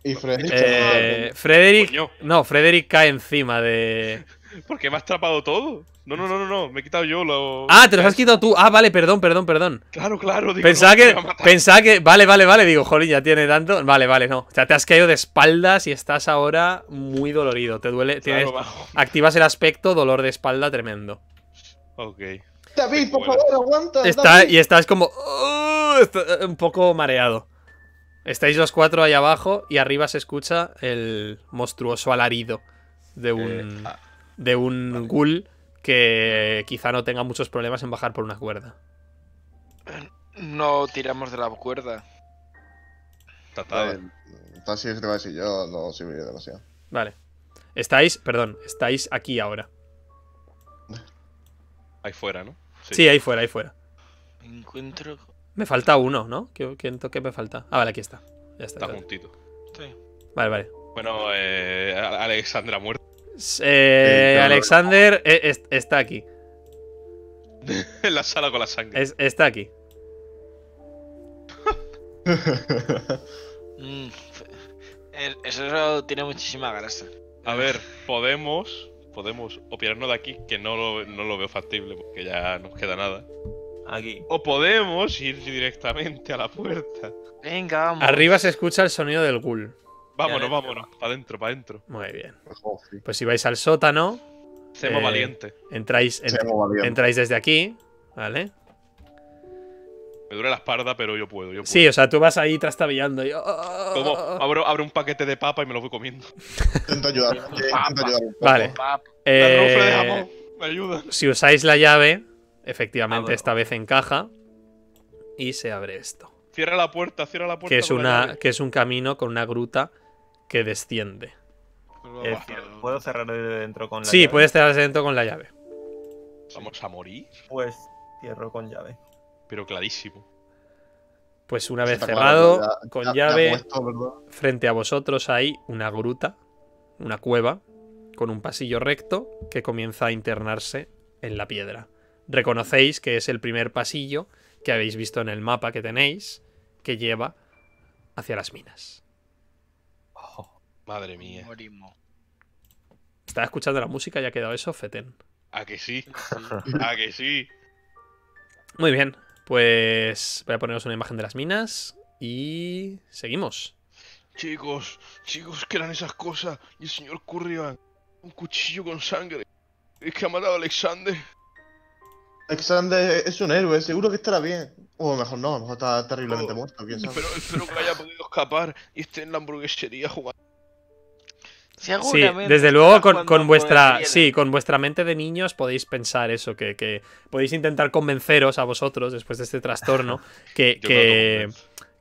Y Frederick. Eh, eh, Frederick no, Frederick cae encima de. ¿Por qué me has atrapado todo. No, no, no, no, no. Me he quitado yo lo. Ah, te los has quitado tú. Ah, vale, perdón, perdón, perdón. Claro, claro. Digo, pensaba que. Pensaba que. Vale, vale, vale. Digo, jolín, ya tiene tanto. Vale, vale, no. O sea, te has caído de espaldas y estás ahora muy dolorido. Te duele. activas el aspecto dolor de espalda tremendo. Ok. David, por favor, aguanta. Está, y estás como. Oh", eh, un poco mareado. Estáis los cuatro ahí abajo y arriba se escucha el monstruoso alarido de eh, un, ah. de un ghoul que quizá no tenga muchos problemas en bajar por una cuerda. No tiramos de la cuerda. Total. si es a y yo no serviré demasiado. Vale. Estáis, perdón, estáis aquí ahora. Ahí fuera, ¿no? Sí, ahí fuera, ahí fuera. Me encuentro me falta uno, ¿no? ¿Qué, qué, me falta? Ah, vale, aquí está. está. juntito. Sí. Vale, vale. Bueno, eh, Alexandra muerto. Eh, Alexander eh, está aquí. (laughs) en la sala con la sangre. está aquí. (laughs) Mm, Eso tiene muchísima grasa. A ver, podemos podemos operarnos de aquí, que no no lo veo factible porque ya nos queda nada aquí. O podemos ir directamente a la puerta. Venga, vamos. Arriba se escucha el sonido del ghoul. Vámonos, vámonos. Para adentro, para adentro. Muy bien. Pues, oh, pues si vais al sótano. Semo eh, valiente. Entráis, entráis desde aquí, ¿vale? Me duele la espalda, pero yo puedo, Sí, o sea, tú vas ahí trastabillando. Y... Oh, oh, abro, un paquete de papa y me lo voy comiendo. (laughs) Intento ayudar. (laughs) Vale. Eh, me Si usáis la llave, Efectivamente, ah, esta vez encaja y se abre esto. Cierra la puerta, cierra la puerta. Que es, una, que es un camino con una gruta que desciende. ¿Puedo cerrar desde dentro con la sí, llave? Sí, puedes cerrar dentro con la llave. ¿Vamos a morir? Pues cierro con llave. Pero clarísimo. Pues una vez cerrado, con llave, frente a vosotros hay una gruta, una cueva, con un pasillo recto que comienza a internarse en la piedra reconocéis que es el primer pasillo que habéis visto en el mapa que tenéis que lleva hacia las minas. Oh, madre mía. Estaba escuchando la música y ha quedado eso, Feten. ¿A que sí? (laughs) ¿A que sí? Muy bien, pues voy a poneros una imagen de las minas y seguimos. Chicos, chicos, ¿qué eran esas cosas? Y el señor Curriban, un cuchillo con sangre. Es que ha matado a Alexander. Alexander es un héroe, seguro que estará bien. O mejor no, a lo mejor está terriblemente muerto, Pero espero que haya podido escapar y esté en la hamburguesería jugando. Sí, desde luego con, vuestra sí, con vuestra mente de niños podéis pensar eso, que, podéis intentar convenceros a vosotros después de este trastorno (laughs) que,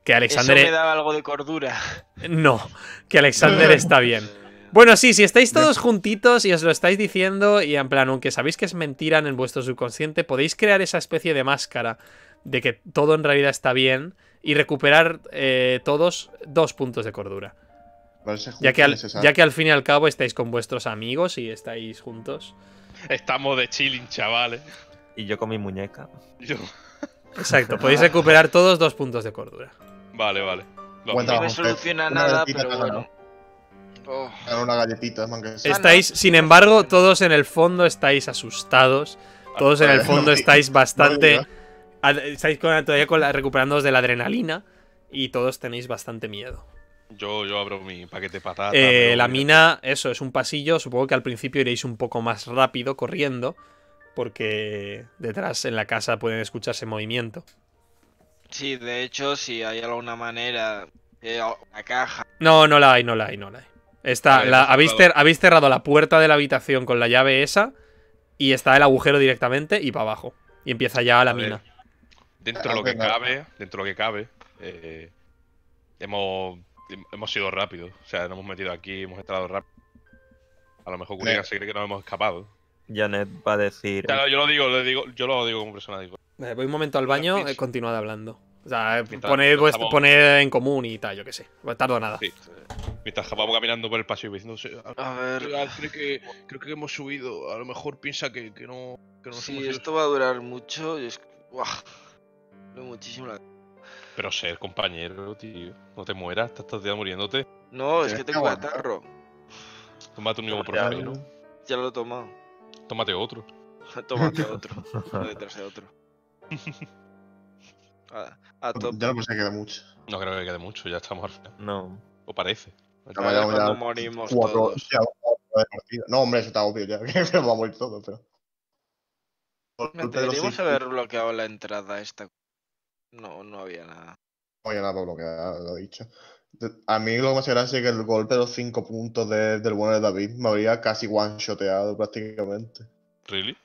que, Alexander... me e- algo de cordura. (laughs) No, que Alexander (laughs) está bien. Bueno, sí, si estáis todos juntitos y os lo estáis diciendo y en plan, aunque sabéis que es mentira en vuestro subconsciente, podéis crear esa especie de máscara de que todo en realidad está bien y recuperar eh, todos dos puntos de cordura. Ya que, al, ya que al fin y al cabo estáis con vuestros amigos y estáis juntos. Estamos de chilling, chavales. Y yo con mi muñeca. Exacto, (laughs) podéis recuperar todos dos puntos de cordura. Vale, vale. no me soluciona nada, pero bueno. Una galletita, estáis, sin embargo, todos en el fondo estáis asustados. Todos en el ah, fondo estáis bastante. Estáis todavía con recuperándoos de la adrenalina. Y todos tenéis bastante miedo. Yo, yo abro mi paquete de patatas. Eh, la mina, eso, es un pasillo. Supongo que al principio iréis un poco más rápido corriendo. Porque detrás en la casa pueden escucharse movimiento. Sí, de hecho, si hay alguna manera. Eh, la caja. No, no la hay, no la hay, no la hay. Está, habéis, cerrado la puerta de la habitación con la llave esa y está el agujero directamente y para abajo. Y empieza ya la mina. Ah, dentro de lo que cabe, dentro eh, lo que cabe, hemos, hemos sido rápidos. O sea, nos hemos metido aquí, hemos entrado rápido. A lo mejor Curiga se cree que nos hemos escapado. Janet va a decir. yo lo digo, yo lo digo como persona. Eh, voy un momento al baño, y eh, continuad hablando. O sea, poned, pues, en común y tal, yo qué sé. Pues, tardo nada. sí. Mientras vamos caminando por el pasillo diciendo, a ver, creo que, creo que hemos subido, a lo mejor piensa que, que no... Que sí, esto va a durar mucho y es... ¡Buah! Muchísimo la... Pero ser compañero, tío, no te mueras, te estás ya muriéndote. No, es que tengo catarro. Tómate un nuevo no Ya lo he tomado. Tómate otro. (laughs) Tómate (laughs) otro. detrás de otro. (laughs) a top. Ya no se queda mucho. No creo que quede mucho, ya estamos al final. No. O parece. Pues no, no, hombre, eso está obvio ya, (laughs) que va a morir todo, pero... Deberíamos haber bloqueado la entrada esta. No, no había nada. No había nada bloqueado bloquear, lo he dicho. A mí lo que me hace gracia es que el golpe de los cinco puntos del bueno de David me habría casi one-shoteado prácticamente. ¿Really?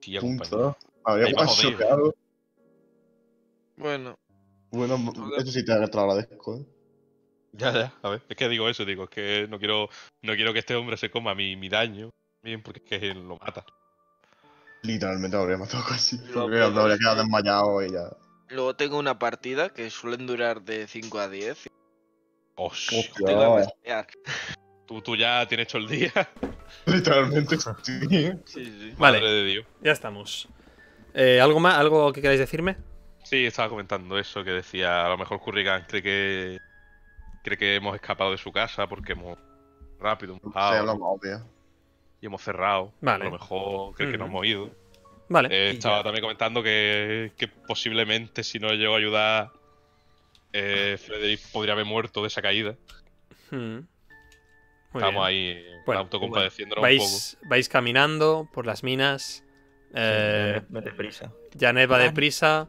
Sí, Punto. Me habría one-shoteado. Bueno. Bueno, eso sí te, te lo agradezco, ¿eh? Ya, ya, a ver, es que digo eso, digo, es que no quiero, no quiero que este hombre se coma mi, daño, bien, porque es que lo mata. Literalmente lo habría matado casi, lo habría, quedado desmayado y ya. Luego tengo una partida que suelen durar de 5 a 10. Hostia. Tú, tú ya tienes hecho el día. (laughs) Literalmente. (laughs) Sí, sí. Vale. Ya estamos. Eh, ¿Algo más? ¿Algo que queráis decirme? Sí, estaba comentando eso que decía. A lo mejor Currigan cree que cree que hemos escapado de su casa porque hemos rápido, un sí, y hemos cerrado. A lo mejor cree que nos hemos ido. Vale. Eh, estaba también comentando que, posiblemente si no le llego a ayudar, eh, Frederick podría haber muerto de esa caída. Estamos ahí autocompadeciéndonos vais, un poco. Vais caminando por las minas. Eh, prisa, Janet va deprisa. Janet va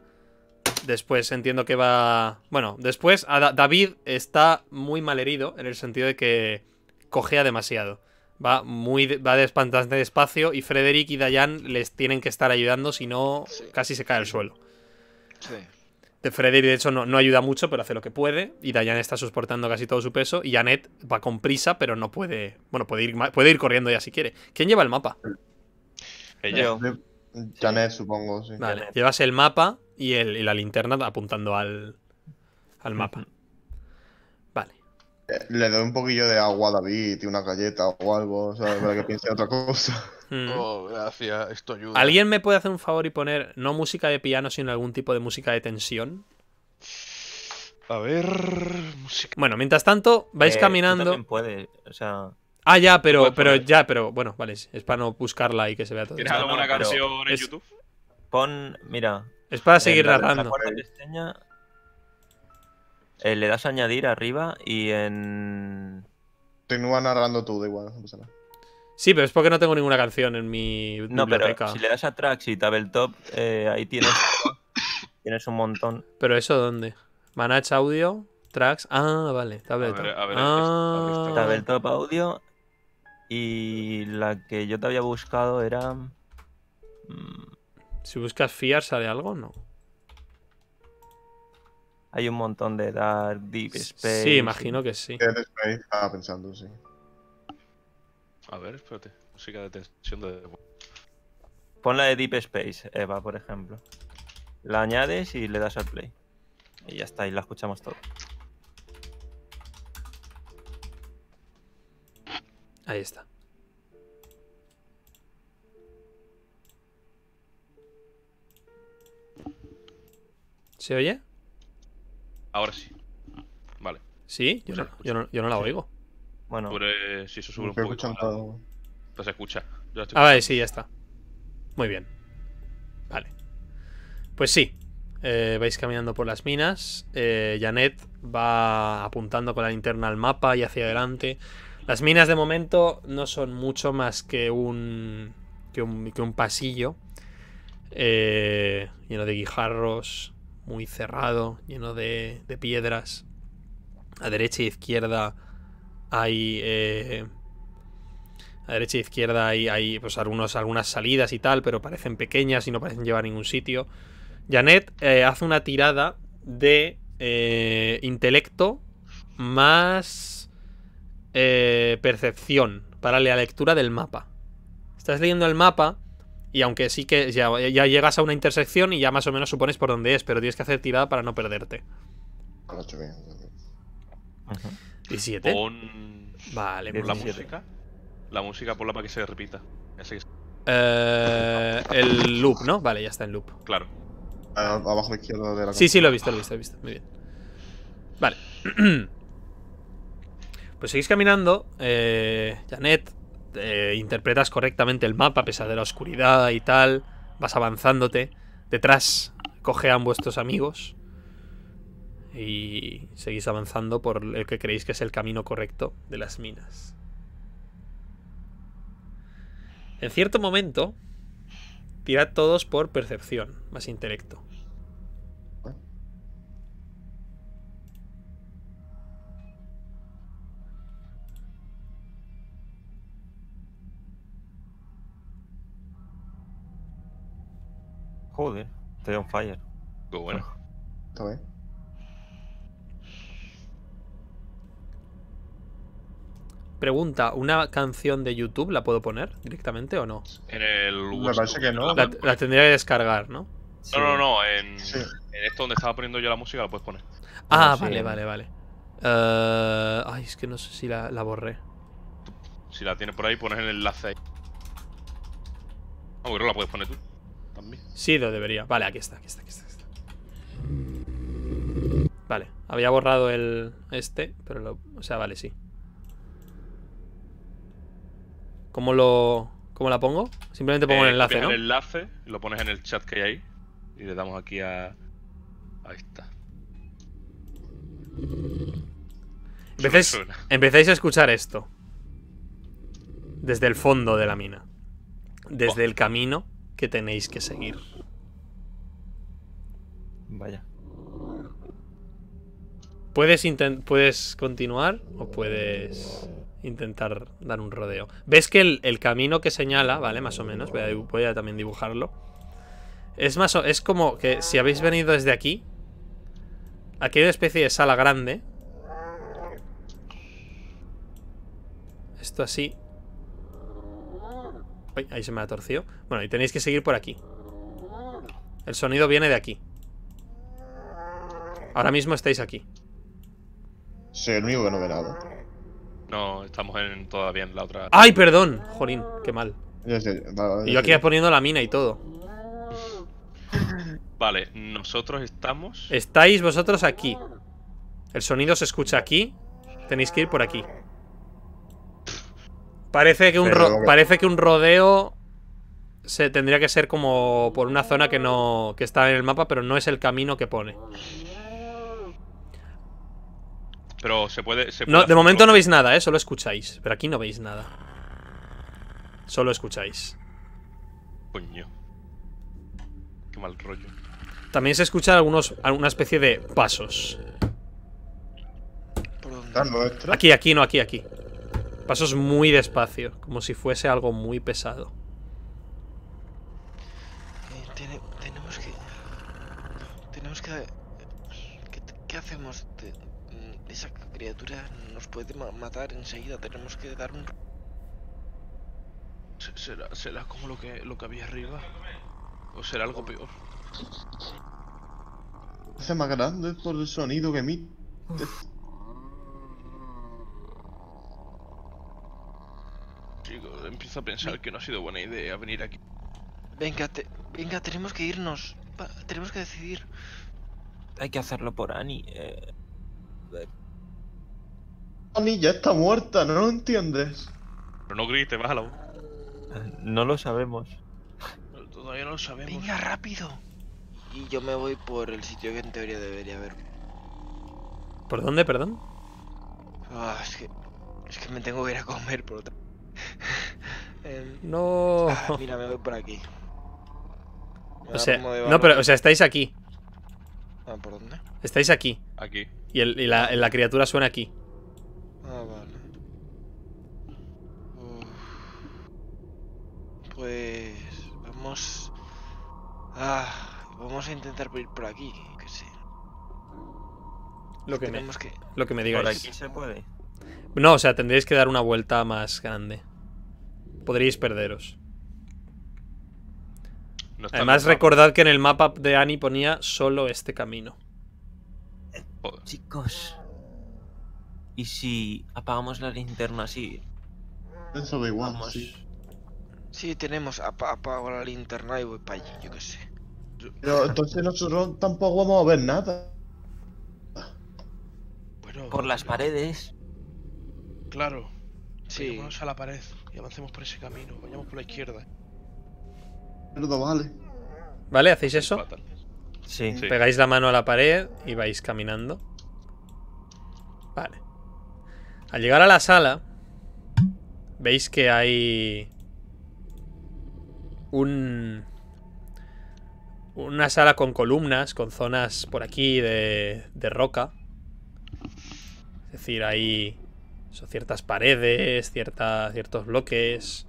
Después entiendo que va... Bueno, después David está muy mal herido en el sentido de que cojea demasiado. Va muy va de despacio y Frederick y Dayan les tienen que estar ayudando, si no casi se cae al suelo. Sí. De Frederick, de hecho, no, ayuda mucho, pero hace lo que puede. Y Dayan está soportando casi todo su peso. Y Janet va con prisa, pero no puede. Bueno, puede ir, puede ir corriendo ya si quiere. ¿Quién lleva el mapa? Ella. Eh, eh, Janet, supongo, sí. Vale, llevas el mapa y, la linterna apuntando al, mapa. Vale. Eh, le doy un poquillo de agua a David y una galleta o algo, sea, Para que (laughs) piense otra cosa. Mm. Oh, esto ayuda. ¿Alguien me puede hacer un favor y poner no música de piano, sino algún tipo de música de tensión? A ver. Bueno, mientras tanto, vais eh, caminando. puede, o Ah, ya, pero, pero ya, pero bueno, vale, es para no buscarla y que se vea todo. ¿Tienes alguna canción en YouTube? Pon, mira, es para eh, seguir narrando. Eh, le das a añadir arriba y en. Continúa narrando tú, da igual, Sí, pero es porque no tengo ninguna canción en mi no, Pero si le das a Tracks y Tabletop, eh, ahí tienes. (coughs) tienes un montón. ¿Pero eso dónde? Manage Audio, Tracks. Ah, vale, Tabletop. A ah. Tabletop Audio. Y la que yo te había buscado era. Mm, si buscas fiar, ¿sale algo? No. Hay un montón de Dark Deep Space. Sí, imagino que sí. estaba pensando, sí. A ver, espérate. Música de tensión de. Pon la de Deep Space, Eva, por ejemplo. La añades y le das al play. Y ya está, y la escuchamos todo. Ahí está. ¿Se oye? Ahora sí. Vale. ¿Sí? Yo, no, la oigo. Bueno. Pues, si eso un poco. Pues se escucha. A ah, ver, sí, ya está. Muy bien. Vale. Pues sí. Eh, vais caminando por las minas. Eh, Janet va apuntando con la linterna al mapa y hacia adelante. Las minas de momento no son mucho más que un. que un, pasillo. lleno eh, de guijarros muy cerrado, lleno de, piedras. A derecha e izquierda hay... Eh, a derecha e izquierda hay, hay pues, algunas salidas y tal, pero parecen pequeñas y no parecen llevar a ningún sitio. Janet eh, hace una tirada de eh, intelecto más percepción para la lectura del mapa. Estás leyendo el mapa y aunque sí que ya, llegas a una intersección y ya más o menos supones por dónde es, pero tienes que hacer tirada para no perderte. 8, 17. Vale, por pues la música. La música ponla para que se repita. Eh, el loop, ¿no? Vale, ya está en loop. Claro. Ah, abajo a la izquierda de la. Sí, sí, lo he visto, lo he ah. visto, lo he visto. Muy bien. Vale. (clears throat) Pues seguís caminando. Eh, Janet, eh, interpretas correctamente el mapa a pesar de la oscuridad y tal, vas avanzándote, detrás cojean vuestros amigos y seguís avanzando por el que creéis que es el camino correcto de las minas. En cierto momento, tirad todos por percepción, más intelecto. Joder, estoy on fire. Pero bueno. Pregunta, ¿una canción de YouTube la puedo poner directamente o no? En el... Me parece que no. La, tendría que descargar, ¿no? No, no, no. En, esto donde estaba poniendo yo la música la puedes poner. Ah, ah vale, vale, vale. Eh, ay, es que no sé si la, borré. Si la tienes por ahí, pones el enlace ahí. Ah, bueno, la puedes poner tú. Sí, lo debería. Vale, aquí está, Vale, había borrado el este, pero lo... O sea, vale, sí. ¿Cómo lo... ¿Cómo la pongo? Simplemente pongo el eh, enlace, ¿no? el enlace, lo pones en el chat que hay ahí y le damos aquí a... Ahí está. Empecéis, empezáis a escuchar esto. Desde el fondo de la mina. Desde el camino que tenéis que seguir. Vaya. Puedes, puedes continuar o puedes intentar dar un rodeo. Ves que el, camino que señala, ¿vale? Más o menos, voy a, también dibujarlo. Es, más es como que si habéis venido desde aquí, aquí hay una especie de sala grande. Esto así, ahí se me ha torcido. Bueno, y tenéis que seguir por aquí. El sonido viene de aquí. Ahora mismo estáis aquí. Sí, el mío que no ve nada. No, estamos en, todavía en la otra. ¡Ay, perdón! Jolín, qué mal. yo aquí poniendo la mina y todo. Vale, nosotros estamos. Estáis vosotros aquí. El sonido se escucha aquí. Tenéis que ir por aquí. Parece que un, parece que un rodeo se tendría que ser como por una zona que no que está en el mapa, pero no es el camino que pone. Pero se puede. no, de momento no veis nada, ¿eh? Solo escucháis. Pero aquí no veis nada. Solo escucháis. Coño. Qué mal rollo. También se escuchan algunos, alguna especie de pasos. Aquí, aquí, no, aquí, aquí. Pasos muy despacio, como si fuese algo muy pesado. Eh, tenemos que... Tenemos que... ¿Qué, hacemos? Mm, esa criatura nos puede matar enseguida. Tenemos que dar un... ¿Será, será como lo que, lo que había arriba? ¿O será algo peor? Es más grande por el sonido que mí empiezo a pensar que no ha sido buena idea venir aquí. Venga, venga, tenemos que irnos. tenemos que decidir. Hay que hacerlo por Annie. Eh... Annie ya está muerta, ¿no lo entiendes? Pero no grites, Bájalo No lo sabemos. todavía no lo sabemos. Venga, rápido. Y yo me voy por el sitio que en teoría debería haber. ¿Por dónde, perdón? Ah, es que... Es que me tengo que ir a comer por otra... No. Ah, mira, me voy por aquí. O sea, no, pero, o sea, estáis aquí. Ah, ¿por dónde? Estáis aquí. Aquí. Y, ah. la, criatura suena aquí. Ah, vale. Pues. Vamos. Ah, vamos a intentar ir por aquí, que sé. Lo que, me, que... lo que me digáis. aquí se puede? No, o sea, tendréis que dar una vuelta más grande podríais perderos. Además, recordad que en el mapa de Annie ponía solo este camino. chicos, ¿y si apagamos la linterna así? Eso Sí. tenemos. Ap apago la linterna y voy para allí, yo qué sé. Pero entonces nosotros tampoco vamos a ver nada. Por las paredes. Claro. Sí. Vamos a la pared y avancemos por ese camino, vayamos por la izquierda. vale. ¿Vale? ¿Hacéis eso? Sí. Pegáis la mano a la pared y vais caminando. Vale. Al llegar a la sala, veis que hay un una sala con columnas, con zonas por aquí de, de roca. Es decir, hay ciertas paredes, ciertos bloques.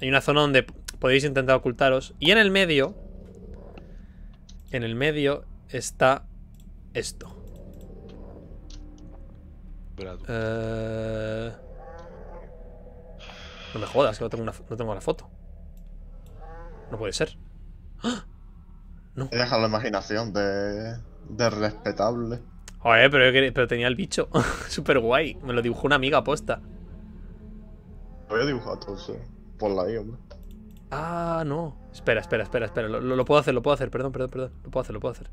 Hay una zona donde podéis intentar ocultaros. Y en el medio, en el medio está esto. Eh, no me jodas, que no tengo, la foto. No puede ser. ¡Ah! Deja la imaginación de, de respetable. Joder, pero, pero tenía el bicho. (laughs) Súper guay. Me lo dibujó una amiga aposta Lo había dibujado todos, sí. Ponla Ah, no. Espera, espera, espera, espera. Lo, puedo hacer, lo puedo hacer. Perdón, perdón, perdón. Lo puedo hacer, lo puedo hacer.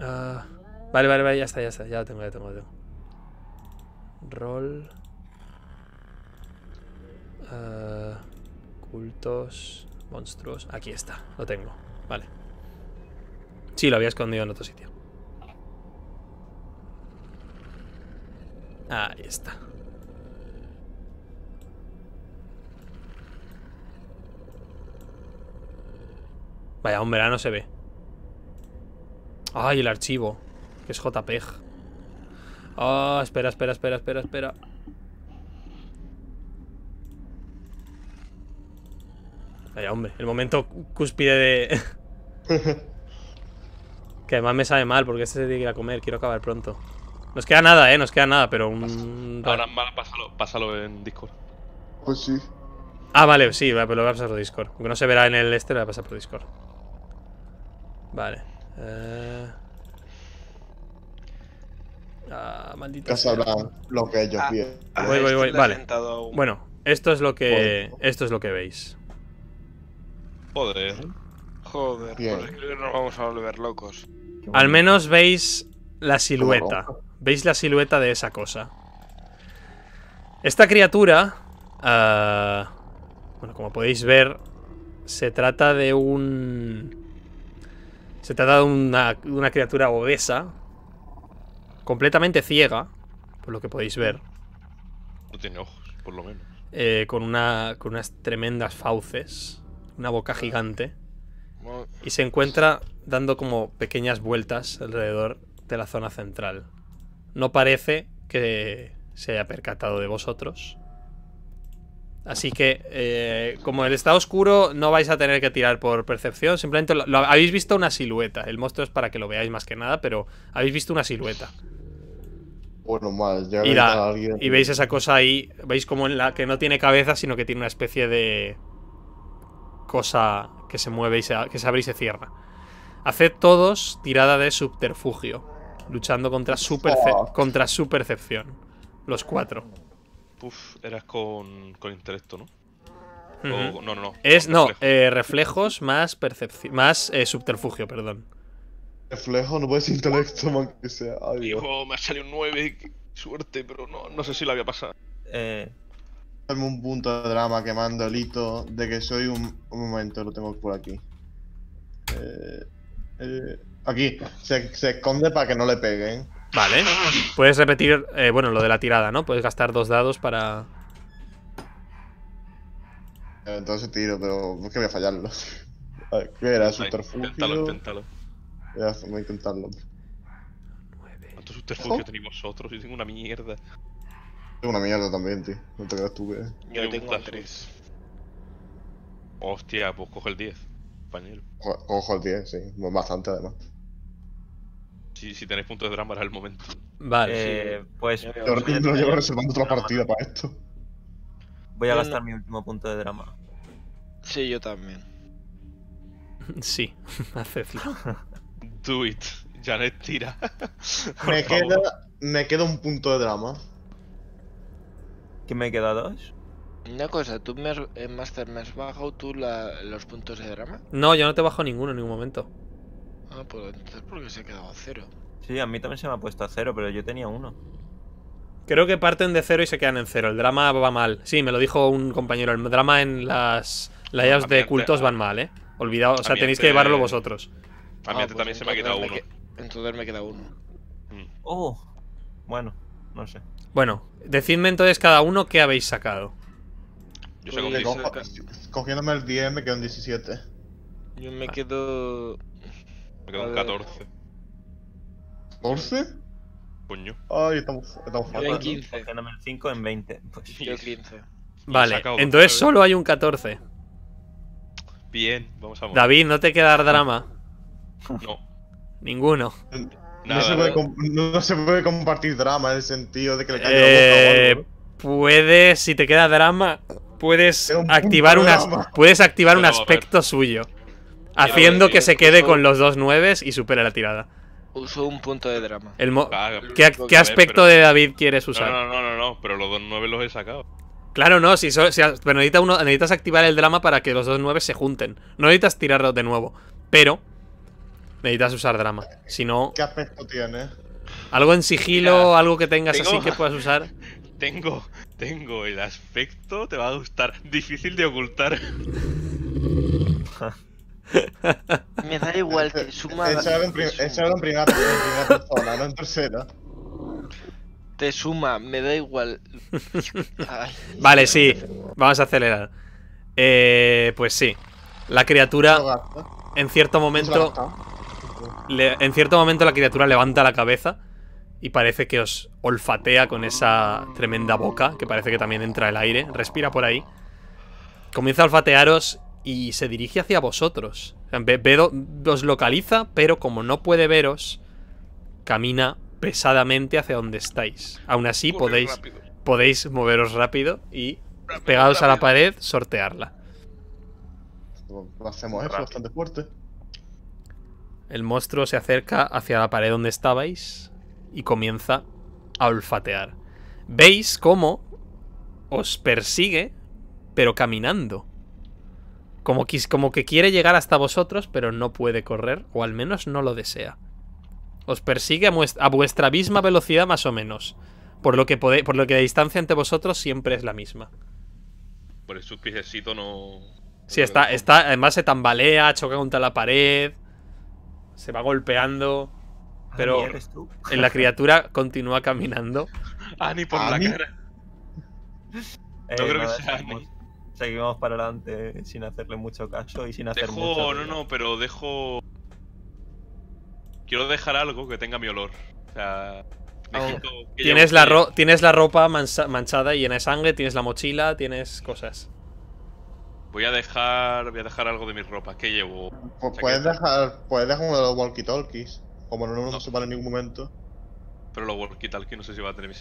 Ah, vale, vale, vale. Ya está, ya está. Ya lo tengo, ya lo tengo, lo Roll. Ah, cultos. Monstruos. Aquí está. Lo tengo. Vale. Sí, lo había escondido en otro sitio. Ahí está. Vaya, un verano se ve. Ay, el archivo. Que es JPEG. Ah, oh, espera, espera, espera, espera, espera. Vaya, hombre. El momento cúspide de... (laughs) Que además me sabe mal porque este se tiene que ir a comer, quiero acabar pronto. Nos queda nada, eh, nos queda nada, pero un... Ahora, pásalo, pásalo, en Discord. Pues sí. Ah, vale, sí, pero lo voy a pasar por Discord. Aunque no se verá en el este, lo voy a pasar por Discord. Vale. Eh... Ah, maldita. lo que ellos ah, ah, Voy, voy, voy. Vale. Bueno, esto es lo que. Esto es lo que veis. Joder. Joder, creo que nos vamos a volver locos. Al menos veis la silueta. Veis la silueta de esa cosa. Esta criatura... Ah, bueno, como podéis ver, se trata de un... Se trata de una, una criatura obesa, completamente ciega, por lo que podéis ver. No tiene ojos, por lo menos. Eh, con, una, con unas tremendas fauces, una boca gigante. Y se encuentra dando como pequeñas vueltas alrededor de la zona central. No parece que se haya percatado de vosotros. Así que, eh, como el estado oscuro, no vais a tener que tirar por percepción. Simplemente lo, habéis visto una silueta. El monstruo es para que lo veáis más que nada, pero habéis visto una silueta. Bueno, ya y, y veis esa cosa ahí. Veis como en la que no tiene cabeza, sino que tiene una especie de cosa que se mueve y se, que se abre y se cierra. Haced todos tirada de subterfugio, luchando contra su, contra su percepción. Los cuatro. Uf, eras con, con intelecto, ¿no? no, no, no. Es, no, eh, reflejos más percepción. Más eh, subterfugio, perdón. Reflejo, no puedes intelecto, man, que sea. Ay, me ha salido un 9. Suerte, pero no, sé si la había pasado. Eh, un punto de drama quemando el hito de que soy un... Un momento, lo tengo por aquí. Eh, eh, aquí, se, esconde para que no le peguen. Vale. Puedes repetir, eh, bueno, lo de la tirada, ¿no? Puedes gastar dos dados para... Entonces tiro, pero es que voy a fallarlo. ¿Qué era? ¿Subterfugio? Inténtalo, inténtalo. Voy a intentarlo. ¿Cuánto subterfugio tenéis vosotros? Yo tengo una mierda. Tengo una mierda también, tío. No te creas tú que. Yo, tengo tengo 3. Hostia, pues coge el 10, pañuelo. Cojo el 10, sí. Bastante además. Si, si tenéis puntos de drama era el momento. Vale, eh, pues. Yo lo llevo reservando otra partida para esto. Voy a gastar mi último punto de drama. Sí, yo también. (laughs) Sí, (laughs) hacedlo. Do it. Janet tira. me, (laughs) queda, me queda un punto de drama. ¿Qué me quedado dos? Una cosa, tú me has, en eh, Master, ¿me has bajado tú los puntos de drama? No, yo no te bajo ninguno en ningún momento. Ah, pues entonces porque se ha quedado a cero. Sí, a mí también se me ha puesto a cero, pero yo tenía uno. Creo que parten de cero y se quedan en cero. El drama va mal. Sí, me lo dijo un compañero. El drama en las layouts de cultos van mal, ¿eh? Olvidado, o sea, tenéis que llevarlo vosotros. A mí ah, pues también se me ha quedado uno. entonces me queda uno. Oh, bueno, no sé. Bueno, Decidme entonces cada uno qué habéis sacado. Yo sé que Cogiéndome el 10 me quedo en 17. Yo me ah. quedo... Me quedo en 14. ¿14? Puño. Ay, estamos, estamos Yo 15. Cogiéndome el 5 en 20. Pues. Yo 15. Vale, entonces solo hay un 14. Bien, vamos a ver David, no te queda drama. No. Ninguno no, se puede compartir drama en el sentido de que le caiga eh, Puedes, si te queda drama, puedes activar, puedes activar un aspecto suyo. Haciendo que se quede con los dos nueves y supere la tirada. Uso un punto de drama. ¿Qué, aspecto de David quieres usar? No, no, no, no, pero los dos nueves los he sacado. Claro, no, si, pero necesitas, necesitas activar el drama para que los dos nueves se junten. No necesitas tirarlos de nuevo. Pero Necesitas usar drama. Si no. ¿Qué aspecto tiene? Algo en sigilo, algo que tengas así que puedas usar. (laughs) Tengo, tengo el aspecto, te va a gustar. Difícil de ocultar. (laughs) Me da igual que suma. Eso en, primera, persona, no en tercera. Te suma, me da igual. Vale, sí, vamos a acelerar. Eh, pues sí, la criatura en cierto momento en cierto momento la criatura levanta la cabeza y parece que os olfatea con esa tremenda boca, que parece que también entra el aire, respira por ahí. Comienza a olfatearos y se dirige hacia vosotros. os localiza, pero como no puede veros, camina pesadamente hacia donde estáis. Aún así podéis, podéis moveros rápido y pegados a la pared sortearla. Hacemos eso bastante fuerte. El monstruo se acerca hacia la pared donde estabais y comienza a olfatear. Veis cómo os persigue, pero caminando. Como que, como que quiere llegar hasta vosotros, pero no puede correr, o al menos no lo desea. Os persigue a, vuestra misma velocidad más o menos. Por lo, que por lo que la distancia entre vosotros siempre es la misma. Por eso el no... Sí, está, está, además se tambalea, choca contra la pared se va golpeando. Ah, pero en la criatura continúa caminando. Ani por la cara. Eh, no creo que sea Ani. Seguimos para adelante sin hacerle mucho caso y sin hacer mucho. No, no, pero dejo. Quiero dejar algo que tenga mi olor. O sea. Oh. Tienes la, tienes la ropa manchada y llena de sangre, tienes la mochila, tienes cosas. Voy a dejar. Voy a dejar algo de mis ropas. ¿Qué llevo? Pues puedes dejar. Puedes dejar uno de los walkie-talkies. Como no nos no. en ningún momento. Pero los walkie-talkies no sé si va a tener mi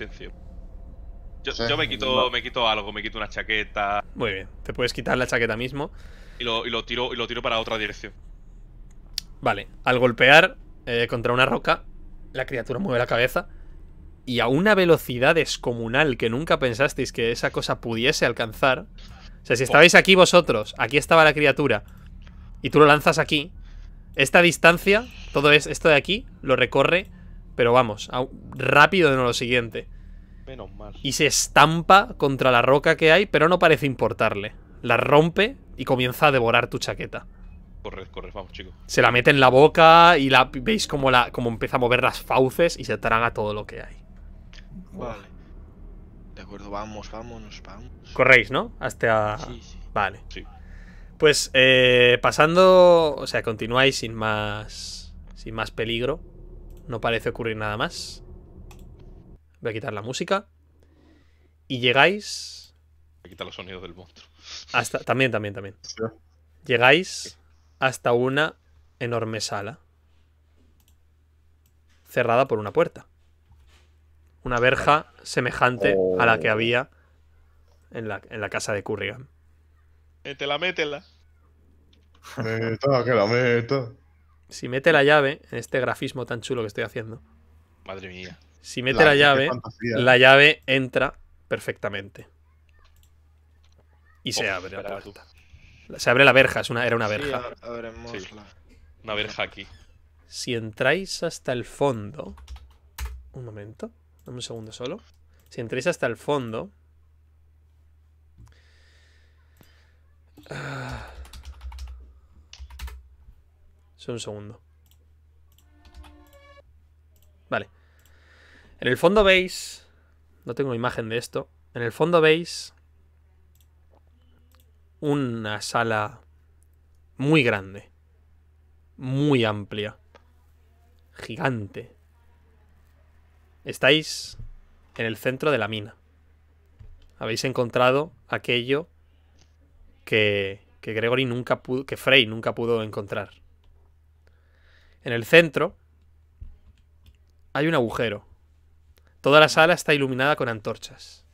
Yo, yo me quito. Me quito algo, me quito una chaqueta. Muy bien. Te puedes quitar la chaqueta mismo. Y lo, y lo tiro, y lo tiro para otra dirección. Vale. Al golpear eh, contra una roca, la criatura mueve la cabeza y a una velocidad descomunal que nunca pensasteis que esa cosa pudiese alcanzar, o sea, si estabais aquí vosotros, aquí estaba la criatura, y tú lo lanzas aquí, esta distancia, todo esto de aquí, lo recorre, pero vamos, rápido de lo siguiente. Menos mal. Y se estampa contra la roca que hay, pero no parece importarle. La rompe y comienza a devorar tu chaqueta. Corre, corre, vamos, chico. Se la mete en la boca y la veis como, la, como empieza a mover las fauces y se traga todo lo que hay. Vale acuerdo, vamos, vámonos, vamos. Corréis, ¿no? Hasta... Vale. Pues eh, pasando, o sea, continuáis sin más, sin más peligro. No parece ocurrir nada más. Voy a quitar la música. Y llegáis... Voy a los sonidos del monstruo. Hasta, también, también, también. Llegáis hasta una enorme sala. Cerrada por una puerta una verja semejante a la que oh. había en la, casa de Currigan. Métela, métela. Meta, que la meto. Si mete la llave, en este grafismo tan chulo que estoy haciendo. Madre mía. Si mete la, llave, la llave entra perfectamente. Y se abre la puerta. Se abre la verja, es una, era una verja. Una verja aquí. Si entráis hasta el fondo. Un momento un segundo solo. Si entréis hasta el fondo. Es ah. un segundo. Vale. En el fondo veis. No tengo imagen de esto. En el fondo veis. Una sala muy grande. Muy amplia. Gigante. Estáis en el centro de la mina. Habéis encontrado aquello que, Gregory nunca pudo, que Frey nunca pudo encontrar. En el centro hay un agujero. Toda la sala está iluminada con antorchas.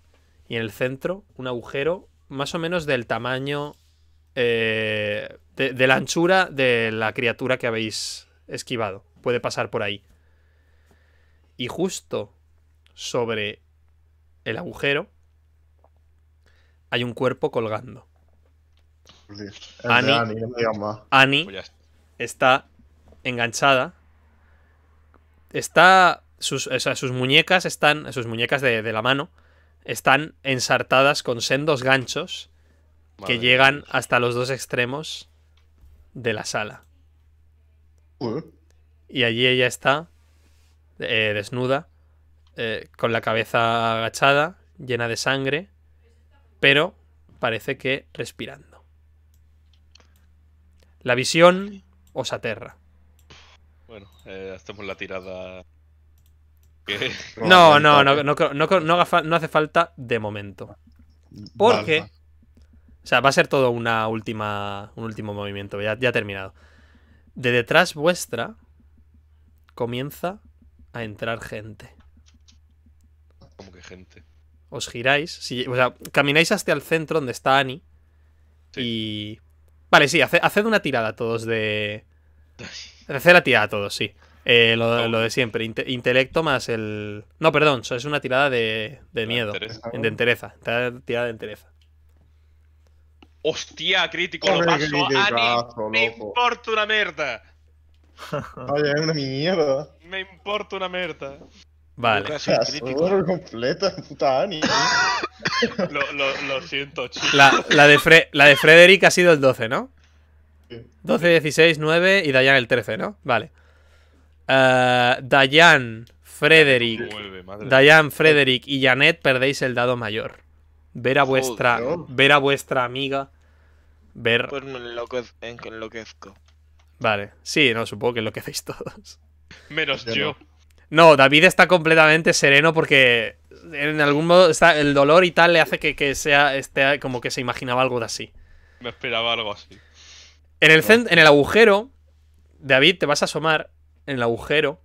Y en el centro, un agujero más o menos del tamaño, eh, de la anchura de la criatura que habéis esquivado. Puede pasar por ahí y justo sobre el agujero hay un cuerpo colgando. Annie, pues está enganchada. Está. Sus, muñecas están. Sus muñecas de, la mano están ensartadas con sendos ganchos que llegan hasta los dos extremos de la sala. Y allí ella está eh, desnuda, eh, con la cabeza agachada, llena de sangre, pero parece que respirando. La visión os aterra. Bueno, eh, hacemos la tirada. No, no, no, hace falta de momento. Porque. O sea, va a ser todo una última, un último movimiento, ya, ya terminado. De detrás vuestra comienza a entrar gente. ¿Cómo que gente? Os giráis, o sea, camináis hasta el centro donde está Annie. Y. Vale, sí, haced, una tirada todos de. (laughs) Haced la tirada todos, sí. Eh, lo, de siempre, intelecto más el. No, perdón, eso es una tirada de, de miedo. De entereza. Tirada de entereza. ¡Hostia, crítico! Lo me importa una mierda. (laughs) una Me importa una merda. Vale. lo, siento, La, de la de Frederick ha sido el 12, ¿no? 12, 16, 9 y Dayan el 13, ¿no? Vale. Eh, Dayan, Frederick, Dayan, Frederick y Janet perdéis el dado mayor. Ver a vuestra, ver a vuestra amiga, ver. Pues me enloquezco. Vale, sí, no, supongo que es lo que hacéis todos. Menos yo. No. David está completamente sereno porque en algún modo está, el dolor y tal le hace que, sea este, como que se imaginaba algo de así. Me esperaba algo así. En el, en el agujero, David, te vas a asomar en el agujero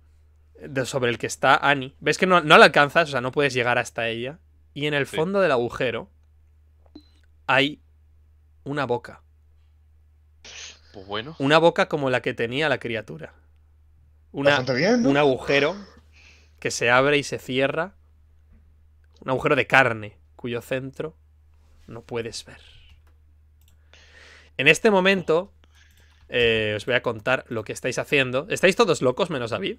sobre el que está Annie. Ves que no, no la alcanzas, o sea, no puedes llegar hasta ella. Y en el fondo del agujero hay una boca. Pues bueno. Una boca como la que tenía la criatura. Una, Un agujero que se abre y se cierra. Un agujero de carne cuyo centro no puedes ver. En este momento eh, os voy a contar lo que estáis haciendo. ¿Estáis todos locos menos David?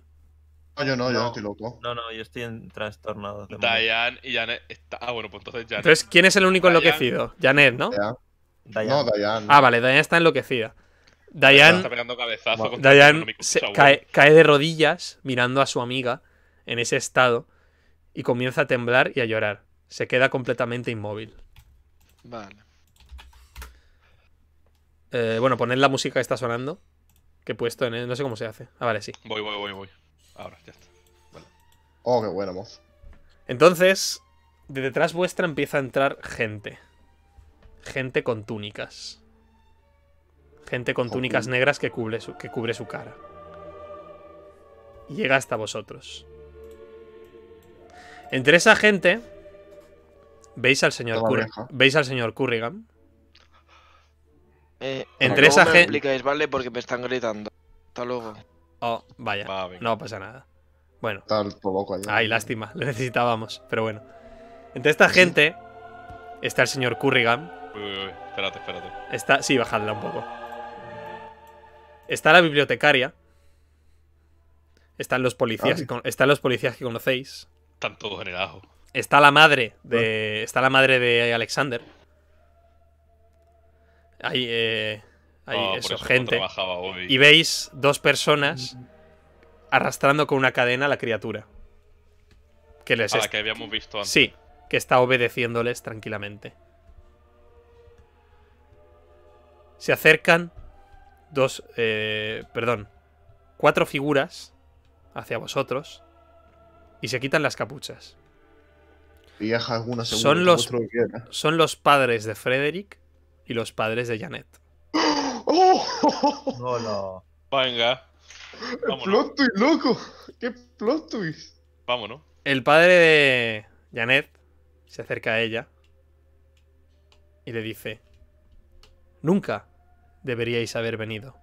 No, yo no, yo no estoy loco. No, no, yo estoy trastornado. Dayan y Janet. Ah, bueno, pues entonces Janet. Entonces, ¿quién es el único enloquecido? Janet, ¿no? No, Dayan. Ah, vale, Dayan está enloquecida. Diane, cae, de rodillas mirando a su amiga en ese estado y comienza a temblar y a llorar. Se queda completamente inmóvil. Vale. Eh, bueno, poned la música que está sonando. Que he puesto en... no sé cómo se hace. Ah, vale, sí. Voy, voy, voy, voy. Ahora, ya está. Vale. Oh, qué bueno, voz. Entonces, de detrás vuestra empieza a entrar gente. Gente con túnicas gente con túnicas negras que cubre su, que cubre su cara. llega hasta vosotros. Entre esa gente veis al señor veis al señor Currigan. Eh, Entre esa gente explicáis, vale, porque me están gritando. Hasta luego. Oh, vaya. no pasa nada. Bueno. Está allá. Ay, lástima, le (laughs) necesitábamos, pero bueno. Entre esta gente está el señor Currigan. Uy, espérate, espérate. Está, sí, bajadla un poco. Está la bibliotecaria. Están los policías, ah, están los policías que conocéis. Están todos en el ajo. Está la madre de. Ah. Está la madre de Alexander. Hay, eh, ah, gente. y veis dos personas arrastrando con una cadena a la criatura. Que les a la que habíamos visto antes. Sí, que está obedeciéndoles tranquilamente. Se acercan dos, eh, perdón, cuatro figuras hacia vosotros y se quitan las capuchas. Viaja alguna son los, son los padres de Frederick y los padres de Janet. ¡Oh! No, Venga. El loco. ¡Qué plot twist! Vámonos. El padre de Janet se acerca a ella y le dice: Nunca deberíais haber venido.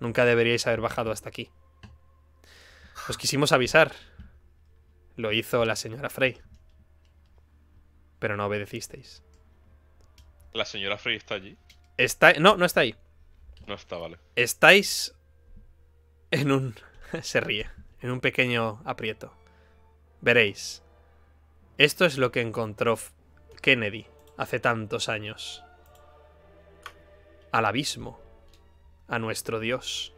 Nunca deberíais haber bajado hasta aquí. Os quisimos avisar. Lo hizo la señora Frey. Pero no obedecisteis. ¿La señora Frey está allí? Está... No, no está ahí. No está, vale. Estáis en un... (laughs) Se ríe. En un pequeño aprieto. Veréis. Esto es lo que encontró Kennedy hace tantos años al abismo, a nuestro Dios.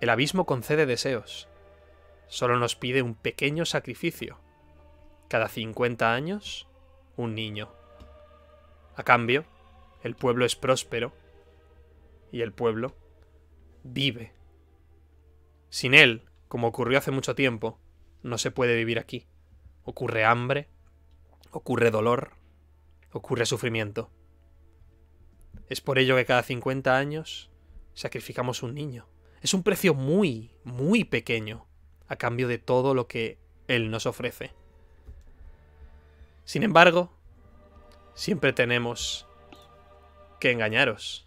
El abismo concede deseos, solo nos pide un pequeño sacrificio. Cada 50 años, un niño. A cambio, el pueblo es próspero y el pueblo vive. Sin él, como ocurrió hace mucho tiempo, no se puede vivir aquí. Ocurre hambre, ocurre dolor, ocurre sufrimiento. Es por ello que cada 50 años sacrificamos un niño. Es un precio muy, muy pequeño a cambio de todo lo que Él nos ofrece. Sin embargo, siempre tenemos que engañaros.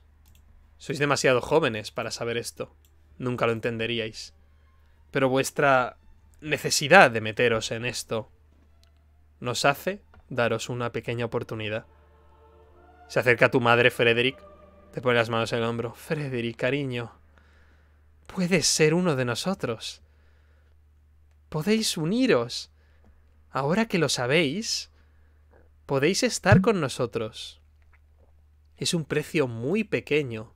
Sois demasiado jóvenes para saber esto. Nunca lo entenderíais. Pero vuestra necesidad de meteros en esto nos hace daros una pequeña oportunidad. Se acerca a tu madre, Frederick. Te pone las manos en el hombro. Frederick, cariño. Puedes ser uno de nosotros. Podéis uniros. Ahora que lo sabéis, podéis estar con nosotros. Es un precio muy pequeño.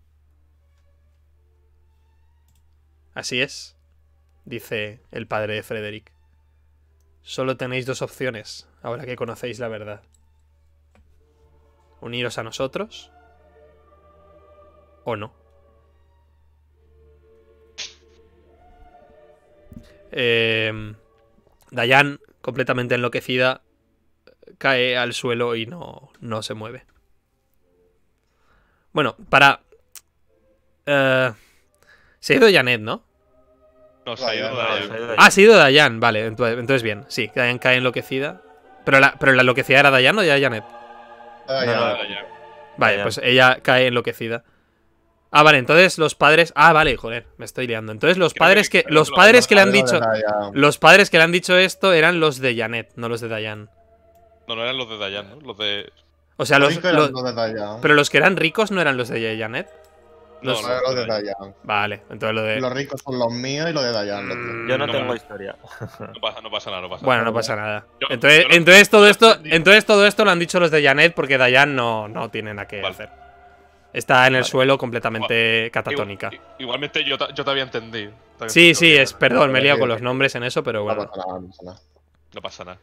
Así es, dice el padre de Frederick. Solo tenéis dos opciones, ahora que conocéis la verdad uniros a nosotros o no. Em, Dayan, completamente enloquecida, cae al suelo y no, no se mueve. Bueno, para... Eh, se ha ido Janet, ¿no? No, se ha ido Dayan. Ah, se ha ido Dayan, vale, entonces bien. Sí, Dayan cae enloquecida. Pero la, pero la enloquecida era Dayan o ya Janet? Vaya. Ah, ah, pues ella cae enloquecida. Ah, vale, entonces los padres. Ah, vale, joder, me estoy liando. Entonces los padres que, los padres que le han dicho. Los padres que le han dicho esto eran los de Janet, no los de Dayan. No, no eran los de Dayan, ¿no? Los de. O sea, los. pero los que eran ricos no eran los de Janet. No, de Dayan. Vale, entonces lo de. Los ricos son los míos y lo de Dayan. Mm, yo no, tengo historia. no pasa, nada, no pasa nada. Bueno, no pasa nada. entonces, todo esto, entonces todo esto lo han dicho los de Janet porque Dayan no, no tiene nada que hacer. Está en el suelo completamente catatónica. igualmente yo, yo te había entendido. Sí, sí, es, perdón, me he liado con los nombres en eso, pero bueno. No pasa nada. No pasa nada.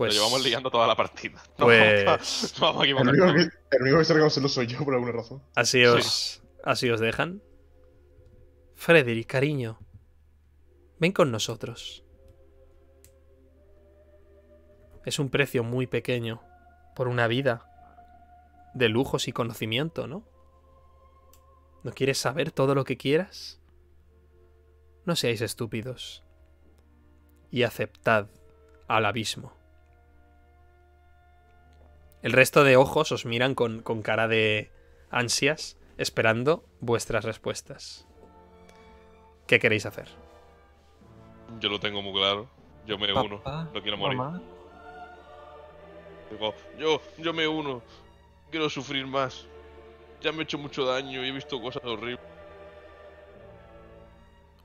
Pues... Lo llevamos liando toda la partida. (laughs) pues... Vamos no El único que, se ha se lo soy yo, por alguna razón. Así os, así os dejan. Frederick, cariño. Ven con nosotros. Es un precio muy pequeño por una vida de lujos y conocimiento, ¿no? ¿No quieres saber todo lo que quieras? No seáis estúpidos y aceptad al abismo. El resto de ojos os miran con, cara de ansias, esperando vuestras respuestas. ¿Qué queréis hacer? Yo lo tengo muy claro. Yo me uno. No quiero morir. Yo, yo me uno. Quiero sufrir más. Ya me he hecho mucho daño y he visto cosas horribles.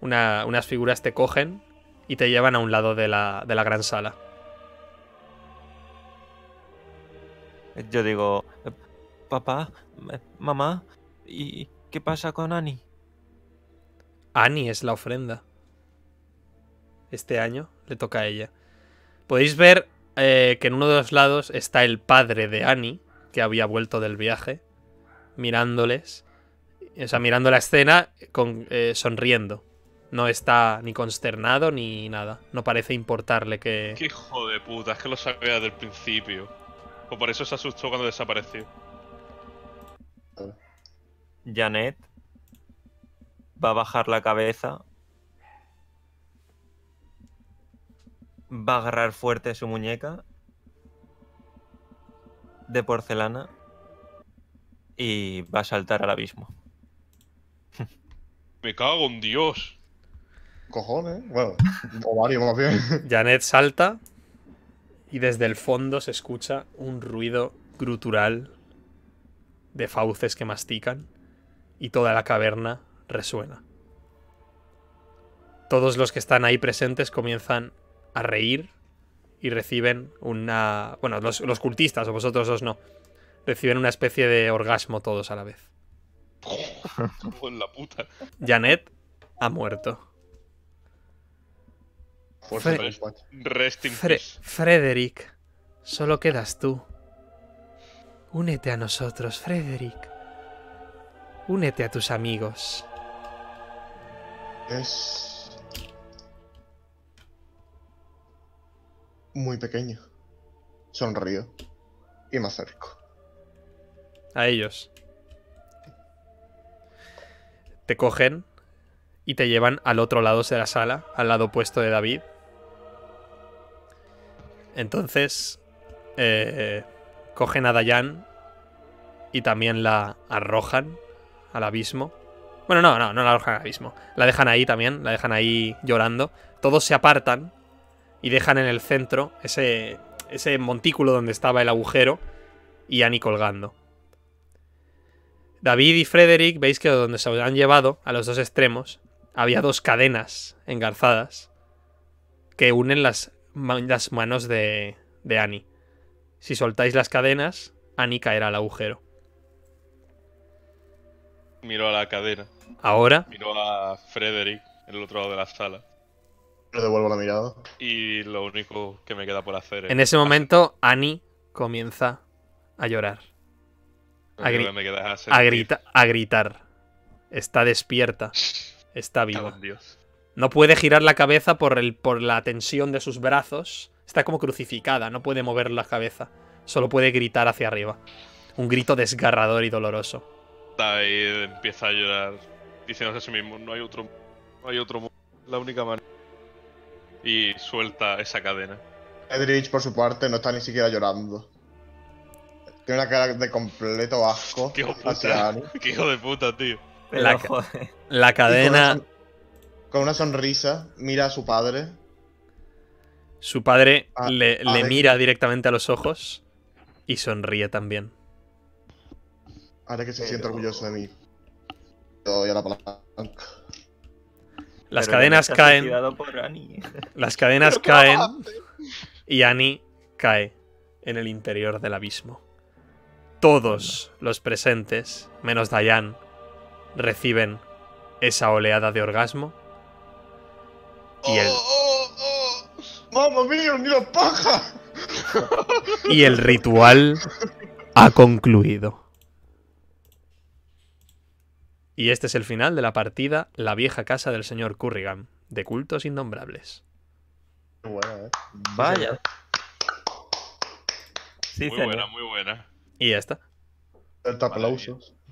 Una, unas figuras te cogen y te llevan a un lado de la gran sala. Yo digo, eh, papá, eh, mamá, ¿y qué pasa con Annie? Annie es la ofrenda. Este año le toca a ella. Podéis ver eh, que en uno de los lados está el padre de Annie, que había vuelto del viaje, mirándoles. O sea, mirando la escena, sonriendo. No está ni consternado ni nada. No parece importarle que. ¡Qué hijo de puta! Es que lo sabía del principio. Pues por eso se asustó cuando desapareció. Janet va a bajar la cabeza. Va a agarrar fuerte su muñeca de porcelana y va a saltar al abismo. Me cago en Dios. Cojones, bueno, o varios Janet salta y desde el fondo se escucha un ruido grutural de fauces que mastican y toda la caverna resuena. Todos los que están ahí presentes comienzan a reír y reciben una... Bueno, los, cultistas o vosotros dos no. Reciben una especie de orgasmo todos a la vez. (laughs) Janet ha muerto. Por Frederick, solo quedas tú. Únete a nosotros, Frederick. Únete a tus amigos. Es... Muy pequeño. Sonrío. Y más acerco. A ellos. Te cogen y te llevan al otro lado de la sala, al lado opuesto de David. Entonces, eh, cogen a Dayan y también la arrojan al abismo. Bueno, no, no, no la arrojan al abismo. La dejan ahí también, la dejan ahí llorando. Todos se apartan y dejan en el centro ese, ese montículo donde estaba el agujero y Annie colgando. David y Frederick, veis que donde se han llevado, a los dos extremos, había dos cadenas engarzadas que unen las las manos de, Annie. Si soltáis las cadenas, Annie caerá al agujero. Miro a la cadena. ¿Ahora? Miro a Frederick, en el otro lado de la sala. Le devuelvo la mirada. Y lo único que me queda por hacer es. En ese momento, Annie comienza a llorar. A, grita a gritar. Está despierta. (laughs) Está viva. Dios. No puede girar la cabeza por, el, por la tensión de sus brazos. Está como crucificada, no puede mover la cabeza. Solo puede gritar hacia arriba. Un grito desgarrador y doloroso. ahí, empieza a llorar, diciéndose a sí mismo, no hay otro, no hay otro, la única manera. Y suelta esa cadena. Edrich, por su parte, no está ni siquiera llorando. Tiene una cara de completo asco. Qué hijo, de (laughs) puta, tío. la cadena con una sonrisa, mira a su padre. Su padre ah, le, ah, mira directamente a los ojos y sonríe también. Ahora que se siente orgulloso de mí. la (laughs) Las cadenas caen. Las (laughs) cadenas caen. Y Annie cae en el interior del abismo. Todos los presentes, menos Dayan, reciben esa oleada de orgasmo y el... Oh, oh, oh. ¡Mamma mía, paja! (laughs) y el ritual ha concluido. Y este es el final de la partida La vieja casa del señor Currigan, de cultos innombrables. Buena, ¿eh? Vaya. muy buena, muy buena. Y ya está. Está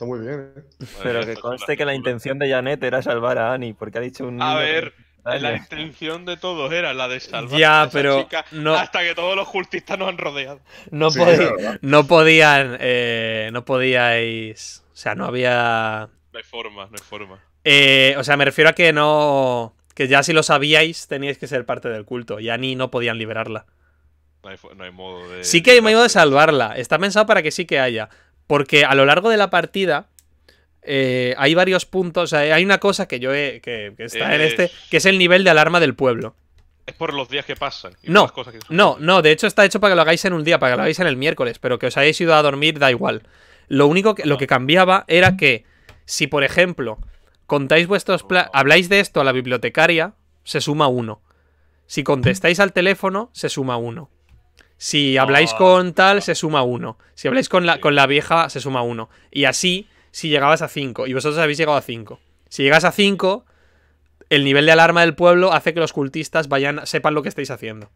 muy bien, ¿eh? Pero que conste que la intención de Janet era salvar a Annie, porque ha dicho un. A ver, la intención de todos era la de salvar pero hasta que todos los cultistas nos han rodeado. No, podían, eh, no podíais, o sea, no había... No hay forma, no hay forma. Eh, o sea, me refiero a que no, que ya si lo sabíais teníais que ser parte del culto, ya ni no podían liberarla. no hay modo de... Sí que hay modo de salvarla, está pensado para que sí que haya, porque a lo largo de la partida eh, hay varios puntos. hay una cosa que yo he, que, está en este, que es el nivel de alarma del pueblo. Es por los días que pasan. no, cosas no, no, de hecho está hecho para que lo hagáis en un día, para que lo hagáis en el miércoles, pero que os hayáis ido a dormir da igual. Lo único que, lo que cambiaba era que si, por ejemplo, contáis vuestros habláis de esto a la bibliotecaria, se suma uno. Si contestáis al teléfono, se suma uno. Si habláis ah. con tal, se suma uno. Si habláis con la, con la vieja, se suma uno. Y así si llegabas a 5 y vosotros habéis llegado a 5. Si llegas a 5, el nivel de alarma del pueblo hace que los cultistas vayan, sepan lo que estáis haciendo.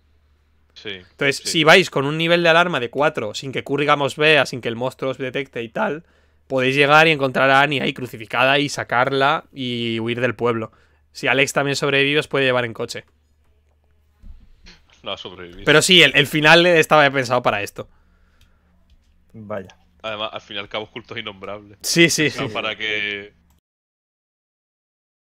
Sí, Entonces, si vais con un nivel de alarma de 4, sin que Currigamos vea, sin que el monstruo os detecte y tal, podéis llegar y encontrar a Annie ahí crucificada y sacarla y huir del pueblo. Si Alex también sobrevive, os puede llevar en coche. No Pero sí, el final estaba pensado para esto. Vaya. Además, al fin y al cabo, cultos innombrables. Sí, sí, sí. Para que